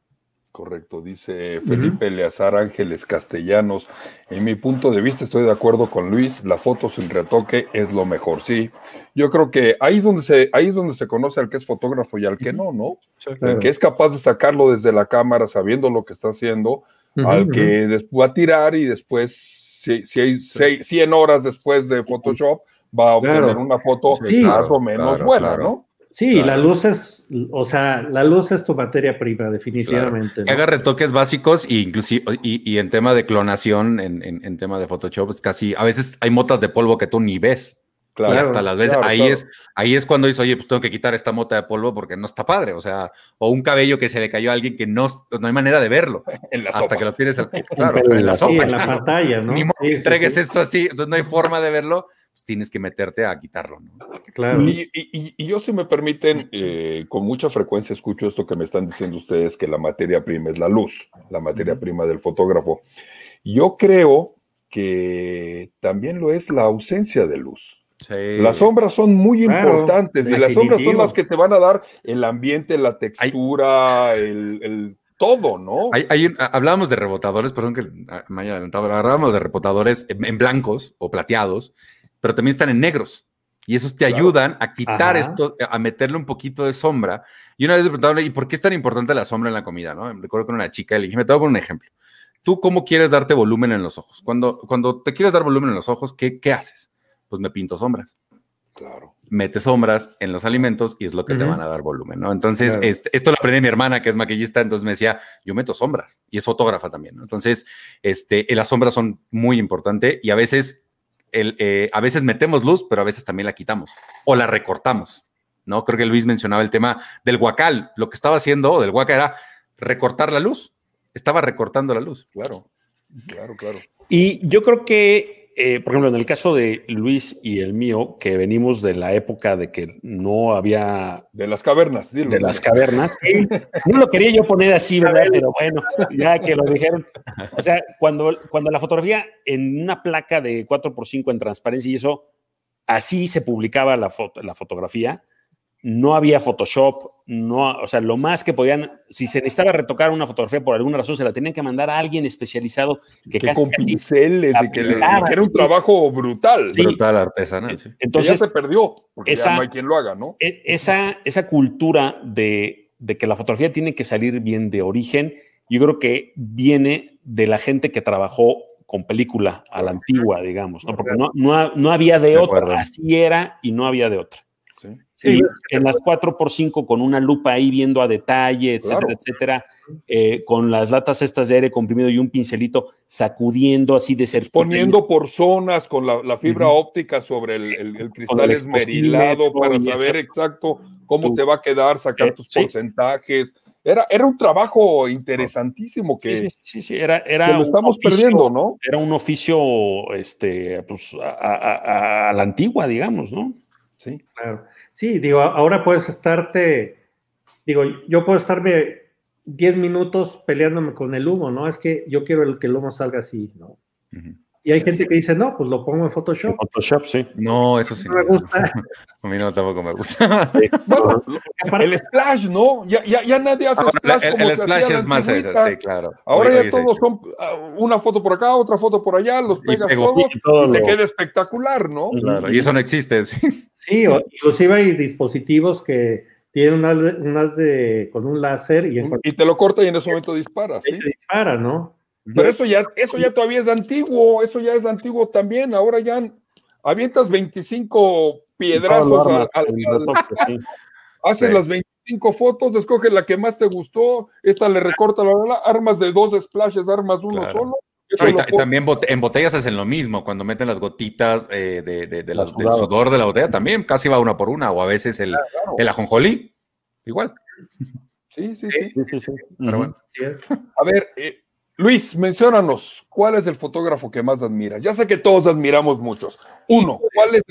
Correcto, dice Felipe Leazar Ángeles Castellanos. En mi punto de vista estoy de acuerdo con Luis, la foto sin retoque es lo mejor, sí. Yo creo que ahí es donde se, ahí es donde se conoce al que es fotógrafo y al que no, ¿no? Al que es capaz de sacarlo desde la cámara sabiendo lo que está haciendo, al que después va a tirar y después, si, si hay seis, 100 horas después de Photoshop, va a obtener una foto más o menos buena, ¿no? Sí, la luz es, o sea, la luz es tu materia prima, definitivamente. haga retoques básicos e inclusive, y, y, en tema de clonación, en, en, en tema de Photoshop, es casi, a veces hay motas de polvo que tú ni ves. Claro, y hasta las veces, ahí, Es, ahí es cuando dice, oye, pues tengo que quitar esta mota de polvo porque no está padre, o sea, o un cabello que se le cayó a alguien que no, no hay manera de verlo, hasta que lo tienes, en la, sopa, en la pantalla, ¿no? Ni sí, entregues eso así, entonces no hay forma de verlo, pues, tienes que meterte a quitarlo, ¿no? Claro. Y, yo, si me permiten, eh, con mucha frecuencia escucho esto que me están diciendo ustedes, que la materia prima es la luz, la materia prima del fotógrafo. Yo creo que también lo es la ausencia de luz. Sí. Las sombras son muy importantes y las sombras son las que te van a dar el ambiente, la textura, el, todo, ¿no? Hay, hablábamos de rebotadores, perdón que me haya adelantado, hablábamos de rebotadores en blancos o plateados pero también están en negros. Y esos te ayudan a quitar esto, eh, a meterle un poquito de sombra. Y una vez preguntaba, ¿y por qué es tan importante la sombra en la comida? ¿no? Me recuerdo con una chica le dije, me un ejemplo. ¿Tú cómo quieres darte volumen en los ojos? Cuando, cuando te quieres dar volumen en los ojos, ¿qué, haces? Pues me pinto sombras. Claro. Mete sombras en los alimentos y es lo que te van a dar volumen, ¿no? Entonces, este, esto lo aprendí mi hermana, que es maquillista, entonces me decía, yo meto sombras y es fotógrafa también, Entonces, este, eh, las sombras son muy importante y a veces eh, a veces metemos luz, pero a veces también la quitamos o la recortamos. ¿no? Creo que Luis mencionaba el tema del guacal. Lo que estaba haciendo del guacal era recortar la luz. Estaba recortando la luz, claro. Claro, claro. Y yo creo que eh, por ejemplo, en el caso de Luis y el mío, que venimos de la época de que no había... De las cavernas, dilo. De las cavernas. No lo quería yo poner así, ¿verdad? Pero bueno, ya que lo dijeron. O sea, cuando, cuando la fotografía en una placa de 4x5 en transparencia y eso, así se publicaba la, foto, la fotografía no había Photoshop, no, o sea, lo más que podían, si se necesitaba retocar una fotografía por alguna razón, se la tenían que mandar a alguien especializado que, que casi, con pinceles y que, le, era un trabajo brutal. Brutal artesanal. Entonces ya se perdió, porque ya no hay quien lo haga, ¿no? E, esa, esa cultura de, que la fotografía tiene que salir bien de origen, yo creo que viene de la gente que trabajó con película a la antigua, digamos, ¿no? Porque no, no, había de, otra, así era y no había de otra. Sí. en las 4x5 con una lupa ahí viendo a detalle, etcétera, etcétera, eh, con las latas estas de aire comprimido y un pincelito sacudiendo así de ser. Poniendo por zonas con la, fibra óptica sobre el, cristal esmerilado para saber exacto cómo te va a quedar, sacar eh, tus porcentajes. Era, era un trabajo interesantísimo que, sí, sí, era, lo estamos perdiendo, ¿no? Era un oficio este, pues, a la antigua, digamos, ¿no? ¿sí? Claro. Sí, digo, ahora puedes estarte, digo, yo puedo estarme 10 minutos peleándome con el humo, ¿no? Es que yo quiero que el humo salga así, ¿no? Y hay gente que dice, no, pues lo pongo en Photoshop. Photoshop, sí. No, eso sí. No me gusta. a mí no tampoco me gusta. bueno, el splash, ¿no? Ya, ya, nadie hace ah, splash. El, el splash es más eso sí, claro. Ahora ya todos son ah, una foto por acá, otra foto por allá, los pegas todos y, todo y te queda espectacular, ¿no? Claro, y eso no existe. Sí. Sí, inclusive hay dispositivos que tienen unas, de, con un láser y, y te lo corta y en ese momento dispara. ¿sí? Te dispara, ¿no? Pero eso ya, eso ya todavía es antiguo, eso ya es antiguo también. Ahora ya avientas 25 piedrazos al, haces las 25 fotos, escoge la que más te gustó, esta le recorta la bola, armas de dos splashes, armas uno solo, también en botellas hacen lo mismo, cuando meten las gotitas eh, de, del sudor de la botella también, casi va una por una, o a veces el, ajonjolí, igual. Sí, sí, sí. Pero bueno. A ver, eh, Luis, mencionanos ¿cuál es el fotógrafo que más admira? Ya sé que todos admiramos muchos. Uno, ¿cuál es,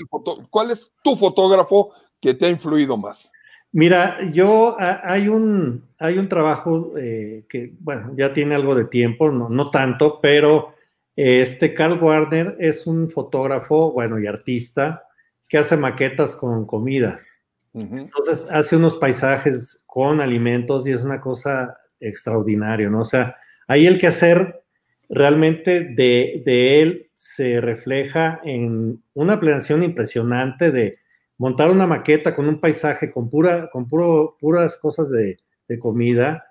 cuál es tu fotógrafo que te ha influido más? Mira, yo hay un, hay un trabajo eh, que, bueno, ya tiene algo de tiempo, no, tanto, pero este Carl Warner es un fotógrafo, bueno, y artista que hace maquetas con comida. Entonces hace unos paisajes con alimentos y es una cosa extraordinaria, ¿no? O sea, ahí el quehacer realmente de, de él se refleja en una planeación impresionante de montar una maqueta con un paisaje, con, pura, con puro, puras cosas de, comida,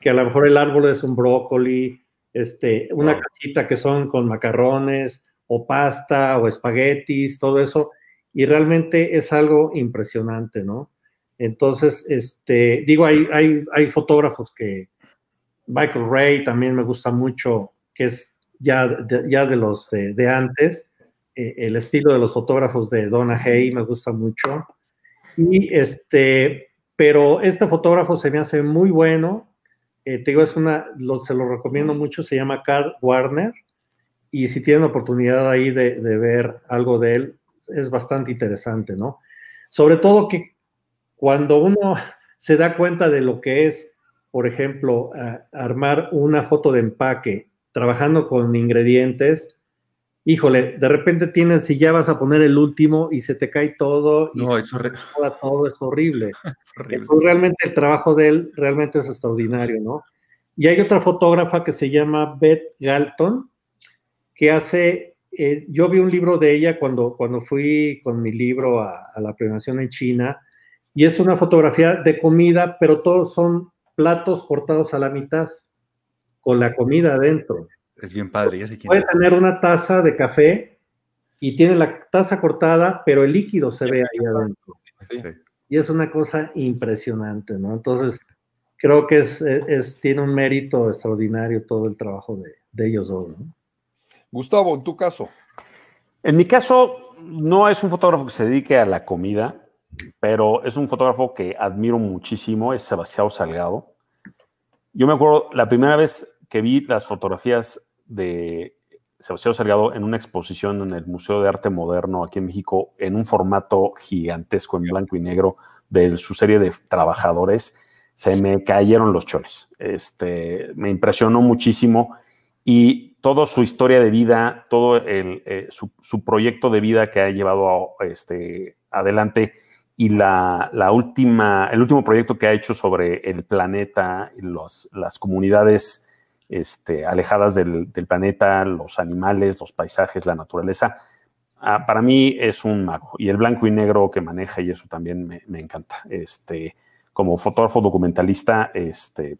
que a lo mejor el árbol es un brócoli, este, una cajita que son con macarrones o pasta o espaguetis, todo eso, y realmente es algo impresionante, ¿no? Entonces, este, digo, hay, hay, hay fotógrafos que, Michael Ray también me gusta mucho, que es ya de, ya de los eh, de antes, eh, el estilo de los fotógrafos de Donna Hay, me gusta mucho. Y este, pero este fotógrafo se me hace muy bueno. Eh, te digo, es una, se lo recomiendo mucho, se llama Carl Warner. Y si tienen oportunidad ahí de ver algo de él, es bastante interesante, ¿no? Sobre todo que cuando uno se da cuenta de lo que es, por ejemplo, armar una foto de empaque trabajando con ingredientes, híjole, de repente tienes, y ya vas a poner el último y se te cae todo. Y no, es Todo es horrible. realmente el trabajo de él realmente es extraordinario, ¿no? Y hay otra fotógrafa que se llama Beth Galton, que hace, eh, yo vi un libro de ella cuando, cuando fui con mi libro a, la premiación en China, y es una fotografía de comida, pero todos son platos cortados a la mitad, con la comida adentro. Es bien padre, ya Puede tener una taza de café y tiene la taza cortada, pero el líquido se ve ahí adentro. Y es una cosa impresionante, ¿no? Entonces, creo que eh, es, tiene un mérito extraordinario todo el trabajo de, de ellos dos, ¿no? Gustavo, en tu caso. En mi caso, no es un fotógrafo que se dedique a la comida, pero es un fotógrafo que admiro muchísimo, es Sebastián Salgado. Yo me acuerdo la primera vez que vi las fotografías de Sebastián Salgado en una exposición en el Museo de Arte Moderno aquí en México, en un formato gigantesco en blanco y negro de su serie de trabajadores, se me cayeron los chones. Este, me impresionó muchísimo y toda su historia de vida, todo eh, su, proyecto de vida que ha llevado este, adelante y la, última, el último proyecto que ha hecho sobre el planeta y las comunidades este, alejadas del, planeta, los animales, los paisajes, la naturaleza. Ah, para mí es un mago. Y el blanco y negro que maneja, y eso también me, encanta. Este, como fotógrafo documentalista, este,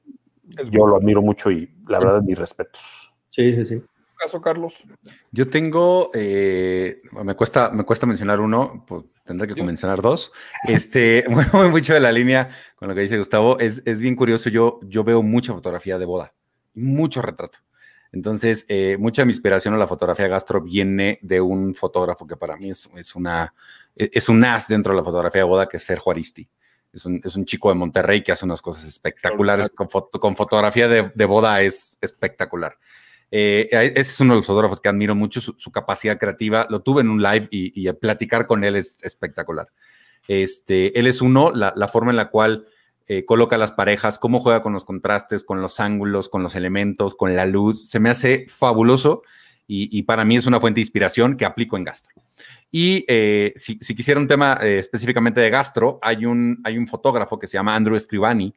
yo lo admiro mucho y la verdad, mis respetos. Sí, sí, sí. Caso, Carlos. Yo tengo, eh, me cuesta, me cuesta mencionar uno, pues tendré que mencionar dos. Este, bueno, mucho de la línea con lo que dice Gustavo, es, es bien curioso. Yo, yo veo mucha fotografía de boda mucho retrato. Entonces, eh, mucha de mi inspiración a la fotografía gastro viene de un fotógrafo que para mí es, una, e, es un as dentro de la fotografía de boda, que es Fer Aristi. Es un, chico de Monterrey que hace unas cosas espectaculares. Con, foto, con fotografía de, boda es espectacular. Eh, eh, ese es uno de los fotógrafos que admiro mucho, su, capacidad creativa. Lo tuve en un live y, platicar con él es espectacular. Este, él es uno, la forma en la cual eh, coloca las parejas, cómo juega con los contrastes, con los ángulos, con los elementos, con la luz. Se me hace fabuloso y, para mí es una fuente de inspiración que aplico en Gastro. Y eh, si, quisiera un tema eh, específicamente de Gastro, hay un, hay un fotógrafo que se llama Andrew Scrivani,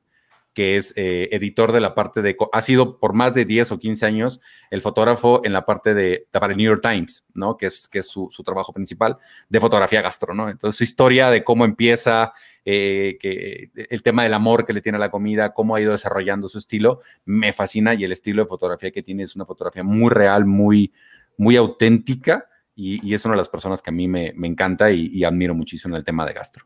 que es eh, editor de la parte de, ha sido por más de 10 o 15 años el fotógrafo en la parte de, para el New York Times, ¿no? Que es, que su, trabajo principal de fotografía gastro, ¿no? Entonces, su historia de cómo empieza, eh, que, el tema del amor que le tiene a la comida, cómo ha ido desarrollando su estilo, me fascina y el estilo de fotografía que tiene es una fotografía muy real, muy, muy auténtica y, es una de las personas que a mí me, encanta y, y admiro muchísimo en el tema de gastro.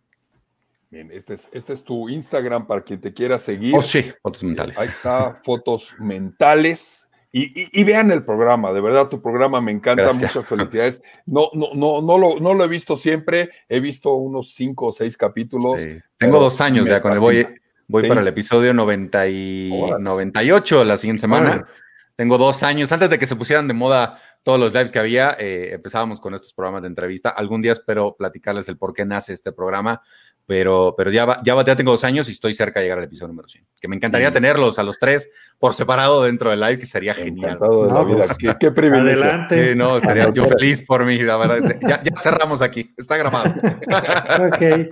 Bien, este es, este es tu Instagram para quien te quiera seguir. Oh, sí, fotos eh, mentales. Ahí está, fotos mentales. Y, vean el programa, de verdad, tu programa me encanta, muchas felicidades. No, no, no, no lo, no lo he visto siempre, he visto unos cinco o seis capítulos. Tengo dos años ya, con el voy, voy para el episodio 98 la siguiente semana. Tengo dos años, antes de que se pusieran de moda todos los lives que había, eh, empezábamos con estos programas de entrevista. Algún día espero platicarles el por qué nace este programa, pero, pero ya, ya, ya tengo dos años y estoy cerca de llegar al episodio número 100. Que me encantaría tenerlos a los tres por separado dentro del live, que sería genial. Pues, qué, qué privilegio. Adelante. no, estaría yo feliz por mí, la verdad. Ya, cerramos aquí, está grabado. ok.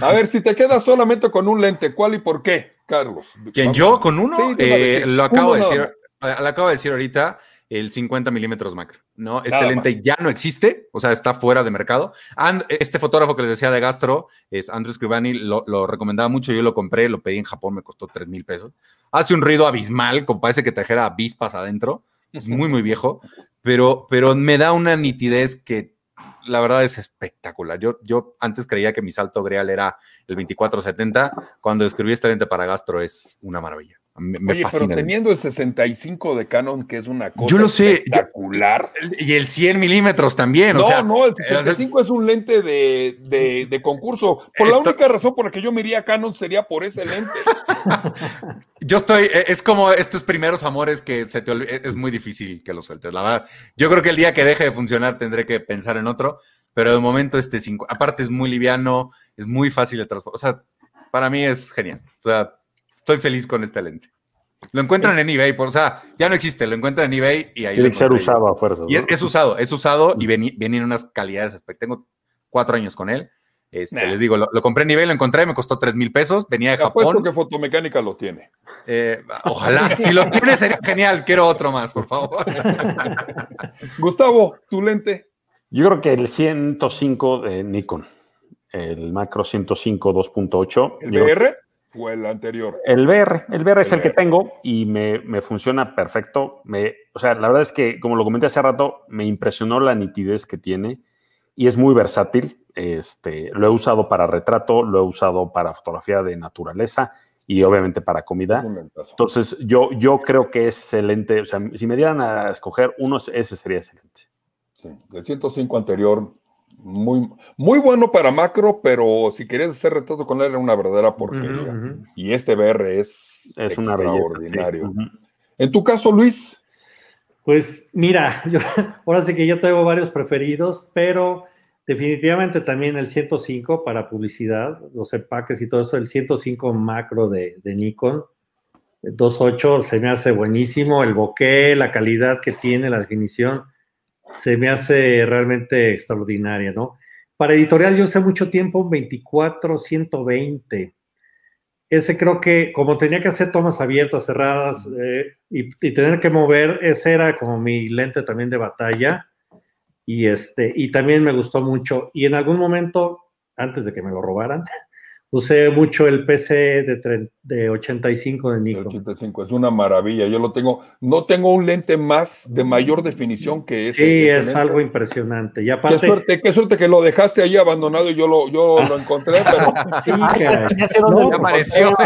A ver, si te quedas solamente con un lente, ¿cuál y por qué, Carlos? ¿Quién, yo? ¿Con uno? Eh, lo acabo de decir. Le acabo de decir ahorita, el 50 milímetros macro, ¿no? Este lente ya no existe, o sea, está fuera de mercado. este fotógrafo que les decía de Gastro, es Andrew Scribani, lo, recomendaba mucho, yo lo compré, lo pedí en Japón, me costó 3 mil pesos. Hace un ruido abismal, como parece que trajera avispas adentro, es muy, muy viejo, pero, pero me da una nitidez que la verdad es espectacular. Yo, yo antes creía que mi salto greal era el 2470, cuando escribí este lente para Gastro es una maravilla. Me, me Oye, pero teniendo el 65 de Canon, que es una cosa yo lo sé, espectacular. y el 100 milímetros también. No, o sea, no, el 65 es un lente de, de, concurso. Por la única razón por la que yo me iría a Canon sería por ese lente. yo estoy, e, es como estos primeros amores que se te e, es muy difícil que los sueltes, la verdad. Yo creo que el día que deje de funcionar tendré que pensar en otro, pero de momento este 5, aparte es muy liviano, es muy fácil de transportar. O sea, para mí es genial. O sea, Estoy feliz con este lente. Lo encuentran en eBay, por, o sea, ya no existe, lo encuentran en eBay y ahí. Tiene que ser usado a fuerza. es, usado, es usado y mm. viene vienen unas calidades. Tengo cuatro años con él. Este, les digo, lo, compré en eBay, lo encontré, me costó tres mil pesos, venía de Te Japón. que Fotomecánica lo tiene. Eh, ojalá, si lo tiene sería genial, quiero otro más, por favor. Gustavo, tu lente. Yo creo que el 105 de Nikon, el macro 105 2.8. ¿El VR? o el anterior? El BR. El BR es el, que tengo y me, funciona perfecto. Me, o sea, la verdad es que, como lo comenté hace rato, me impresionó la nitidez que tiene y es muy versátil. Este, lo he usado para retrato, lo he usado para fotografía de naturaleza y obviamente para comida. Entonces, yo, yo creo que es excelente. O sea, si me dieran a escoger uno, ese sería excelente. Sí, el 105 anterior muy, muy bueno para macro, pero si querías hacer retrato con él era una verdadera porquería. Y este BR es, extraordinario. En tu caso, Luis. Pues mira, yo, ahora sí que yo tengo varios preferidos, pero definitivamente también el 105 para publicidad, los empaques y todo eso, el 105 macro de, de Nikon, 2.8 se me hace buenísimo, el bokeh, la calidad que tiene, la definición se me hace realmente extraordinaria, ¿no? Para editorial yo sé mucho tiempo 24, 120. Ese creo que como tenía que hacer tomas abiertas, cerradas eh, y, tener que mover, ese era como mi lente también de batalla. Y, este, y también me gustó mucho. Y en algún momento, antes de que me lo robaran, Usé mucho el PC de, de 85 de Nikon. 85, es una maravilla. Yo lo tengo. No tengo un lente más de mayor definición que ese. Sí, es algo impresionante. Y aparte, qué suerte, que lo dejaste ahí abandonado y yo lo, encontré, pero. sí, apareció.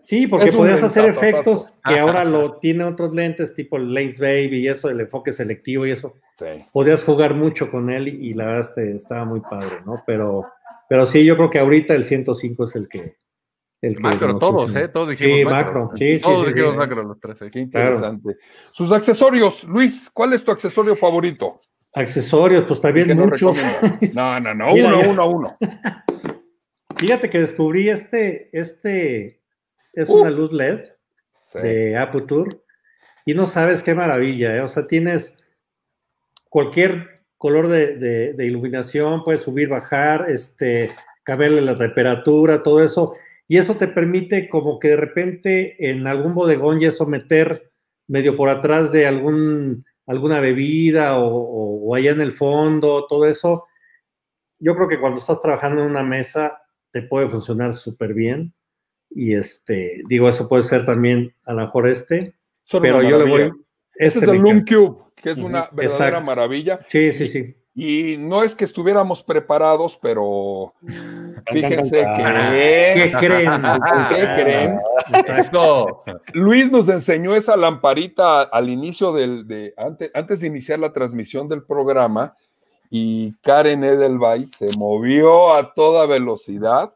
sí, porque podías hacer efectos que ahora lo tienen otros lentes, tipo el Lens Baby y eso, el enfoque selectivo y eso. Sí. Podías jugar mucho con él y, la verdad estaba muy padre, ¿no? Pero pero sí, yo creo que ahorita el 105 es el que. El macro, todos, ¿eh? Todos dijimos sí, macro. Sí, todos dijimos macro los tres. Eh. Qué interesante. Sus accesorios, Luis, ¿cuál es tu accesorio favorito? Accesorios, pues también muchos. No, no, no, uno, uno, uno, Fíjate que descubrí este, este, es uh. una luz LED de Aputur y no sabes qué maravilla, ¿eh? o sea, tienes cualquier color de, iluminación, puedes subir, bajar, este, cambiarle la temperatura, todo eso. Y eso te permite como que de repente en algún bodegón y eso meter medio por atrás de algún, alguna bebida o, allá en el fondo, todo eso. Yo creo que cuando estás trabajando en una mesa te puede funcionar súper bien. Y este, digo, eso puede ser también a lo mejor este. pero yo le voy. Este, este es el Cube que es una verdadera maravilla. Sí, sí, sí. Y no es que estuviéramos preparados, pero mm. fíjense que... ¿Qué creen? ¿Qué creen? Luis nos enseñó esa lamparita al inicio del... De, antes, antes de iniciar la transmisión del programa y Karen Edelweiss se movió a toda velocidad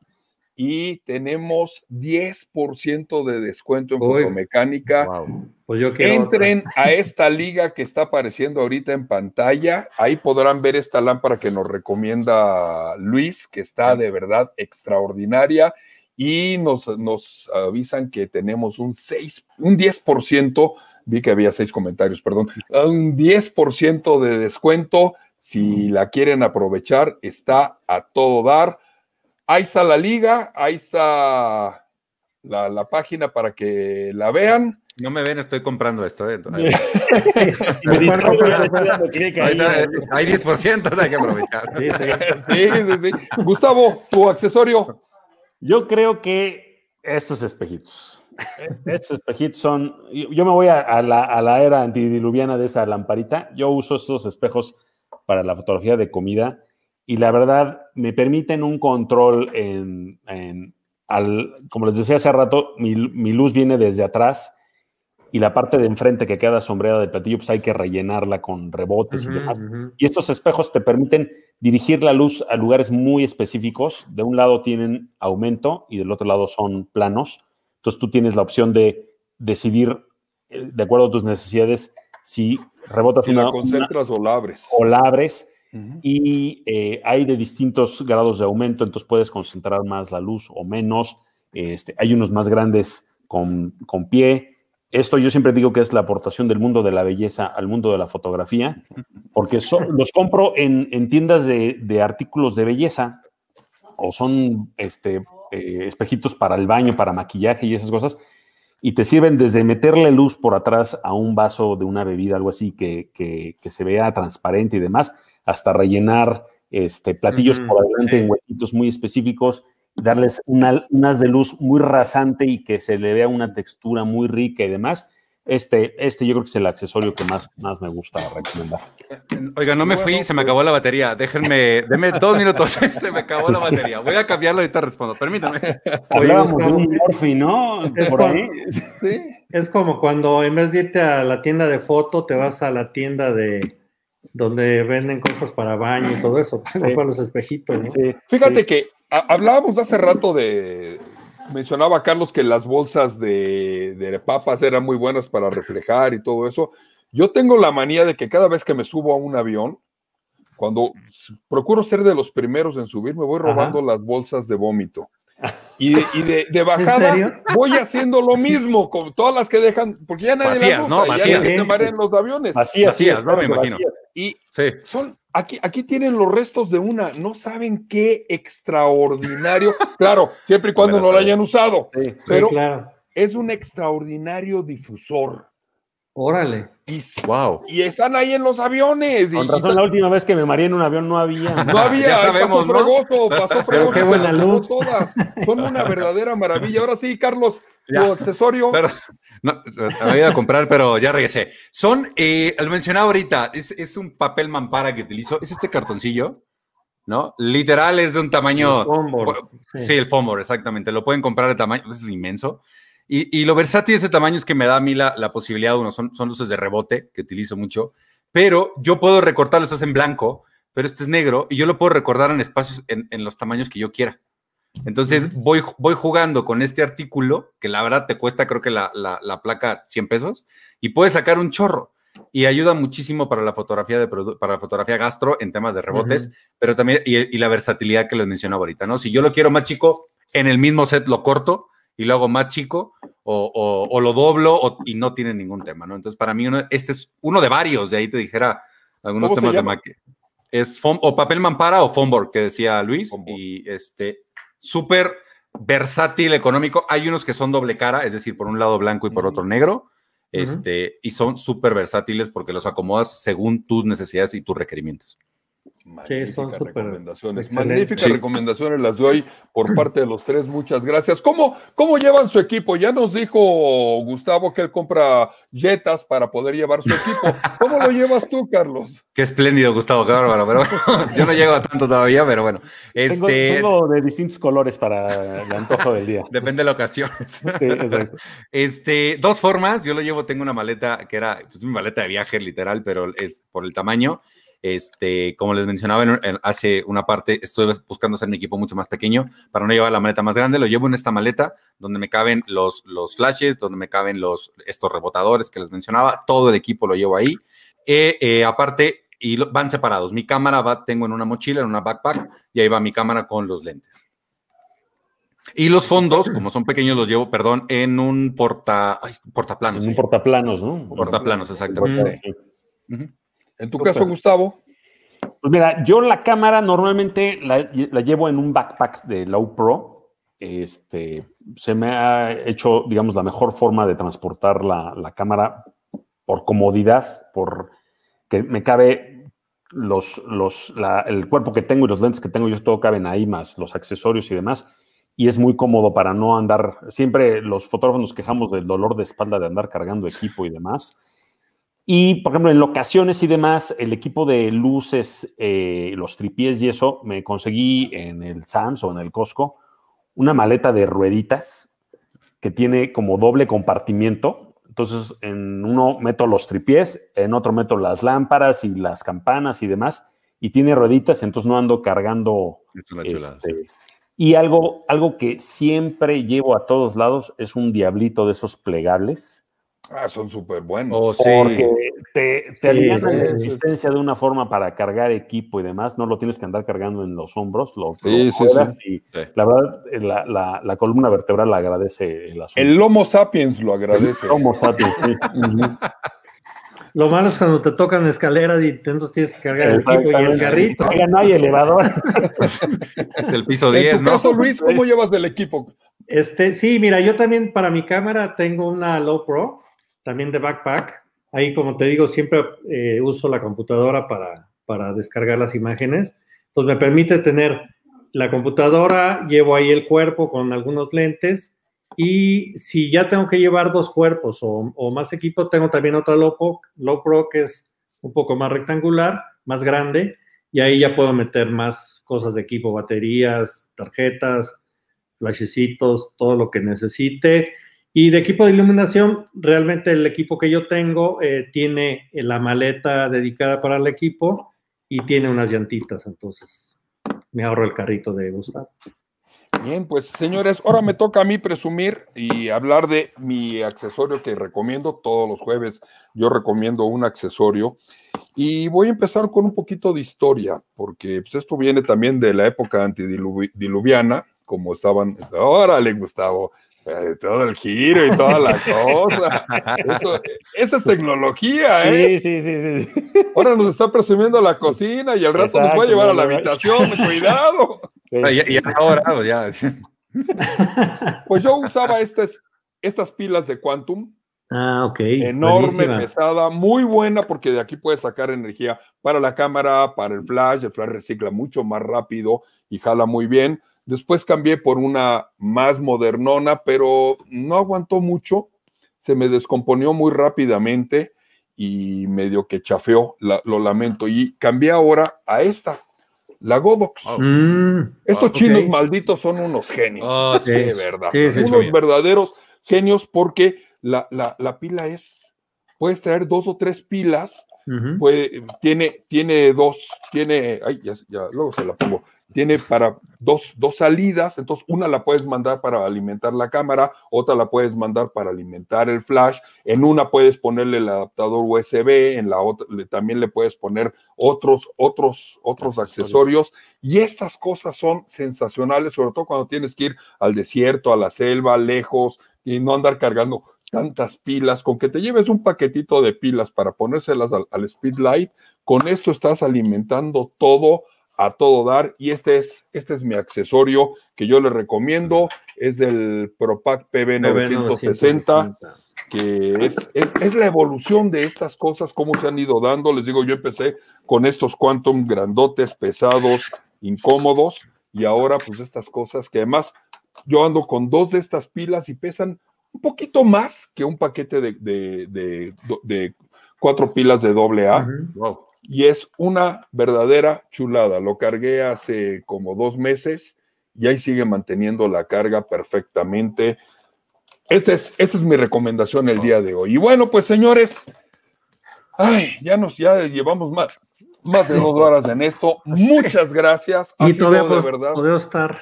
y tenemos 10% de descuento en fotomecánica. Wow. Pues yo Entren a esta liga que está apareciendo ahorita en pantalla. Ahí podrán ver esta lámpara que nos recomienda Luis, que está de verdad extraordinaria. Y nos, avisan que tenemos un 6, un 10%, vi que había seis comentarios, perdón, un 10% de descuento. Si la quieren aprovechar, está a todo dar. Ahí está la liga, ahí está la, la página para que la vean no me ven, estoy comprando esto. Eh, hay 10%, hay que aprovechar. Gustavo, tu accesorio. Yo creo que estos espejitos. Estos espejitos son. Yo me voy a, la, era antidiluviana de esa lamparita. Yo uso estos espejos para la fotografía de comida y la verdad me permiten un control en, como les decía hace rato, mi, luz viene desde atrás y la parte de enfrente que queda sombreada del platillo, pues hay que rellenarla con rebotes y demás. Y estos espejos te permiten dirigir la luz a lugares muy específicos. De un lado tienen aumento y del otro lado son planos. Entonces tú tienes la opción de decidir, eh, de acuerdo a tus necesidades, si rebotas final una... La concentras o la abres. O la Y eh, hay de distintos grados de aumento, entonces puedes concentrar más la luz o menos. Este, hay unos más grandes con, con pie esto yo siempre digo que es la aportación del mundo de la belleza al mundo de la fotografía, porque los compro en, tiendas de, artículos de belleza o son este, eh, espejitos para el baño, para maquillaje y esas cosas, y te sirven desde meterle luz por atrás a un vaso de una bebida, algo así, que, se vea transparente y demás, hasta rellenar este, platillos por adelante en huequitos muy específicos darles unas de luz muy rasante y que se le vea una textura muy rica y demás. Este, este yo creo que es el accesorio que más, más me gusta recomendar. Oiga, no me fui, se me acabó la batería. Déjenme, denme dos minutos, se me acabó la batería. Voy a cambiarlo y te respondo, permítame. Hablábamos un Morphy, ¿no? Sí, es como cuando en vez de irte a la tienda de foto, te vas a la tienda de, donde venden cosas para baño y todo eso, para los espejitos. Fíjate que hablábamos hace rato de, mencionaba Carlos que las bolsas de, de, papas eran muy buenas para reflejar y todo eso. Yo tengo la manía de que cada vez que me subo a un avión, cuando procuro ser de los primeros en subir, me voy robando las bolsas de vómito y de, y bajada voy haciendo lo mismo con todas las que dejan, porque ya nadie usa, se marean los aviones. así es, no me imagino. Y son aquí, aquí tienen los restos de una, no saben qué extraordinario, claro, siempre y cuando no la hayan usado, pero es un extraordinario difusor. Órale. Y, wow. y están ahí en los aviones. Con razón, la última vez que me mareé en un avión no había. No, había, pasó fregoso, pasó fregoso. Qué buena Todas. Son una verdadera maravilla. Ahora sí, Carlos, tu accesorio. no, me ido a comprar, pero ya regresé. Son, eh, lo mencionaba ahorita, es, un papel mampara que utilizo. Es este cartoncillo. ¿no? Literal es de un tamaño. sí. sí. el Fomor, exactamente. Lo pueden comprar de tamaño, es inmenso. Y, lo versátil de ese tamaño es que me da a mí la, la posibilidad, uno, son, luces de rebote que utilizo mucho, pero yo puedo recortarlos estás en blanco, pero este es negro y yo lo puedo recordar en espacios, en, los tamaños que yo quiera. Entonces voy, voy jugando con este artículo, que la verdad te cuesta creo que la, la, placa 100 pesos, y puedes sacar un chorro. Y ayuda muchísimo para la fotografía de para la fotografía gastro en temas de rebotes, pero también y, la versatilidad que les mencionaba ahorita, ¿no? Si yo lo quiero más chico, en el mismo set lo corto, y lo hago más chico o, lo doblo y no tiene ningún tema, ¿no? Entonces, para mí, uno, este es uno de varios, de ahí te dijera algunos temas de Mac. Es o papel mampara o foamboard, que decía Luis, y este, súper versátil, económico. Hay unos que son doble cara, es decir, por un lado blanco y por otro negro, este, y son súper versátiles porque los acomodas según tus necesidades y tus requerimientos. Magníficas son recomendaciones. Magníficas recomendaciones las doy por parte de los tres. Muchas gracias. ¿Cómo, ¿Cómo llevan su equipo? Ya nos dijo Gustavo que él compra jetas para poder llevar su equipo. ¿Cómo lo llevas tú, Carlos? Qué espléndido, Gustavo, qué bárbaro. Pero yo no llego a tanto todavía, pero bueno. Este... Tengo, de distintos colores para el antojo del día. Depende de la ocasión. Este, dos formas. Yo lo llevo, tengo una maleta que era, pues mi maleta de viaje literal, pero es por el tamaño. Este, como les mencionaba hace una parte, estoy buscando hacer mi equipo mucho más pequeño para no llevar la maleta más grande. Lo llevo en esta maleta donde me caben los, los flashes, donde me caben los, estos rebotadores que les mencionaba. Todo el equipo lo llevo ahí. Eh, eh, aparte, y van separados. Mi cámara va, tengo en una mochila, en una backpack, y ahí va mi cámara con los lentes. Y los fondos, como son pequeños, los llevo, perdón, en un porta, ay, portaplanos. En un eh. portaplanos, ¿no? Portaplanos, exactamente. En tu caso, Gustavo. Pues mira, yo la cámara normalmente la, llevo en un backpack de Low Pro. Este, se me ha hecho, digamos, la mejor forma de transportar la, cámara por comodidad, por que me cabe los, los, el cuerpo que tengo y los lentes que tengo, ellos todo caben ahí, más los accesorios y demás. Y es muy cómodo para no andar. Siempre los fotógrafos nos quejamos del dolor de espalda de andar cargando equipo y demás. Y, por ejemplo, en locaciones y demás, el equipo de luces, eh, los tripiés y eso, me conseguí en el Sams o en el Costco una maleta de rueditas que tiene como doble compartimiento. Entonces, en uno meto los tripiés, en otro meto las lámparas y las campanas y demás, y tiene rueditas, entonces no ando cargando. Este, y algo, algo que siempre llevo a todos lados es un diablito de esos plegables Ah, son súper buenos. Oh, Porque te, alimentan la resistencia de una forma para cargar equipo y demás. No lo tienes que andar cargando en los hombros. Lo, sí, y La verdad, eh, la, columna vertebral la agradece el asunto. El Lomo sapiens lo agradece. sapiens, sí. Lo malo es cuando te tocan escaleras y entonces tienes que cargar el equipo y el garrito Oiga, no hay elevador. es el piso 10, ¿no? Luis, ¿cómo llevas del equipo? Este, sí, mira, yo también para mi cámara tengo una Low Pro también de backpack. Ahí, como te digo, siempre eh, uso la computadora para, descargar las imágenes. Entonces me permite tener la computadora, llevo ahí el cuerpo con algunos lentes y si ya tengo que llevar dos cuerpos o, más equipo, tengo también otra low pro que es un poco más rectangular, más grande y ahí ya puedo meter más cosas de equipo, baterías, tarjetas, flashecitos, todo lo que necesite. Y de equipo de iluminación, realmente el equipo que yo tengo eh, tiene eh, la maleta dedicada para el equipo y tiene unas llantitas, entonces me ahorro el carrito de Gustavo. Bien, pues señores, ahora me toca a mí presumir y hablar de mi accesorio que recomiendo todos los jueves. Yo recomiendo un accesorio y voy a empezar con un poquito de historia, porque pues, esto viene también de la época antidiluviana, como estaban. Órale, Gustavo, todo el giro y toda la cosa. esa es tecnología, ¿eh? Sí, sí, sí, sí, Ahora nos está presumiendo la cocina y al rato nos va a llevar a la habitación, cuidado. Y, ahora, ya. Pues yo usaba estas, estas pilas de Quantum. Ah, ok. Enorme, pesada, muy buena porque de aquí puede sacar energía para la cámara, para el flash. El flash recicla mucho más rápido y jala muy bien. Después cambié por una más modernona, pero no aguantó mucho, se me descomponió muy rápidamente y medio que chafeó, lo lamento. Y cambié ahora a esta, la Godox. Mm, Estos chinos malditos son unos genios, ah, sí, de verdad. son unos verdaderos genios porque la, pila es, puedes traer dos o tres pilas, tiene, tiene dos, tiene, ay, ya, ya, luego se la pongo, tiene para dos, salidas, entonces una la puedes mandar para alimentar la cámara, otra la puedes mandar para alimentar el flash, en una puedes ponerle el adaptador USB, en la otra también le puedes poner otros, otros, otros accesorios y estas cosas son sensacionales, sobre todo cuando tienes que ir al desierto, a la selva, lejos y no andar cargando tantas pilas, con que te lleves un paquetito de pilas para ponérselas al, al Speedlight, con esto estás alimentando todo a todo dar. Y este es, este es mi accesorio que yo les recomiendo. Es el Propac PB960, que es, es, la evolución de estas cosas, cómo se han ido dando. Les digo, yo empecé con estos Quantum grandotes, pesados, incómodos. Y ahora, pues estas cosas que además yo ando con dos de estas pilas y pesan un poquito más que un paquete de, de, cuatro pilas de doble A y es una verdadera chulada. Lo cargué hace como dos meses y ahí sigue manteniendo la carga perfectamente. Este es, esta es mi recomendación el día de hoy. Y bueno, pues señores, ya nos ya llevamos más, más de dos horas en esto. Muchas gracias. y estar.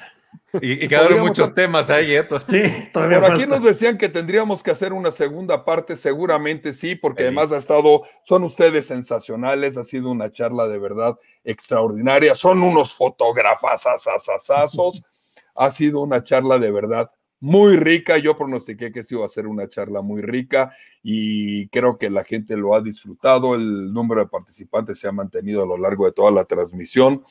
Y, quedaron muchos temas ahí, ¿eh? Sí, todavía Por aquí nos decían que tendríamos que hacer una segunda parte, seguramente sí, porque además ha estado, son ustedes sensacionales, ha sido una charla de verdad extraordinaria, son unos fotógrafas asasasasos ha sido una charla de verdad muy rica, yo pronostiqué que esto iba a ser una charla muy rica y creo que la gente lo ha disfrutado, el número de participantes se ha mantenido a lo largo de toda la transmisión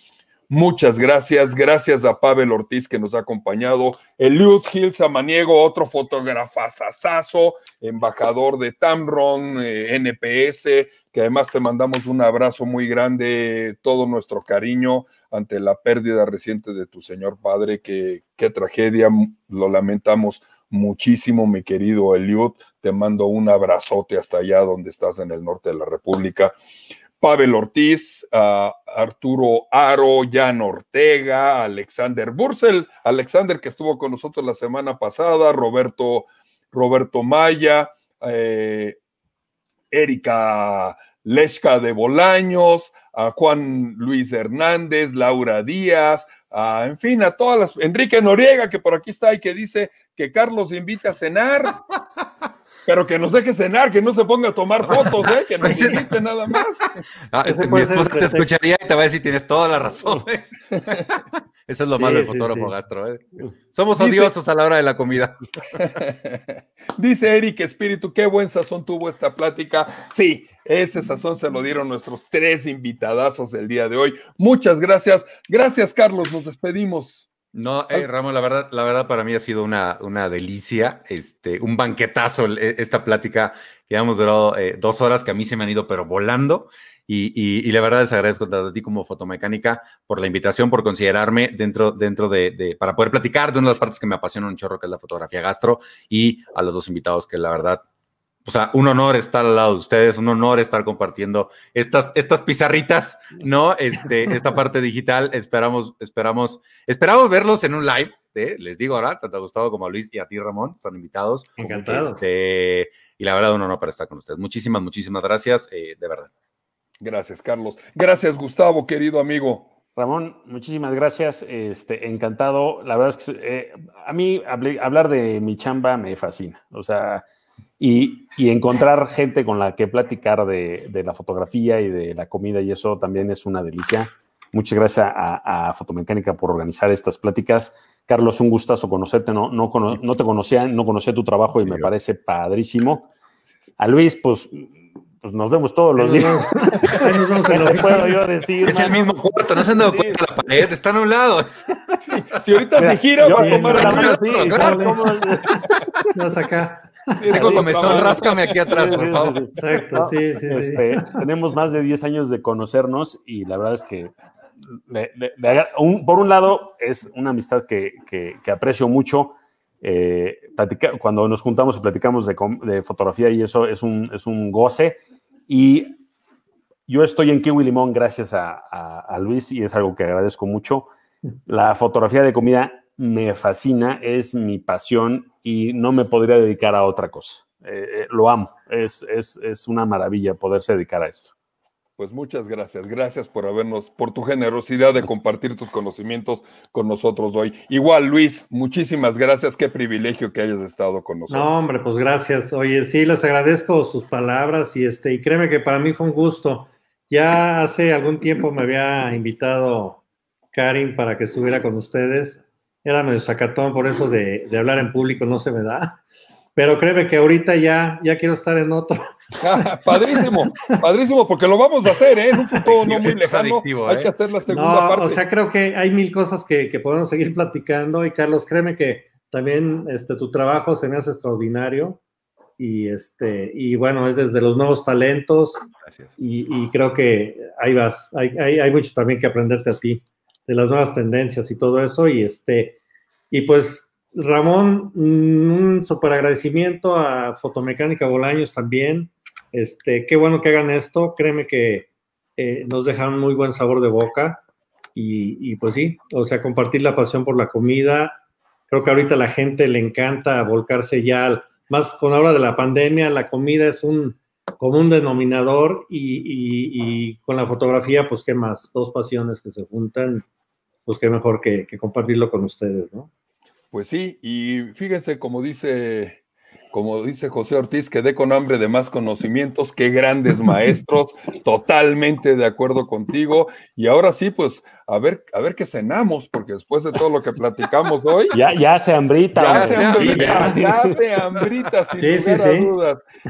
Muchas gracias. Gracias a Pavel Ortiz que nos ha acompañado. Eliud Gil Samaniego, otro sasazo, embajador de Tamron, eh, NPS, que además te mandamos un abrazo muy grande, todo nuestro cariño ante la pérdida reciente de tu señor padre. Que, qué tragedia, lo lamentamos muchísimo, mi querido Eliud. Te mando un abrazote hasta allá donde estás en el norte de la República. Pavel Ortiz, Arturo Aro, Jan Ortega, Alexander Bursel, Alexander que estuvo con nosotros la semana pasada, Roberto, Roberto Maya, eh, Erika Leska de Bolaños, a Juan Luis Hernández, Laura Díaz, en fin, a todas las, Enrique Noriega que por aquí está y que dice que Carlos invita a cenar. Pero que nos deje cenar, que no se ponga a tomar fotos, ¿eh? que no invite pues nada más. Ah, este, mi esposa te escucharía y te va a decir, tienes todas las razones. Eso es lo malo del fotógrafo gastro. ¿eh? Somos odiosos a la hora de la comida. Dice Eric Espíritu, qué buen sazón tuvo esta plática. Sí, ese sazón se lo dieron nuestros tres invitadazos del día de hoy. Muchas gracias. Gracias, Carlos. Nos despedimos. No, eh, Ramón, la verdad, la verdad para mí ha sido una, una delicia, este, un banquetazo e, esta plática que hemos durado eh, dos horas que a mí se me han ido pero volando y, la verdad les agradezco a ti como fotomecánica por la invitación, por considerarme dentro, dentro de, de, para poder platicar de una de las partes que me apasiona un chorro que es la fotografía gastro y a los dos invitados que la verdad o sea, un honor estar al lado de ustedes, un honor estar compartiendo estas, estas pizarritas, ¿no? Este, esta parte digital. Esperamos, esperamos, esperamos verlos en un live. ¿eh? Les digo ahora, tanto a Gustavo como a Luis y a ti, Ramón, son invitados. Encantado. Este, y la verdad, un honor para estar con ustedes. Muchísimas, muchísimas gracias, eh, de verdad. Gracias, Carlos. Gracias, Gustavo, querido amigo. Ramón, muchísimas gracias. Este, encantado. La verdad es que eh, a mí hablar de mi chamba me fascina. O sea, y, encontrar gente con la que platicar de, la fotografía y de la comida y eso también es una delicia. Muchas gracias a, Fotomecánica por organizar estas pláticas. Carlos, un gustazo conocerte. No, no, no te conocía, no conocía tu trabajo y me parece padrísimo. A Luis, pues pues nos vemos todos los días. Es el mismo cuarto, no se han dado cuenta la pared, están a un lado. Si ahorita se gira, va a tomar la mano. tengo comezón, ráscame aquí atrás, por favor. Exacto, sí, sí, este, Tenemos más de 10 años de conocernos y la verdad es que, por un lado, es una amistad que, aprecio mucho. Eh, cuando nos juntamos y platicamos de, fotografía y eso es un, es un goce. Y yo estoy en Kiwi Limón gracias a Luis y es algo que agradezco mucho. La fotografía de comida me fascina, es mi pasión y no me podría dedicar a otra cosa. Eh, eh, lo amo, es, una maravilla poderse dedicar a esto. Pues muchas gracias, gracias por habernos, por tu generosidad de compartir tus conocimientos con nosotros hoy. Igual, Luis, muchísimas gracias, qué privilegio que hayas estado con nosotros. No, hombre, pues gracias. Oye, sí, les agradezco sus palabras y este, y créeme que para mí fue un gusto. Ya hace algún tiempo me había invitado Karin para que estuviera con ustedes era medio sacatón por eso de, hablar en público, no se me da. Pero créeme que ahorita ya, ya quiero estar en otro. padrísimo, padrísimo, porque lo vamos a hacer, ¿eh? En un futuro no muy lejano. Hay que ¿eh? hacer la segunda parte. O sea, creo que hay mil cosas que, podemos seguir platicando. Y Carlos, créeme que también este, tu trabajo se me hace extraordinario. Y, este, y bueno, es desde los nuevos talentos. Y, creo que ahí vas. Hay, hay, hay mucho también que aprenderte a ti de las nuevas tendencias y todo eso. Y este, y pues Ramón, mm, un super agradecimiento a Fotomecánica Bolaños también. Este, qué bueno que hagan esto. Créeme que eh, nos dejan muy buen sabor de boca. Y, y, pues sí, o sea, compartir la pasión por la comida. Creo que ahorita a la gente le encanta volcarse ya, más con ahora de la pandemia, la comida es un común denominador y, y con la fotografía, pues qué más, dos pasiones que se juntan pues qué mejor que, compartirlo con ustedes, ¿no? Pues sí, y fíjense como dice como dice José Ortiz, que dé con hambre de más conocimientos, qué grandes maestros, totalmente de acuerdo contigo. Y ahora sí, pues a ver, a ver qué cenamos, porque después de todo lo que platicamos hoy. Ya, ya se hambrita. Ya se hambrita, ya se hambrita sin sí,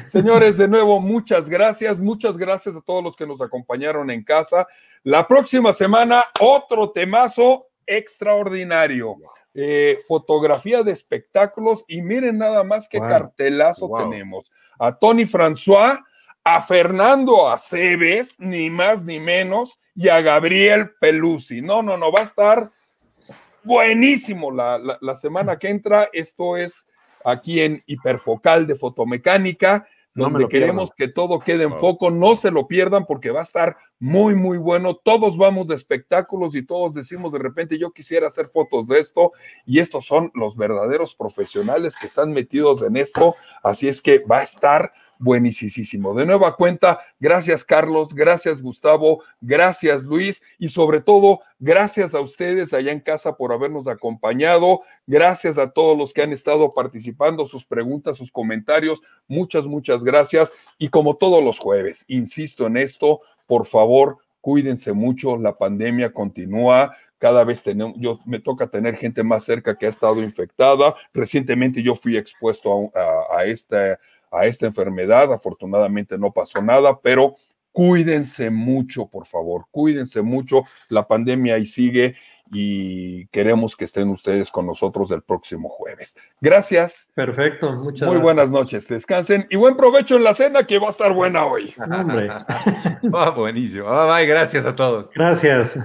Señores, de nuevo, muchas gracias, muchas gracias a todos los que nos acompañaron en casa. La próxima semana, otro temazo extraordinario. Eh, fotografía de espectáculos y miren nada más qué cartelazo tenemos. A Tony François a Fernando Aceves, ni más ni menos, y a Gabriel Pelusi. No, no, no, va a estar buenísimo la, semana que entra. Esto es aquí en Hiperfocal de Fotomecánica, donde queremos que todo quede en foco. No se lo pierdan porque va a estar muy, muy bueno. Todos vamos de espectáculos y todos decimos de repente, yo quisiera hacer fotos de esto y estos son los verdaderos profesionales que están metidos en esto. Así es que va a estar buenísimo. De nueva cuenta, gracias Carlos, gracias Gustavo, gracias Luis y sobre todo, gracias a ustedes allá en casa por habernos acompañado. Gracias a todos los que han estado participando, sus preguntas, sus comentarios. Muchas, muchas gracias. Y como todos los jueves, insisto en esto, por favor, cuídense mucho, la pandemia continúa, cada vez tenemos, yo me toca tener gente más cerca que ha estado infectada. Recientemente yo fui expuesto a, esta, a esta enfermedad, afortunadamente no pasó nada, pero cuídense mucho, por favor, cuídense mucho, la pandemia ahí sigue y queremos que estén ustedes con nosotros el próximo jueves. Gracias. Perfecto, muchas Muy buenas noches, descansen y buen provecho en la cena que va a estar buena hoy. hombre. Ah, buenísimo. Bye, ah, bye, gracias a todos. Gracias.